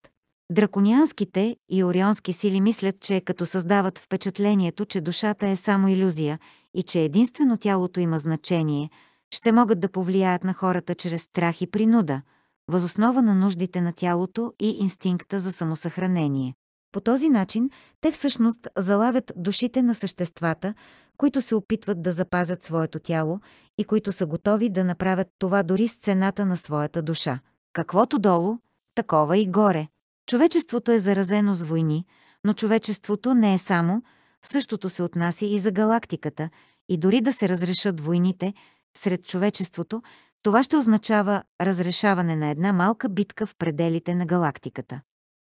Драконианските и орионски сили мислят, че като създават впечатлението, че душата е само иллюзия и че единствено тялото има значение, ще могат да повлияят на хората чрез страх и принуда, възоснова на нуждите на тялото и инстинкта за самосъхранение. По този начин те всъщност залавят душите на съществата, които се опитват да запазят своето тяло и които са готови да направят това дори с цената на своята душа. Каквото долу, такова и горе. Човечеството е заразено с войни, но човечеството не е само – Същото се отнася и за галактиката, и дори да се разрешат войните сред човечеството, това ще означава разрешаване на една малка битка в пределите на галактиката.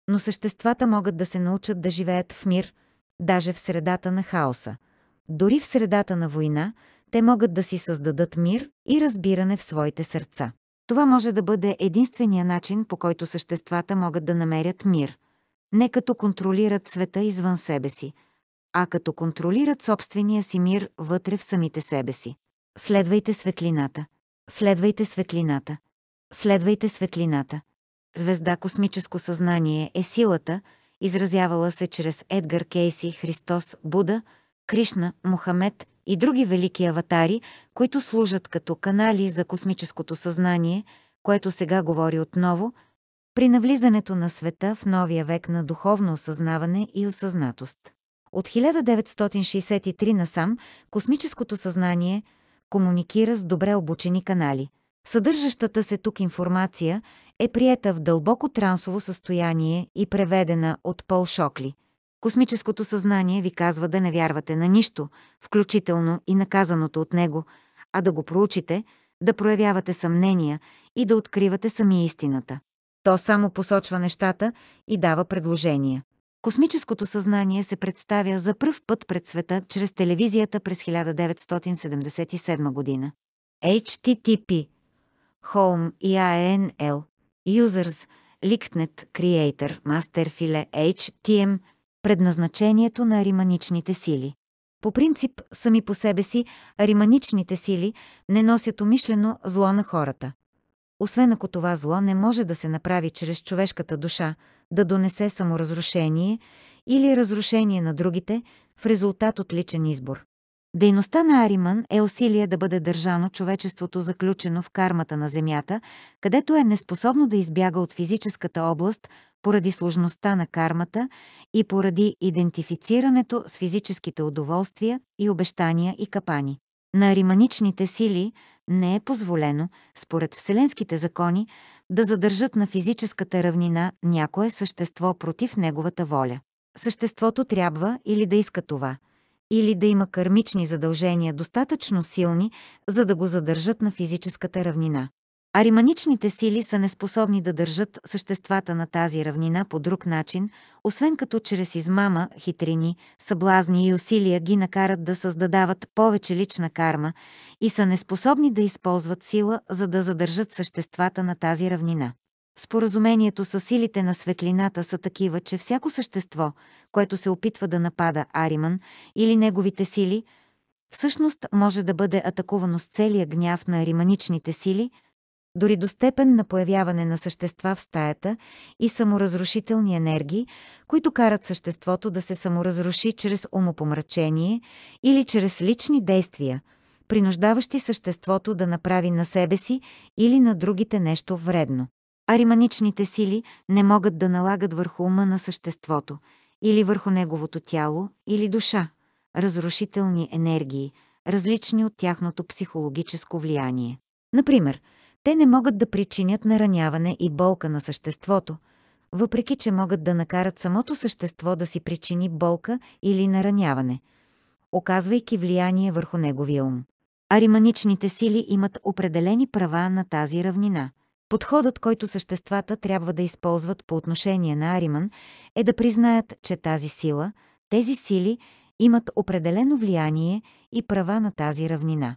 Но съществата могат да се научат да живеят в мир, даже в средата на хаоса. Дори в средата на война, те могат да си създадат мир и разбиране в своите сърца. Това може да бъде единствения начин, по който съществата могат да намерят мир. Не като контролират света извън себе си – а като контролират собствения си мир вътре в самите себе си. Следвайте светлината. Следвайте светлината. Следвайте светлината. Звезда космическо съзнание е силата, изразявала се чрез Едгар Кейси, Христос, Буда, Кришна, Мохамед и други велики аватари, които служат като канали за космическото съзнание, което сега говори отново, при навлизането на света в новия век на духовно осъзнаване и осъзнатост. От 1963 насам космическото съзнание комуникира с добре обучени канали. Съдържащата се тук информация е приета в дълбоко трансово състояние и преведена от Пол Шокли. Космическото съзнание ви казва да не вярвате на нищо, включително и наказаното от него, а да го проучите, да проявявате съмнения и да откривате сами истината. То само посочва нещата и дава предложения. Космическото съзнание се представя за пръв път пред света чрез телевизията през 1977 година. HTTP Home IANL Users Lichtnet Creator Master File HTM Предназначението на ариманичните сили По принцип, сами по себе си, ариманичните сили не носят умишлено зло на хората. Освен ако това зло не може да се направи чрез човешката душа, да донесе саморазрушение или разрушение на другите в резултат от личен избор. Дейността на Ариман е усилие да бъде държано човечеството заключено в кармата на Земята, където е неспособно да избяга от физическата област поради сложността на кармата и поради идентифицирането с физическите удоволствия и обещания и капани. На ариманичните сили – не е позволено, според вселенските закони, да задържат на физическата равнина някое същество против неговата воля. Съществото трябва или да иска това, или да има кармични задължения достатъчно силни, за да го задържат на физическата равнина. Ариманичните сили са неспособни да държат съществата на тази равнина по друг начин, освен като чрез измама, хитрини, съблазни и усилия ги накарат да създадават повече лична карма и са неспособни да използват сила, за да задържат съществата на тази равнина. Споразумението с силите на светлината са такива, че всяко същество, което се опитва да напада Ариман или неговите сили, всъщност може да бъде атакувано с целия гняв на ариманичните сили – дори до степен на появяване на същества в стаята и саморазрушителни енергии, които карат съществото да се саморазруши чрез умопомрачение или чрез лични действия, принуждаващи съществото да направи на себе си или на другите нещо вредно. Ариманичните сили не могат да налагат върху ума на съществото или върху неговото тяло или душа, разрушителни енергии, различни от тяхното психологическо влияние. Например, те не могат да причинят нараняване и болка на съществото, въпреки че могат да накарат самото същество да си причини болка или нараняване, оказвайки влияние върху неговия ум. Ариманичните сили имат определени права на тази равнина. Подходът, който съществата трябва да използват по отношение на Ариман, е да признаят, че тази сила, тези сили имат определено влияние и права на тази равнина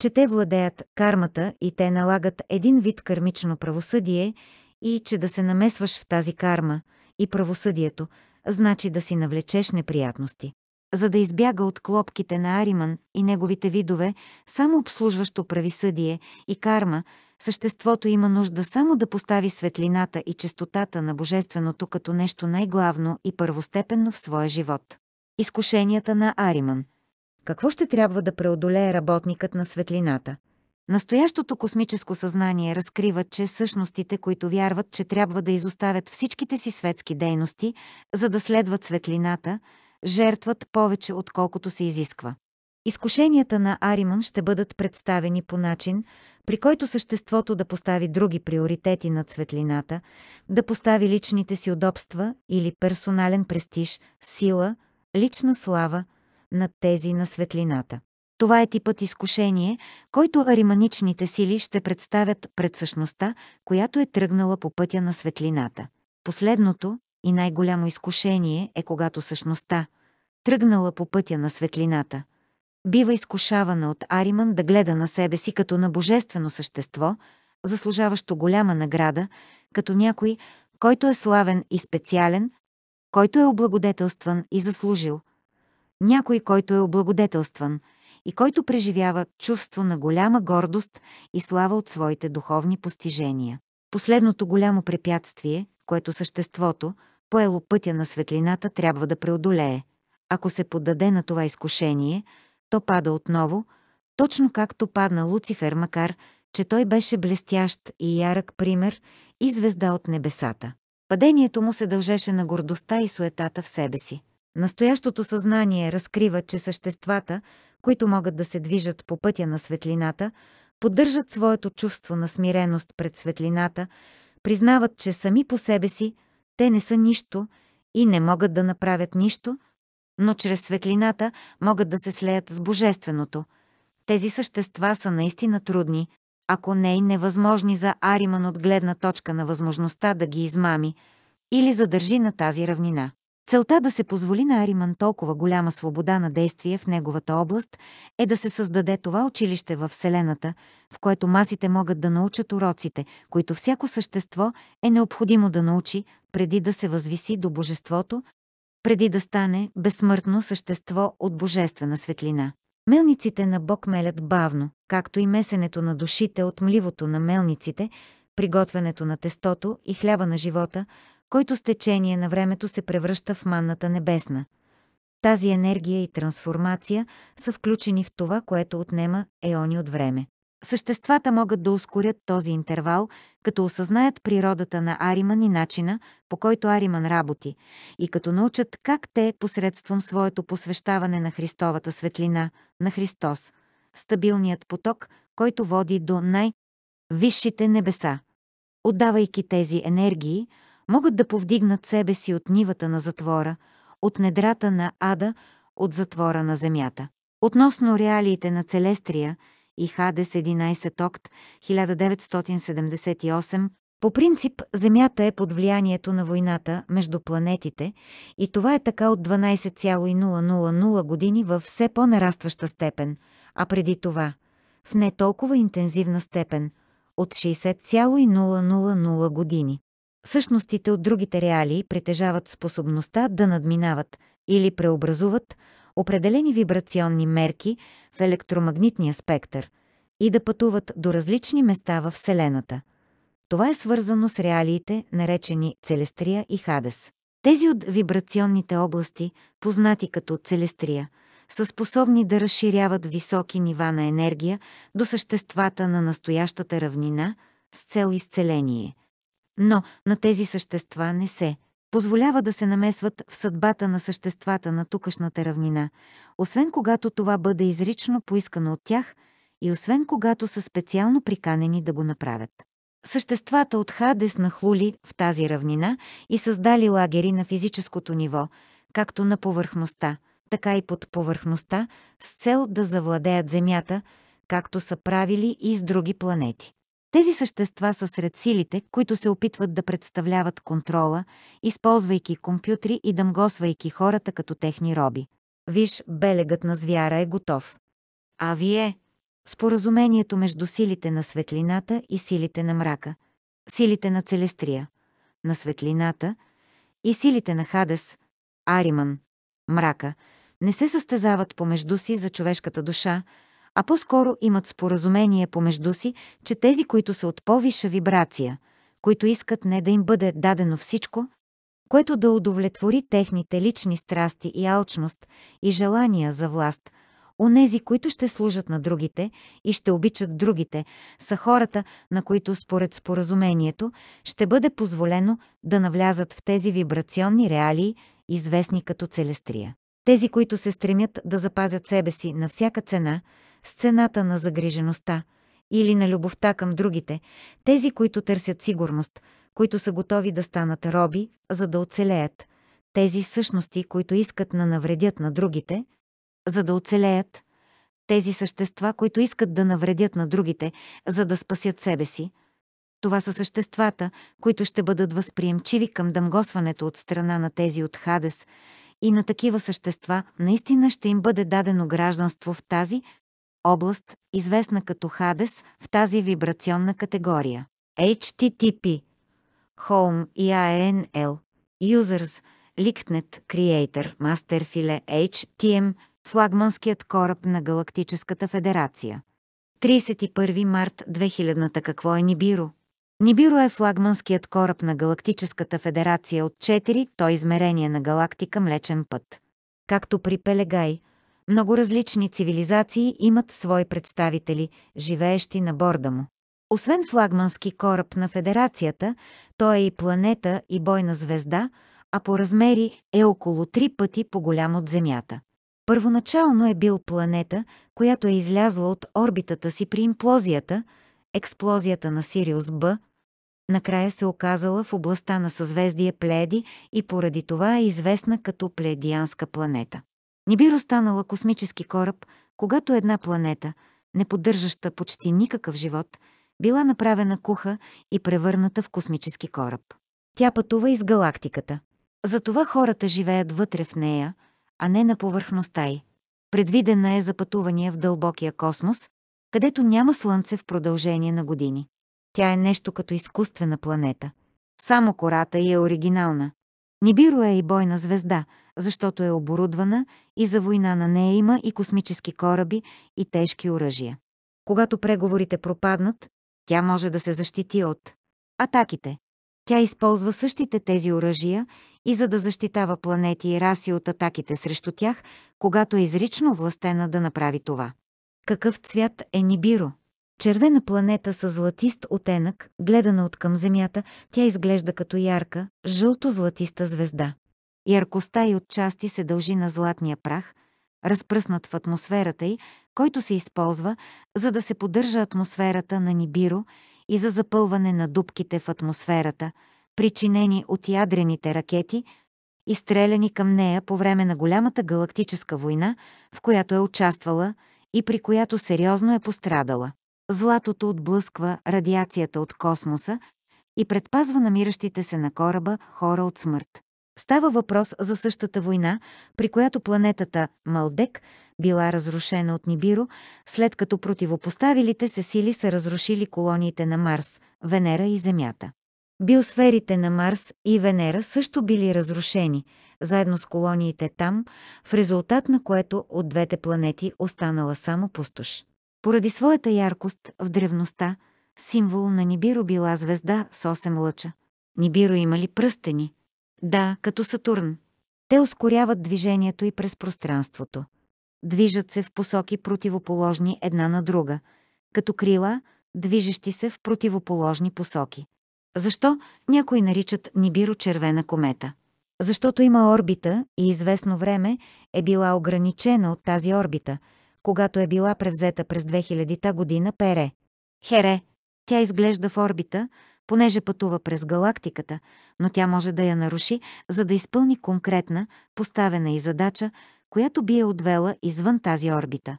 че те владеят кармата и те налагат един вид кармично правосъдие и че да се намесваш в тази карма и правосъдието, значи да си навлечеш неприятности. За да избяга от клопките на Ариман и неговите видове, само обслужващо прависъдие и карма, съществото има нужда само да постави светлината и чистотата на Божественото като нещо най-главно и първостепенно в своя живот. Изкушенията на Ариман – какво ще трябва да преодолее работникът на светлината? Настоящото космическо съзнание разкрива, че същностите, които вярват, че трябва да изоставят всичките си светски дейности, за да следват светлината, жертват повече отколкото се изисква. Изкушенията на Ариман ще бъдат представени по начин, при който съществото да постави други приоритети над светлината, да постави личните си удобства или персонален престиж, сила, лична слава – над тези на светлината. Това е типът изкушение, който ариманичните сили ще представят пред същността, която е тръгнала по пътя на светлината. Последното и най-голямо изкушение е когато същността, тръгнала по пътя на светлината, бива изкушавана от Ариман да гледа на себе си като на божествено същество, заслужаващо голяма награда, като някой, който е славен и специален, който е облагодетелстван и заслужил, някой, който е облагодетелстван и който преживява чувство на голяма гордост и слава от своите духовни постижения. Последното голямо препятствие, което съществото, поело пътя на светлината, трябва да преодолее. Ако се поддаде на това изкушение, то пада отново, точно както падна Луцифер, макар, че той беше блестящ и ярък пример и звезда от небесата. Падението му се дължеше на гордостта и суетата в себе си. Настоящото съзнание разкрива, че съществата, които могат да се движат по пътя на светлината, поддържат своето чувство на смиреност пред светлината, признават, че сами по себе си те не са нищо и не могат да направят нищо, но чрез светлината могат да се слеят с Божественото. Тези същества са наистина трудни, ако не и невъзможни за Ариман от гледна точка на възможността да ги измами или задържи на тази равнина. Целта да се позволи на Ариман толкова голяма свобода на действие в неговата област е да се създаде това училище във Вселената, в което масите могат да научат уроците, които всяко същество е необходимо да научи преди да се възвиси до Божеството, преди да стане безсмъртно същество от Божествена светлина. Мелниците на Бог мелят бавно, както и месенето на душите от мливото на мелниците, приготвянето на тестото и хляба на живота – който с течение на времето се превръща в манната небесна. Тази енергия и трансформация са включени в това, което отнема еони от време. Съществата могат да ускорят този интервал, като осъзнаят природата на Ариман и начина, по който Ариман работи, и като научат как те, посредством своето посвещаване на Христовата светлина, на Христос, стабилният поток, който води до най-висшите небеса. Отдавайки тези енергии, могат да повдигнат себе си от нивата на затвора, от недрата на ада, от затвора на земята. Относно реалиите на Целестрия и Хадес 11 Окт 1978, по принцип Земята е под влиянието на войната между планетите и това е така от 12,000 години във все по-нарастваща степен, а преди това в не толкова интензивна степен – от 60,000 години. Същностите от другите реалии притежават способността да надминават или преобразуват определени вибрационни мерки в електромагнитния спектър и да пътуват до различни места в Вселената. Това е свързано с реалиите, наречени Целестрия и Хадес. Тези от вибрационните области, познати като Целестрия, са способни да разширяват високи нива на енергия до съществата на настоящата равнина с цел изцеление – но на тези същества не се позволява да се намесват в съдбата на съществата на тукашната равнина, освен когато това бъде изрично поискано от тях и освен когато са специално приканени да го направят. Съществата от Хадес нахлули в тази равнина и създали лагери на физическото ниво, както на повърхността, така и под повърхността, с цел да завладеят Земята, както са правили и с други планети. Тези същества са сред силите, които се опитват да представляват контрола, използвайки компютри и дъмгосвайки хората като техни роби. Виж, белегът на звяра е готов. А вие? Споразумението между силите на светлината и силите на мрака. Силите на Целестрия, на светлината и силите на Хадес, Ариман, мрака, не се състезават помежду си за човешката душа, а по-скоро имат споразумение помежду си, че тези, които са от по-виша вибрация, които искат не да им бъде дадено всичко, което да удовлетвори техните лични страсти и алчност и желания за власт, онези, които ще служат на другите и ще обичат другите, са хората, на които според споразумението ще бъде позволено да навлязат в тези вибрационни реалии, известни като целестрия. Тези, които се стремят да запазят себе си на всяка цена, с цената на загрижеността или на любовта към другите, тези, които търсят сигурност, които са готови да станат роби, за да оцелеят, тези същности, които искат да навредят на другите, за да оцелеят, тези същества, които искат да навредят на другите, за да спасят себе си. Това са съществата, които ще бъдат възприемчиви към дъмгосването от страна на тези от Хадес, и на такива същества наистина ще им бъде дадено гражданство в тази, област, известна като Хадес, в тази вибрационна категория. HTTP Home IANL Users Lichtnet Creator Masterfile HTM флагманският кораб на Галактическата федерация. 31 март 2000-та какво е Нибиро? Нибиро е флагманският кораб на Галактическата федерация от 4, то измерение на галактика Млечен път. Както при Пелегай – много различни цивилизации имат свои представители, живеещи на борда му. Освен флагмански кораб на Федерацията, той е и планета и бойна звезда, а по размери е около три пъти по-голям от Земята. Първоначално е бил планета, която е излязла от орбитата си при имплозията, експлозията на Сириус Б, накрая се оказала в областта на съзвездие Пледи и поради това е известна като Пледианска планета. Нибиро станала космически кораб, когато една планета, не поддържаща почти никакъв живот, била направена куха и превърната в космически кораб. Тя пътува из галактиката. Затова хората живеят вътре в нея, а не на повърхността й. Предвидена е за пътувания в дълбокия космос, където няма слънце в продължение на години. Тя е нещо като изкуствена планета. Само кората й е оригинална. Нибиро е и бойна звезда – защото е оборудвана и за война на нея има и космически кораби и тежки оръжия. Когато преговорите пропаднат, тя може да се защити от атаките. Тя използва същите тези оръжия и за да защитава планети и раси от атаките срещу тях, когато е изрично властена да направи това. Какъв цвят е Нибиро? Червена планета с златист отенък, гледана от към Земята, тя изглежда като ярка, жълто-златиста звезда. Яркостта и отчасти се дължи на златния прах, разпръснат в атмосферата й, който се използва, за да се поддържа атмосферата на Нибиро и за запълване на дубките в атмосферата, причинени от ядрените ракети, изстреляни към нея по време на голямата галактическа война, в която е участвала и при която сериозно е пострадала. Златото отблъсква радиацията от космоса и предпазва намиращите се на кораба хора от смърт. Става въпрос за същата война, при която планетата Малдек била разрушена от Нибиро, след като противопоставилите се сили са разрушили колониите на Марс, Венера и Земята. Биосферите на Марс и Венера също били разрушени, заедно с колониите там, в резултат на което от двете планети останала само пустош. Поради своята яркост в древността, символ на Нибиро била звезда с 8 лъча. Нибиро имали пръстени – да, като Сатурн. Те ускоряват движението и през пространството. Движат се в посоки противоположни една на друга, като крила, движещи се в противоположни посоки. Защо някои наричат Нибиро червена комета? Защото има орбита и известно време е била ограничена от тази орбита, когато е била превзета през 2000-та година Пере. Хере, тя изглежда в орбита, понеже пътува през галактиката, но тя може да я наруши, за да изпълни конкретна, поставена и задача, която би я отвела извън тази орбита.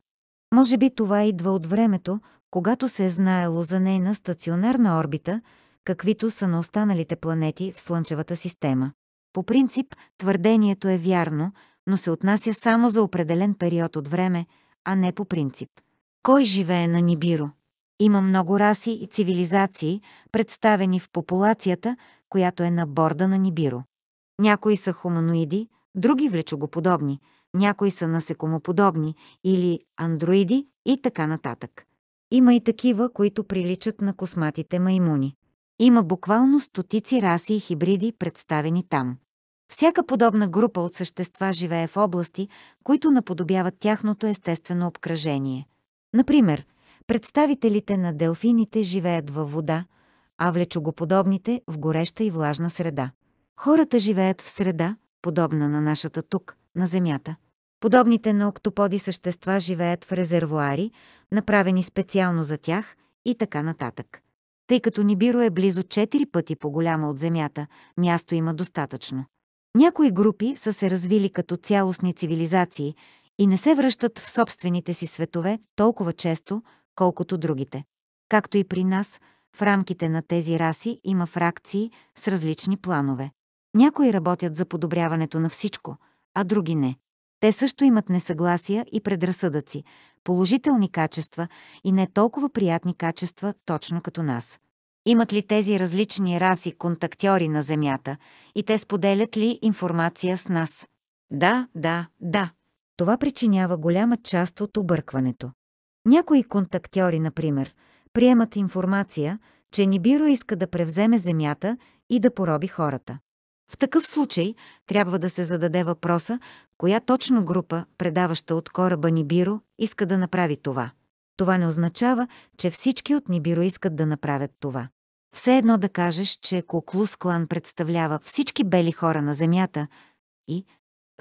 Може би това идва от времето, когато се е знаело за нейна стационарна орбита, каквито са на останалите планети в Слънчевата система. По принцип, твърдението е вярно, но се отнася само за определен период от време, а не по принцип. Кой живее на Нибиро? Има много раси и цивилизации, представени в популацията, която е на борда на Нибиро. Някои са хуманоиди, други влечогоподобни, някои са насекомоподобни или андроиди и така нататък. Има и такива, които приличат на косматите маймуни. Има буквално стотици раси и хибриди, представени там. Всяка подобна група от същества живее в области, които наподобяват тяхното естествено обкръжение. Например, Представителите на делфините живеят във вода, а влечогоподобните в гореща и влажна среда. Хората живеят в среда, подобна на нашата тук, на Земята. Подобните на октоподи същества живеят в резервуари, направени специално за тях и така нататък. Тъй като Нибиро е близо 4 пъти по-голяма от Земята, място има достатъчно. Някои групи са се развили като цялостни цивилизации и не се връщат в собствените си светове толкова често, колкото другите. Както и при нас, в рамките на тези раси има фракции с различни планове. Някои работят за подобряването на всичко, а други не. Те също имат несъгласия и предразсъдъци, положителни качества и не толкова приятни качества, точно като нас. Имат ли тези различни раси контактьори на Земята и те споделят ли информация с нас? Да, да, да. Това причинява голяма част от объркването. Някои контактьори, например, приемат информация, че Нибиро иска да превземе земята и да пороби хората. В такъв случай трябва да се зададе въпроса, коя точно група, предаваща от кораба Нибиро, иска да направи това. Това не означава, че всички от Нибиро искат да направят това. Все едно да кажеш, че Коклус клан представлява всички бели хора на Земята и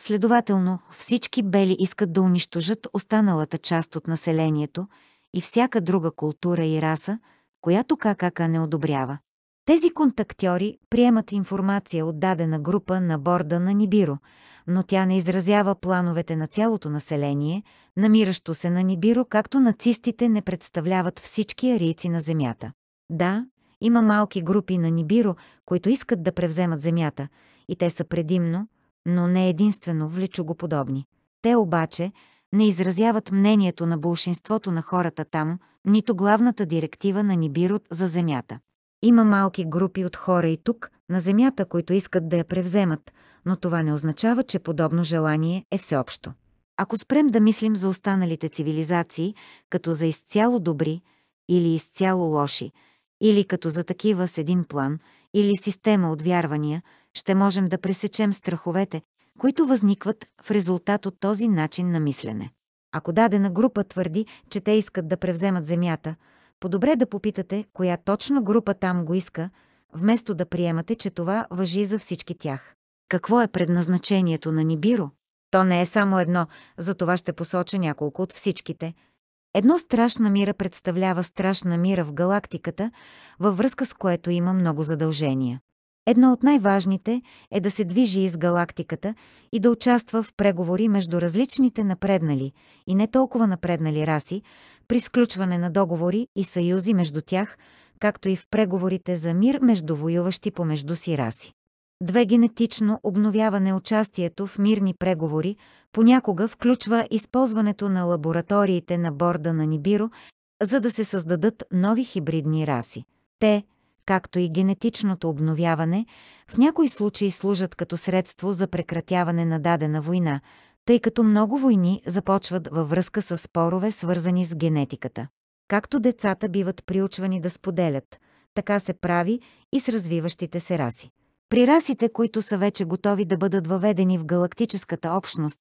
Следователно, всички бели искат да унищожат останалата част от населението и всяка друга култура и раса, която какака не одобрява. Тези контактьори приемат информация от дадена група на борда на Нибиро, но тя не изразява плановете на цялото население, намиращо се на Нибиро, както нацистите не представляват всички арийци на Земята. Да, има малки групи на Нибиро, които искат да превземат Земята, и те са предимно но не единствено влечу го подобни. Те обаче не изразяват мнението на болшинството на хората там, нито главната директива на Нибирот за земята. Има малки групи от хора и тук, на земята, които искат да я превземат, но това не означава, че подобно желание е всеобщо. Ако спрем да мислим за останалите цивилизации като за изцяло добри или изцяло лоши, или като за такива с един план или система от вярвания – ще можем да пресечем страховете, които възникват в резултат от този начин на мислене. Ако дадена група твърди, че те искат да превземат земята, по-добре да попитате коя точно група там го иска, вместо да приемате, че това въжи за всички тях. Какво е предназначението на Нибиро? То не е само едно, за това ще посоча няколко от всичките. Едно страшна мира представлява страшна мира в галактиката, във връзка с което има много задължения. Едно от най-важните е да се движи из галактиката и да участва в преговори между различните напреднали и не толкова напреднали раси при сключване на договори и съюзи между тях, както и в преговорите за мир между воюващи помежду си раси. Две генетично обновяване участието в мирни преговори понякога включва използването на лабораториите на борда на Нибиро, за да се създадат нови хибридни раси. Те, както и генетичното обновяване, в някои случаи служат като средство за прекратяване на дадена война, тъй като много войни започват във връзка с спорове, свързани с генетиката. Както децата биват приучвани да споделят, така се прави и с развиващите се раси. При расите, които са вече готови да бъдат въведени в галактическата общност,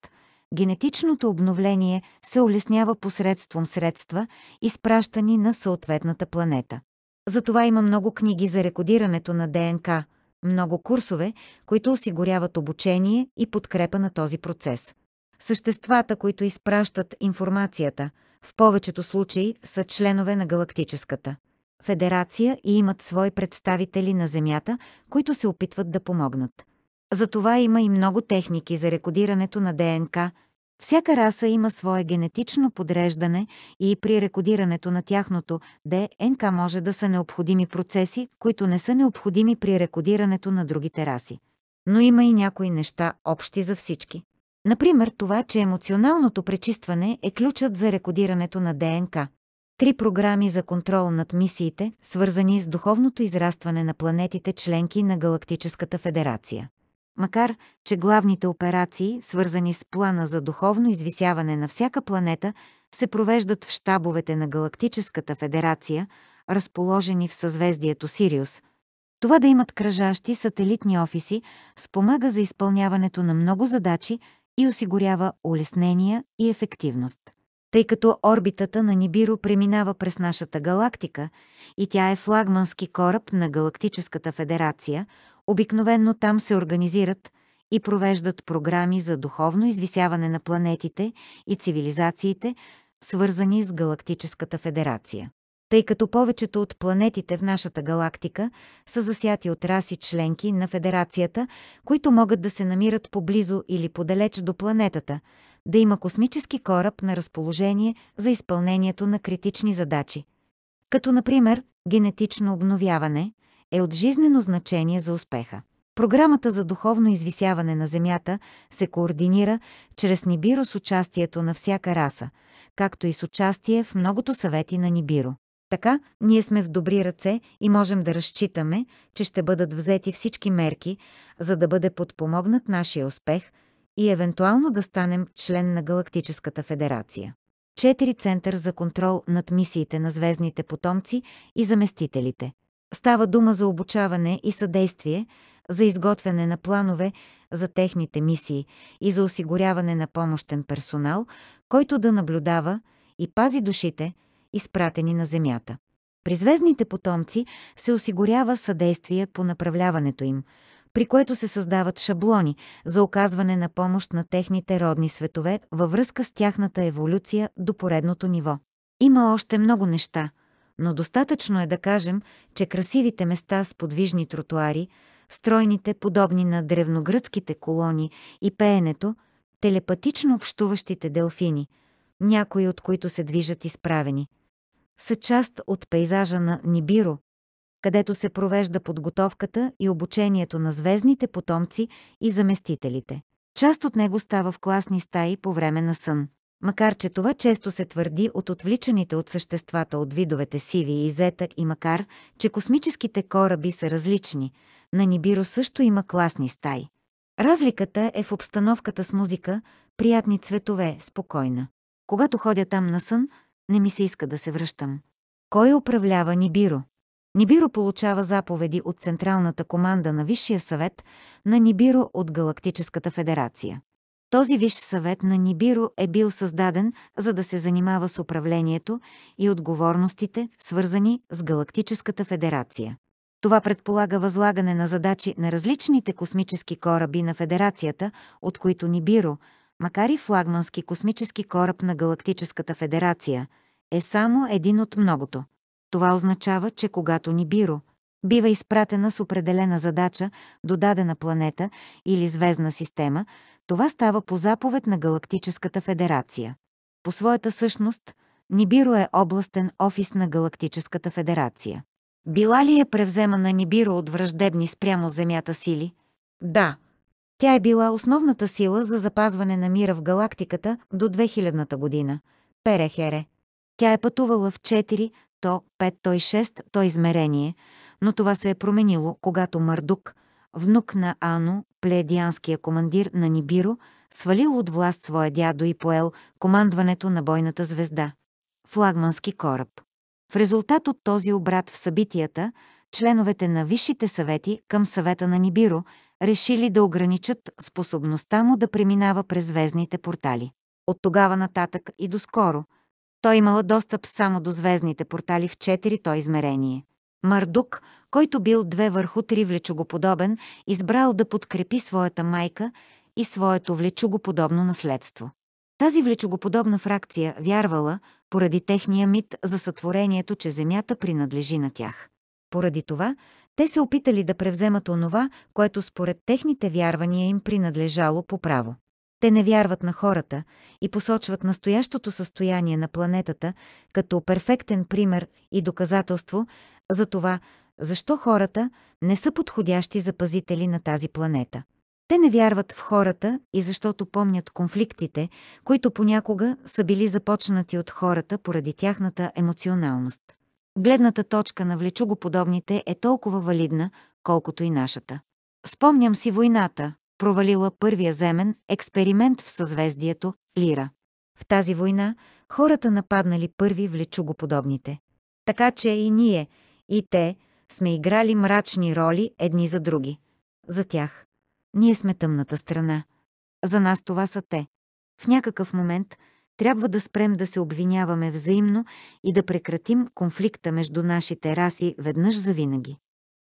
генетичното обновление се улеснява посредством средства, изпращани на съответната планета. Затова има много книги за рекодирането на ДНК, много курсове, които осигуряват обучение и подкрепа на този процес. Съществата, които изпращат информацията, в повечето случаи са членове на Галактическата федерация и имат свои представители на Земята, които се опитват да помогнат. Затова има и много техники за рекодирането на ДНК, всяка раса има свое генетично подреждане и при рекодирането на тяхното ДНК може да са необходими процеси, които не са необходими при рекодирането на другите раси. Но има и някои неща общи за всички. Например, това, че емоционалното пречистване е ключът за рекодирането на ДНК. Три програми за контрол над мисиите, свързани с духовното израстване на планетите членки на Галактическата федерация. Макар, че главните операции, свързани с плана за духовно извисяване на всяка планета, се провеждат в щабовете на Галактическата федерация, разположени в съзвездието Сириус. Това да имат кръжащи сателитни офиси спомага за изпълняването на много задачи и осигурява улеснения и ефективност. Тъй като орбитата на Нибиро преминава през нашата галактика и тя е флагмански кораб на Галактическата федерация – Обикновенно там се организират и провеждат програми за духовно извисяване на планетите и цивилизациите, свързани с Галактическата федерация. Тъй като повечето от планетите в нашата галактика са засяти от раси членки на Федерацията, които могат да се намират поблизо или подалеч до планетата, да има космически кораб на разположение за изпълнението на критични задачи, като например генетично обновяване – е от жизнено значение за успеха. Програмата за духовно извисяване на Земята се координира чрез Нибиро с участието на всяка раса, както и с участие в многото съвети на Нибиро. Така, ние сме в добри ръце и можем да разчитаме, че ще бъдат взети всички мерки, за да бъде подпомогнат нашия успех и евентуално да станем член на Галактическата федерация. Четири Център за контрол над мисиите на звездните потомци и заместителите. Става дума за обучаване и съдействие, за изготвяне на планове за техните мисии и за осигуряване на помощен персонал, който да наблюдава и пази душите, изпратени на Земята. При звездните потомци се осигурява съдействие по направляването им, при което се създават шаблони за оказване на помощ на техните родни светове във връзка с тяхната еволюция до поредното ниво. Има още много неща – но достатъчно е да кажем, че красивите места с подвижни тротуари, стройните, подобни на древногръцките колони и пеенето, телепатично общуващите делфини, някои от които се движат изправени, са част от пейзажа на Нибиро, където се провежда подготовката и обучението на звездните потомци и заместителите. Част от него става в класни стаи по време на сън. Макар, че това често се твърди от отвличаните от съществата от видовете сиви и зета, и макар, че космическите кораби са различни, на Нибиро също има класни стаи. Разликата е в обстановката с музика, приятни цветове, спокойна. Когато ходя там на сън, не ми се иска да се връщам. Кой управлява Нибиро? Нибиро получава заповеди от Централната команда на Висшия съвет на Нибиро от Галактическата федерация. Този Виш съвет на Нибиро е бил създаден, за да се занимава с управлението и отговорностите, свързани с Галактическата федерация. Това предполага възлагане на задачи на различните космически кораби на Федерацията, от които Нибиро, макар и флагмански космически кораб на Галактическата федерация, е само един от многото. Това означава, че когато Нибиро бива изпратена с определена задача до дадена планета или звездна система – това става по заповед на Галактическата федерация. По своята същност, Нибиро е областен офис на Галактическата федерация. Била ли е превземана Нибиро от враждебни спрямо Земята сили? Да. Тя е била основната сила за запазване на мира в галактиката до 2000-та година. Перехере. Тя е пътувала в 4, то 5, то и 6, то измерение, но това се е променило, когато Мърдук, внук на Ано, пледианския командир на Нибиро, свалил от власт своя дядо и поел командването на бойната звезда – флагмански кораб. В резултат от този обрат в събитията, членовете на висшите съвети към съвета на Нибиро решили да ограничат способността му да преминава през звездните портали. От тогава нататък и доскоро, той имала достъп само до звездните портали в четирито измерение – Мардук, който бил две върху три влечугоподобен, избрал да подкрепи своята майка и своето влечугоподобно наследство. Тази влечугоподобна фракция вярвала, поради техния мит за сътворението, че земята принадлежи на тях. Поради това, те се опитали да превземат онова, което според техните вярвания им принадлежало по право. Те не вярват на хората и посочват настоящото състояние на планетата като перфектен пример и доказателство, за това, защо хората не са подходящи за пазители на тази планета. Те не вярват в хората и защото помнят конфликтите, които понякога са били започнати от хората поради тяхната емоционалност. Гледната точка на влечугоподобните е толкова валидна, колкото и нашата. Спомням си войната, провалила първия земен експеримент в съзвездието Лира. В тази война хората нападнали първи влечугоподобните. Така че и ние – и те сме играли мрачни роли едни за други. За тях. Ние сме тъмната страна. За нас това са те. В някакъв момент трябва да спрем да се обвиняваме взаимно и да прекратим конфликта между нашите раси веднъж завинаги.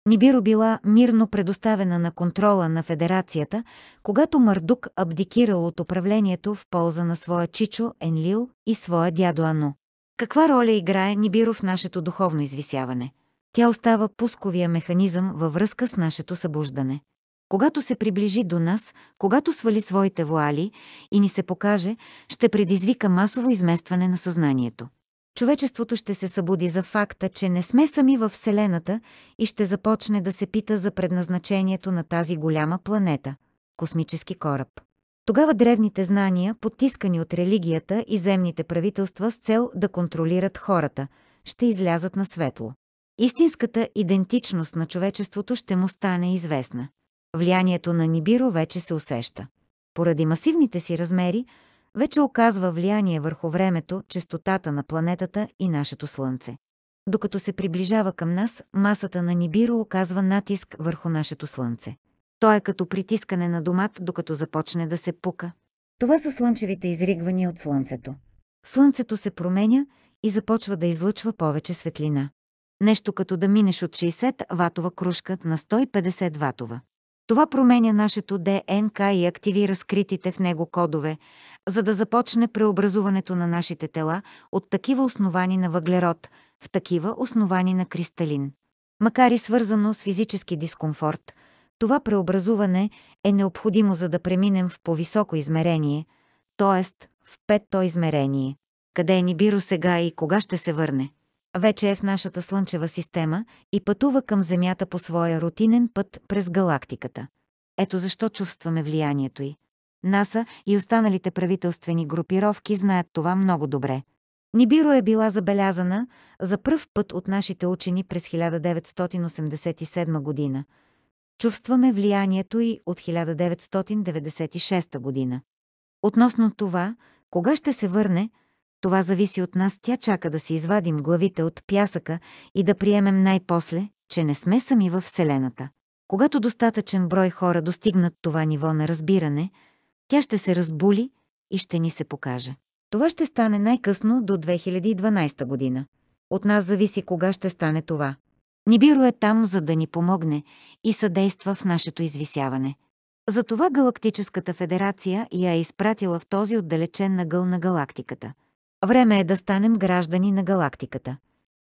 Нибиро била мирно предоставена на контрола на Федерацията, когато Мардук абдикирал от управлението в полза на своя чичо Енлил и своя дядо Ану. Каква роля играе Нибиро в нашето духовно извисяване? Тя остава пусковия механизъм във връзка с нашето събуждане. Когато се приближи до нас, когато свали своите вуали и ни се покаже, ще предизвика масово изместване на съзнанието. Човечеството ще се събуди за факта, че не сме сами във Вселената и ще започне да се пита за предназначението на тази голяма планета – космически кораб. Тогава древните знания, потискани от религията и земните правителства с цел да контролират хората, ще излязат на светло. Истинската идентичност на човечеството ще му стане известна. Влиянието на Нибиро вече се усеща. Поради масивните си размери, вече оказва влияние върху времето, частотата на планетата и нашето Слънце. Докато се приближава към нас, масата на Нибиро оказва натиск върху нашето Слънце. То е като притискане на домат, докато започне да се пука. Това са слънчевите изригвания от Слънцето. Слънцето се променя и започва да излъчва повече светлина нещо като да минеш от 60 ватова кружка на 150 ватова. Това променя нашето ДНК и активира скритите в него кодове, за да започне преобразуването на нашите тела от такива основани на въглерод в такива основани на кристалин. Макар и свързано с физически дискомфорт, това преобразуване е необходимо за да преминем в по-високо измерение, т.е. в петто измерение. Къде е Нибиро сега и кога ще се върне? вече е в нашата Слънчева система и пътува към Земята по своя рутинен път през галактиката. Ето защо чувстваме влиянието й. НАСА и останалите правителствени групировки знаят това много добре. Нибиро е била забелязана за пръв път от нашите учени през 1987 година. Чувстваме влиянието й от 1996 година. Относно това, кога ще се върне, това зависи от нас. Тя чака да си извадим главите от пясъка и да приемем най-после, че не сме сами във Вселената. Когато достатъчен брой хора достигнат това ниво на разбиране, тя ще се разбули и ще ни се покаже. Това ще стане най-късно до 2012 година. От нас зависи кога ще стане това. Нибиро е там, за да ни помогне и съдейства в нашето извисяване. Затова Галактическата федерация я е изпратила в този отдалечен нагъл на галактиката – Време е да станем граждани на галактиката.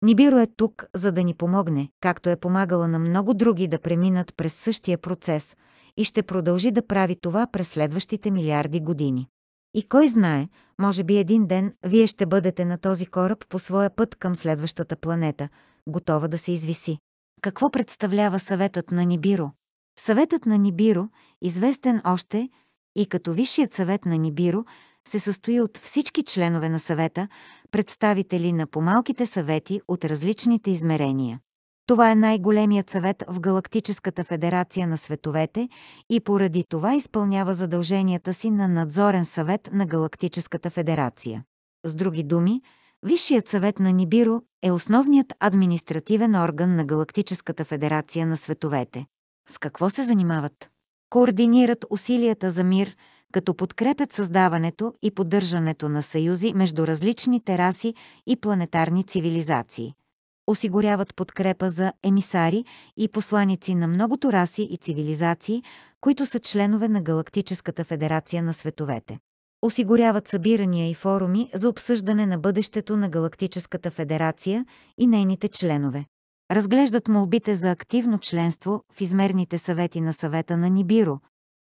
Нибиро е тук, за да ни помогне, както е помагала на много други да преминат през същия процес и ще продължи да прави това през следващите милиарди години. И кой знае, може би един ден вие ще бъдете на този кораб по своя път към следващата планета, готова да се извиси. Какво представлява съветът на Нибиро? Съветът на Нибиро, известен още и като Висшият съвет на Нибиро, се състои от всички членове на съвета, представители на помалките съвети от различните измерения. Това е най-големият съвет в Галактическата федерация на световете и поради това изпълнява задълженията си на надзорен съвет на Галактическата федерация. С други думи, Висшият съвет на Нибиро е основният административен орган на Галактическата федерация на световете. С какво се занимават? Координират усилията за мир, като подкрепят създаването и поддържането на съюзи между различните раси и планетарни цивилизации. Осигуряват подкрепа за емисари и посланици на многото раси и цивилизации, които са членове на Галактическата федерация на световете. Осигуряват събирания и форуми за обсъждане на бъдещето на Галактическата федерация и нейните членове разглеждат молбите за активно членство в измерните съвети на съвета на Нибиро,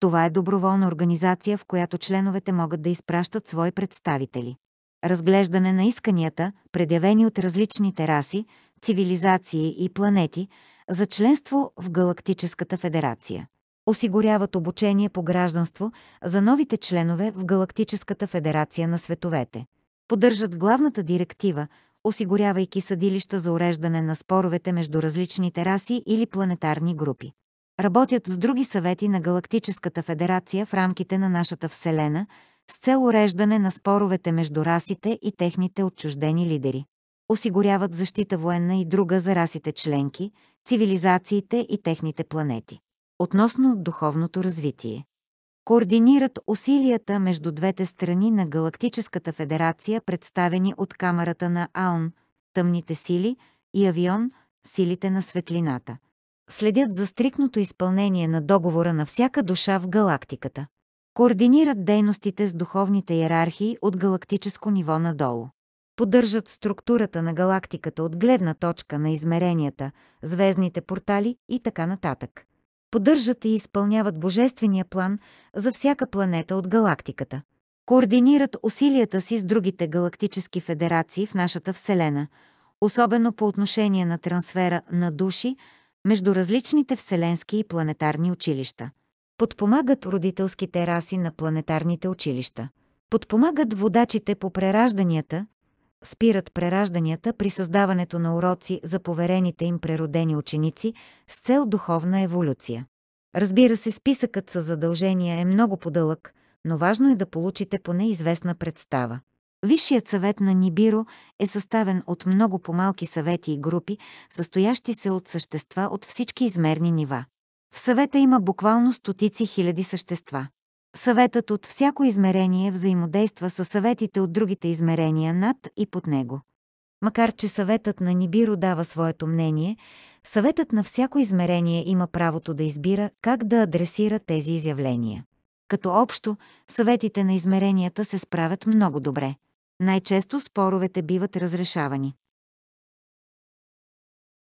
това е доброволна организация, в която членовете могат да изпращат свои представители. Разглеждане на исканията, предявени от различните раси, цивилизации и планети, за членство в Галактическата федерация. Осигуряват обучение по гражданство за новите членове в Галактическата федерация на световете. Поддържат главната директива, осигурявайки съдилища за уреждане на споровете между различните раси или планетарни групи. Работят с други съвети на Галактическата федерация в рамките на нашата Вселена с цел уреждане на споровете между расите и техните отчуждени лидери. Осигуряват защита военна и друга за расите членки, цивилизациите и техните планети. Относно духовното развитие координират усилията между двете страни на Галактическата федерация, представени от камерата на АОН, тъмните сили и авион, силите на светлината следят за стрикното изпълнение на договора на всяка душа в галактиката. Координират дейностите с духовните иерархии от галактическо ниво надолу. Поддържат структурата на галактиката от гледна точка на измеренията, звездните портали и така нататък. Поддържат и изпълняват божествения план за всяка планета от галактиката. Координират усилията си с другите галактически федерации в нашата Вселена, особено по отношение на трансфера на души, между различните вселенски и планетарни училища. Подпомагат родителските раси на планетарните училища. Подпомагат водачите по преражданията, спират преражданията при създаването на уроци за поверените им преродени ученици с цел духовна еволюция. Разбира се, списъкът със задължения е много подълъг, но важно е да получите поне известна представа. Висшият съвет на Нибиро е съставен от много по-малки съвети и групи, състоящи се от същества от всички измерни нива. В съвета има буквално стотици хиляди същества. Съветът от всяко измерение взаимодейства с съветите от другите измерения над и под него. Макар че съветът на Нибиро дава своето мнение, съветът на всяко измерение има правото да избира как да адресира тези изявления. Като общо, съветите на измеренията се справят много добре. Най-често споровете биват разрешавани.